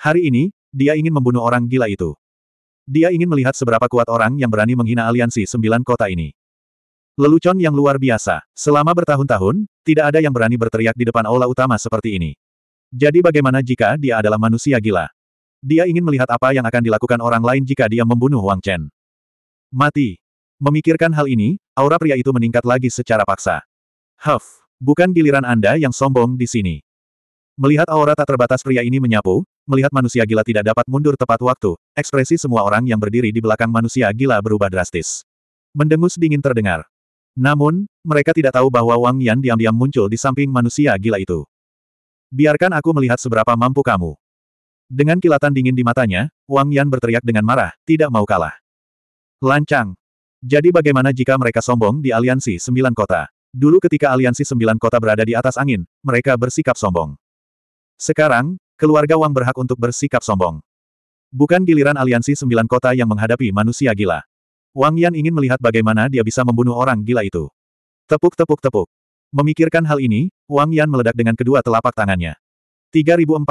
Hari ini, dia ingin membunuh orang gila itu. Dia ingin melihat seberapa kuat orang yang berani menghina aliansi sembilan kota ini. Lelucon yang luar biasa. Selama bertahun-tahun, tidak ada yang berani berteriak di depan aula utama seperti ini. Jadi bagaimana jika dia adalah manusia gila? Dia ingin melihat apa yang akan dilakukan orang lain jika dia membunuh Wang Chen. Mati. Memikirkan hal ini, aura pria itu meningkat lagi secara paksa. Huff, bukan giliran Anda yang sombong di sini. Melihat aura tak terbatas pria ini menyapu, melihat manusia gila tidak dapat mundur tepat waktu, ekspresi semua orang yang berdiri di belakang manusia gila berubah drastis. Mendengus dingin terdengar. Namun, mereka tidak tahu bahwa Wang Yan diam-diam muncul di samping manusia gila itu. Biarkan aku melihat seberapa mampu kamu. Dengan kilatan dingin di matanya, Wang Yan berteriak dengan marah, tidak mau kalah. Lancang. Jadi bagaimana jika mereka sombong di aliansi sembilan kota? Dulu ketika aliansi sembilan kota berada di atas angin, mereka bersikap sombong. Sekarang, keluarga Wang berhak untuk bersikap sombong. Bukan giliran aliansi sembilan kota yang menghadapi manusia gila. Wang Yan ingin melihat bagaimana dia bisa membunuh orang gila itu. Tepuk tepuk tepuk. Memikirkan hal ini, Wang Yan meledak dengan kedua telapak tangannya. 3040.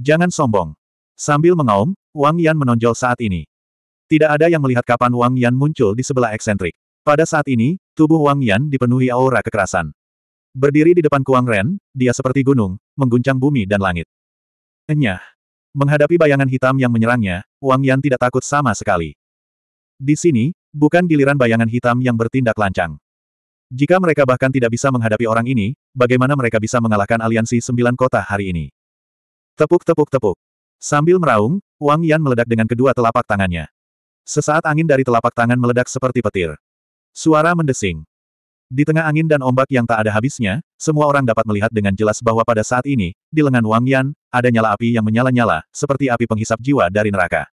Jangan sombong. Sambil mengaum, Wang Yan menonjol saat ini. Tidak ada yang melihat kapan Wang Yan muncul di sebelah eksentrik. Pada saat ini, tubuh Wang Yan dipenuhi aura kekerasan. Berdiri di depan Kuang Ren, dia seperti gunung, mengguncang bumi dan langit. Enyah. Menghadapi bayangan hitam yang menyerangnya, Wang Yan tidak takut sama sekali. Di sini, bukan giliran bayangan hitam yang bertindak lancang. Jika mereka bahkan tidak bisa menghadapi orang ini, bagaimana mereka bisa mengalahkan aliansi sembilan kota hari ini? Tepuk-tepuk-tepuk. Sambil meraung, Wang Yan meledak dengan kedua telapak tangannya. Sesaat angin dari telapak tangan meledak seperti petir. Suara mendesing. Di tengah angin dan ombak yang tak ada habisnya, semua orang dapat melihat dengan jelas bahwa pada saat ini, di lengan Wang Yan, ada nyala api yang menyala-nyala, seperti api penghisap jiwa dari neraka.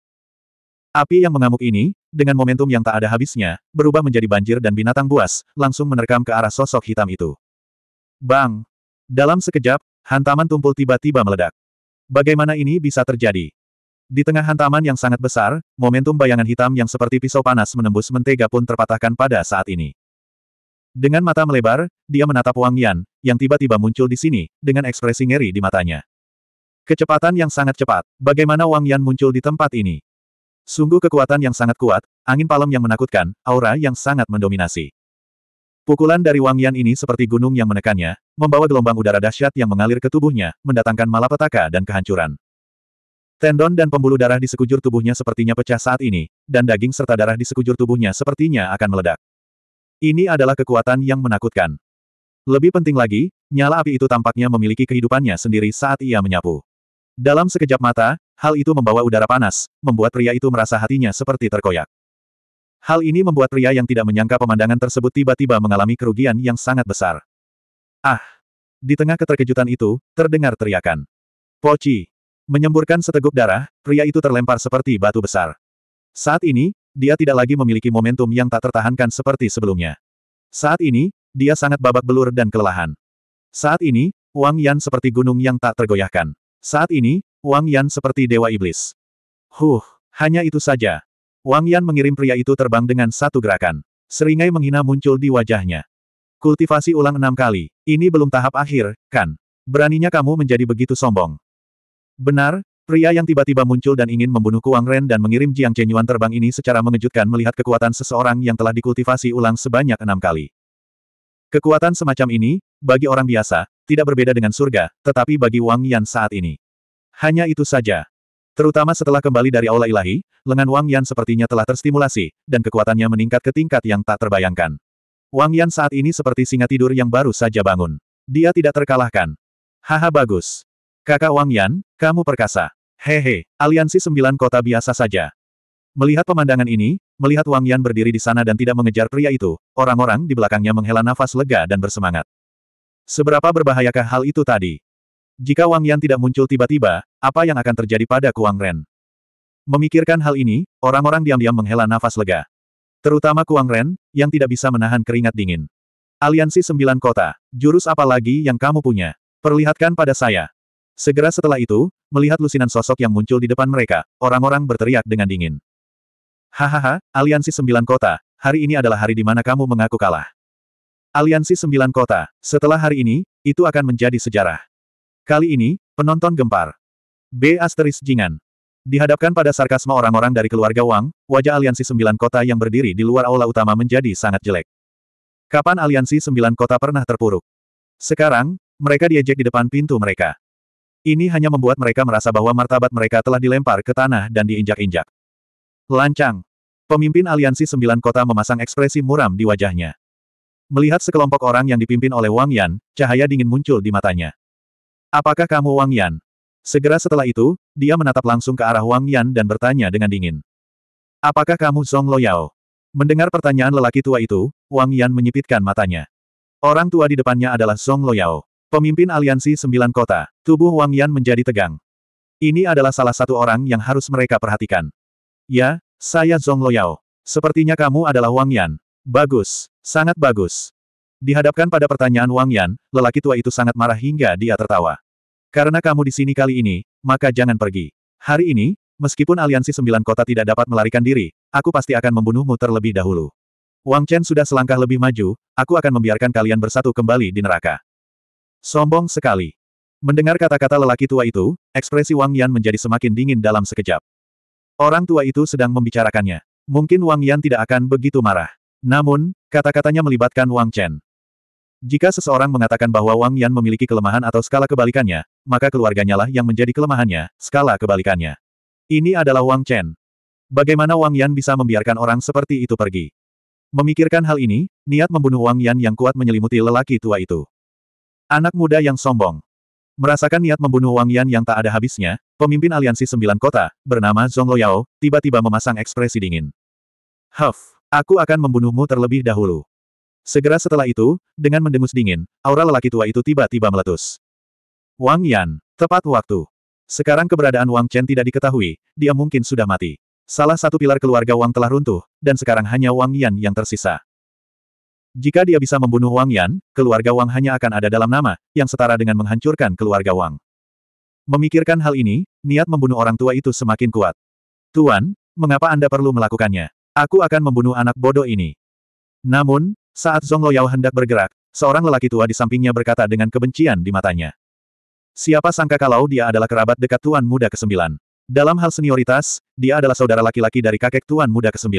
Api yang mengamuk ini, dengan momentum yang tak ada habisnya, berubah menjadi banjir dan binatang buas, langsung menerkam ke arah sosok hitam itu. Bang! Dalam sekejap, hantaman tumpul tiba-tiba meledak. Bagaimana ini bisa terjadi? Di tengah hantaman yang sangat besar, momentum bayangan hitam yang seperti pisau panas menembus mentega pun terpatahkan pada saat ini. Dengan mata melebar, dia menatap Wang Yan, yang tiba-tiba muncul di sini, dengan ekspresi ngeri di matanya. Kecepatan yang sangat cepat, bagaimana Wang Yan muncul di tempat ini? Sungguh kekuatan yang sangat kuat, angin palem yang menakutkan, aura yang sangat mendominasi. Pukulan dari Wang Yan ini seperti gunung yang menekannya, membawa gelombang udara dahsyat yang mengalir ke tubuhnya, mendatangkan malapetaka dan kehancuran. Tendon dan pembuluh darah di sekujur tubuhnya sepertinya pecah saat ini, dan daging serta darah di sekujur tubuhnya sepertinya akan meledak. Ini adalah kekuatan yang menakutkan. Lebih penting lagi, nyala api itu tampaknya memiliki kehidupannya sendiri saat ia menyapu. Dalam sekejap mata, hal itu membawa udara panas, membuat pria itu merasa hatinya seperti terkoyak. Hal ini membuat pria yang tidak menyangka pemandangan tersebut tiba-tiba mengalami kerugian yang sangat besar. Ah! Di tengah keterkejutan itu, terdengar teriakan. Poci! Menyemburkan seteguk darah, pria itu terlempar seperti batu besar. Saat ini, dia tidak lagi memiliki momentum yang tak tertahankan seperti sebelumnya. Saat ini, dia sangat babak belur dan kelelahan. Saat ini, Wang Yan seperti gunung yang tak tergoyahkan. Saat ini, Wang Yan seperti dewa iblis. Huh, hanya itu saja. Wang Yan mengirim pria itu terbang dengan satu gerakan. Seringai menghina muncul di wajahnya. Kultivasi ulang enam kali, ini belum tahap akhir, kan? Beraninya kamu menjadi begitu sombong. Benar, Pria yang tiba-tiba muncul dan ingin membunuh Kuang Ren dan mengirim Jiang Chenyuan terbang ini secara mengejutkan melihat kekuatan seseorang yang telah dikultivasi ulang sebanyak enam kali. Kekuatan semacam ini, bagi orang biasa, tidak berbeda dengan surga, tetapi bagi Wang Yan saat ini. Hanya itu saja. Terutama setelah kembali dari aula ilahi, lengan Wang Yan sepertinya telah terstimulasi, dan kekuatannya meningkat ke tingkat yang tak terbayangkan. Wang Yan saat ini seperti singa tidur yang baru saja bangun. Dia tidak terkalahkan. Haha bagus. Kakak Wang Yan, kamu perkasa. Hehe, aliansi sembilan kota biasa saja. Melihat pemandangan ini, melihat Wang Yan berdiri di sana dan tidak mengejar pria itu, orang-orang di belakangnya menghela nafas lega dan bersemangat. Seberapa berbahayakah hal itu tadi? Jika Wang Yan tidak muncul tiba-tiba, apa yang akan terjadi pada Kuang Ren? Memikirkan hal ini, orang-orang diam-diam menghela nafas lega. Terutama Kuang Ren, yang tidak bisa menahan keringat dingin. Aliansi Sembilan Kota, jurus apa lagi yang kamu punya? Perlihatkan pada saya. Segera setelah itu, melihat lusinan sosok yang muncul di depan mereka, orang-orang berteriak dengan dingin. Hahaha, Aliansi Sembilan Kota, hari ini adalah hari di mana kamu mengaku kalah. Aliansi Sembilan Kota, setelah hari ini, itu akan menjadi sejarah. Kali ini, penonton gempar. B. Asteris Jingan. Dihadapkan pada sarkasma orang-orang dari keluarga Wang, wajah Aliansi Sembilan Kota yang berdiri di luar aula utama menjadi sangat jelek. Kapan Aliansi Sembilan Kota pernah terpuruk? Sekarang, mereka diejek di depan pintu mereka. Ini hanya membuat mereka merasa bahwa martabat mereka telah dilempar ke tanah dan diinjak-injak. Lancang. Pemimpin aliansi sembilan kota memasang ekspresi muram di wajahnya. Melihat sekelompok orang yang dipimpin oleh Wang Yan, cahaya dingin muncul di matanya. Apakah kamu Wang Yan? Segera setelah itu, dia menatap langsung ke arah Wang Yan dan bertanya dengan dingin. Apakah kamu Song Loyao? Mendengar pertanyaan lelaki tua itu, Wang Yan menyipitkan matanya. Orang tua di depannya adalah Song Loyao. Pemimpin aliansi sembilan kota, tubuh Wang Yan menjadi tegang. Ini adalah salah satu orang yang harus mereka perhatikan. Ya, saya Zhong Loyao. Sepertinya kamu adalah Wang Yan. Bagus, sangat bagus. Dihadapkan pada pertanyaan Wang Yan, lelaki tua itu sangat marah hingga dia tertawa. Karena kamu di sini kali ini, maka jangan pergi. Hari ini, meskipun aliansi sembilan kota tidak dapat melarikan diri, aku pasti akan membunuhmu terlebih dahulu. Wang Chen sudah selangkah lebih maju, aku akan membiarkan kalian bersatu kembali di neraka. Sombong sekali. Mendengar kata-kata lelaki tua itu, ekspresi Wang Yan menjadi semakin dingin dalam sekejap. Orang tua itu sedang membicarakannya. Mungkin Wang Yan tidak akan begitu marah. Namun, kata-katanya melibatkan Wang Chen. Jika seseorang mengatakan bahwa Wang Yan memiliki kelemahan atau skala kebalikannya, maka keluarganya lah yang menjadi kelemahannya, skala kebalikannya. Ini adalah Wang Chen. Bagaimana Wang Yan bisa membiarkan orang seperti itu pergi? Memikirkan hal ini, niat membunuh Wang Yan yang kuat menyelimuti lelaki tua itu. Anak muda yang sombong. Merasakan niat membunuh Wang Yan yang tak ada habisnya, pemimpin aliansi sembilan kota, bernama Zhong Loyao, tiba-tiba memasang ekspresi dingin. Huff, aku akan membunuhmu terlebih dahulu. Segera setelah itu, dengan mendengus dingin, aura lelaki tua itu tiba-tiba meletus. Wang Yan, tepat waktu. Sekarang keberadaan Wang Chen tidak diketahui, dia mungkin sudah mati. Salah satu pilar keluarga Wang telah runtuh, dan sekarang hanya Wang Yan yang tersisa. Jika dia bisa membunuh Wang Yan, keluarga Wang hanya akan ada dalam nama, yang setara dengan menghancurkan keluarga Wang. Memikirkan hal ini, niat membunuh orang tua itu semakin kuat. Tuan, mengapa Anda perlu melakukannya? Aku akan membunuh anak bodoh ini. Namun, saat Zhong Loyao hendak bergerak, seorang lelaki tua di sampingnya berkata dengan kebencian di matanya. Siapa sangka kalau dia adalah kerabat dekat Tuan Muda ke-9. Dalam hal senioritas, dia adalah saudara laki-laki dari kakek Tuan Muda ke-9.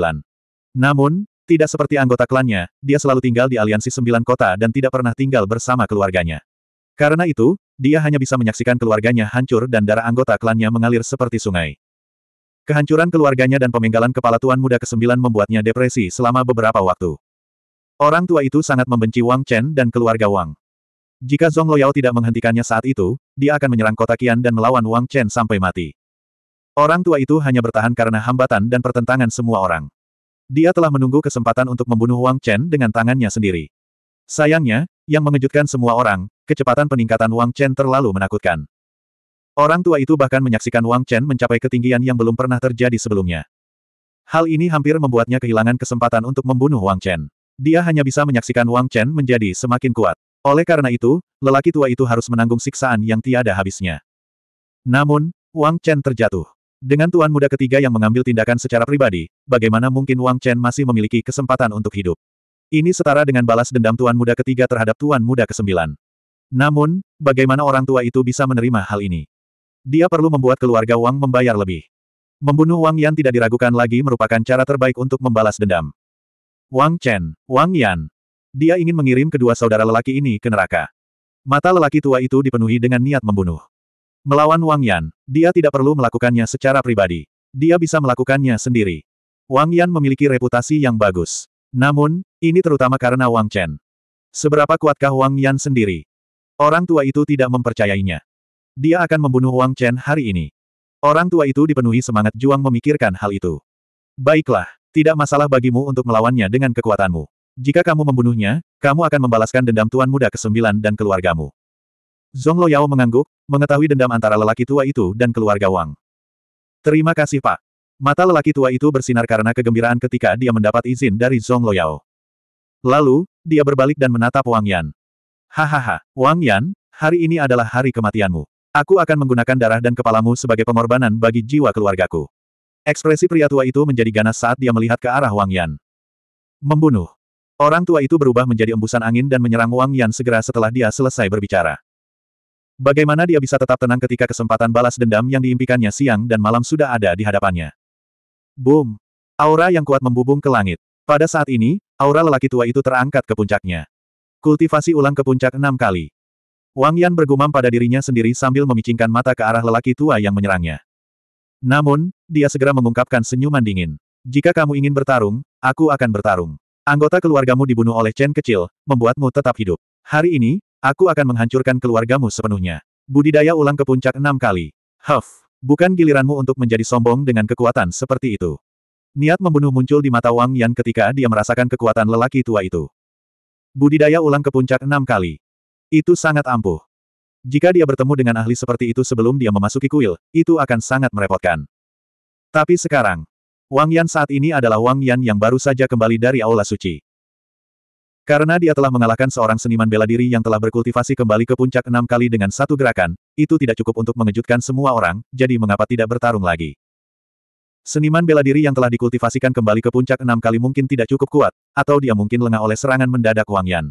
Namun, tidak seperti anggota klannya, dia selalu tinggal di aliansi sembilan kota dan tidak pernah tinggal bersama keluarganya. Karena itu, dia hanya bisa menyaksikan keluarganya hancur dan darah anggota klannya mengalir seperti sungai. Kehancuran keluarganya dan pemenggalan kepala tuan muda ke-9 membuatnya depresi selama beberapa waktu. Orang tua itu sangat membenci Wang Chen dan keluarga Wang. Jika Zhong Loyao tidak menghentikannya saat itu, dia akan menyerang kota Qian dan melawan Wang Chen sampai mati. Orang tua itu hanya bertahan karena hambatan dan pertentangan semua orang. Dia telah menunggu kesempatan untuk membunuh Wang Chen dengan tangannya sendiri. Sayangnya, yang mengejutkan semua orang, kecepatan peningkatan Wang Chen terlalu menakutkan. Orang tua itu bahkan menyaksikan Wang Chen mencapai ketinggian yang belum pernah terjadi sebelumnya. Hal ini hampir membuatnya kehilangan kesempatan untuk membunuh Wang Chen. Dia hanya bisa menyaksikan Wang Chen menjadi semakin kuat. Oleh karena itu, lelaki tua itu harus menanggung siksaan yang tiada habisnya. Namun, Wang Chen terjatuh. Dengan tuan muda ketiga yang mengambil tindakan secara pribadi, bagaimana mungkin Wang Chen masih memiliki kesempatan untuk hidup? Ini setara dengan balas dendam tuan muda ketiga terhadap tuan muda kesembilan. Namun, bagaimana orang tua itu bisa menerima hal ini? Dia perlu membuat keluarga Wang membayar lebih. Membunuh Wang Yan tidak diragukan lagi merupakan cara terbaik untuk membalas dendam. Wang Chen, Wang Yan. Dia ingin mengirim kedua saudara lelaki ini ke neraka. Mata lelaki tua itu dipenuhi dengan niat membunuh. Melawan Wang Yan, dia tidak perlu melakukannya secara pribadi. Dia bisa melakukannya sendiri. Wang Yan memiliki reputasi yang bagus. Namun, ini terutama karena Wang Chen. Seberapa kuatkah Wang Yan sendiri? Orang tua itu tidak mempercayainya. Dia akan membunuh Wang Chen hari ini. Orang tua itu dipenuhi semangat juang memikirkan hal itu. Baiklah, tidak masalah bagimu untuk melawannya dengan kekuatanmu. Jika kamu membunuhnya, kamu akan membalaskan dendam Tuan Muda ke-9 dan keluargamu. Zhong Loyao mengangguk, mengetahui dendam antara lelaki tua itu dan keluarga Wang. Terima kasih Pak. Mata lelaki tua itu bersinar karena kegembiraan ketika dia mendapat izin dari Zhong Loyao. Lalu, dia berbalik dan menatap Wang Yan. Hahaha, Wang Yan, hari ini adalah hari kematianmu. Aku akan menggunakan darah dan kepalamu sebagai pengorbanan bagi jiwa keluargaku. Ekspresi pria tua itu menjadi ganas saat dia melihat ke arah Wang Yan. Membunuh. Orang tua itu berubah menjadi embusan angin dan menyerang Wang Yan segera setelah dia selesai berbicara. Bagaimana dia bisa tetap tenang ketika kesempatan balas dendam yang diimpikannya siang dan malam sudah ada di hadapannya? Boom! Aura yang kuat membubung ke langit. Pada saat ini, aura lelaki tua itu terangkat ke puncaknya. Kultivasi ulang ke puncak enam kali. Wang Yan bergumam pada dirinya sendiri sambil memicingkan mata ke arah lelaki tua yang menyerangnya. Namun, dia segera mengungkapkan senyuman dingin. Jika kamu ingin bertarung, aku akan bertarung. Anggota keluargamu dibunuh oleh Chen kecil, membuatmu tetap hidup. Hari ini, Aku akan menghancurkan keluargamu sepenuhnya. Budidaya ulang ke puncak enam kali. Huff, bukan giliranmu untuk menjadi sombong dengan kekuatan seperti itu. Niat membunuh muncul di mata Wang Yan ketika dia merasakan kekuatan lelaki tua itu. Budidaya ulang ke puncak enam kali. Itu sangat ampuh. Jika dia bertemu dengan ahli seperti itu sebelum dia memasuki kuil, itu akan sangat merepotkan. Tapi sekarang, Wang Yan saat ini adalah Wang Yan yang baru saja kembali dari Aula Suci. Karena dia telah mengalahkan seorang seniman bela diri yang telah berkultivasi kembali ke puncak enam kali dengan satu gerakan, itu tidak cukup untuk mengejutkan semua orang, jadi mengapa tidak bertarung lagi. Seniman bela diri yang telah dikultivasikan kembali ke puncak enam kali mungkin tidak cukup kuat, atau dia mungkin lengah oleh serangan mendadak Wang Yan.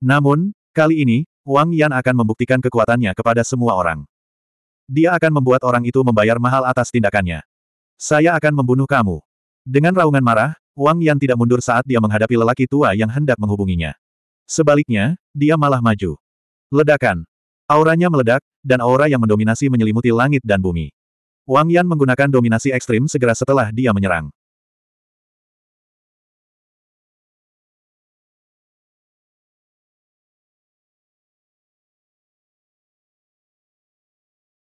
Namun, kali ini, Wang Yan akan membuktikan kekuatannya kepada semua orang. Dia akan membuat orang itu membayar mahal atas tindakannya. Saya akan membunuh kamu. Dengan raungan marah, Wang Yan tidak mundur saat dia menghadapi lelaki tua yang hendak menghubunginya. Sebaliknya, dia malah maju. Ledakan. Auranya meledak, dan aura yang mendominasi menyelimuti langit dan bumi. Wang Yan menggunakan dominasi ekstrim segera setelah dia menyerang.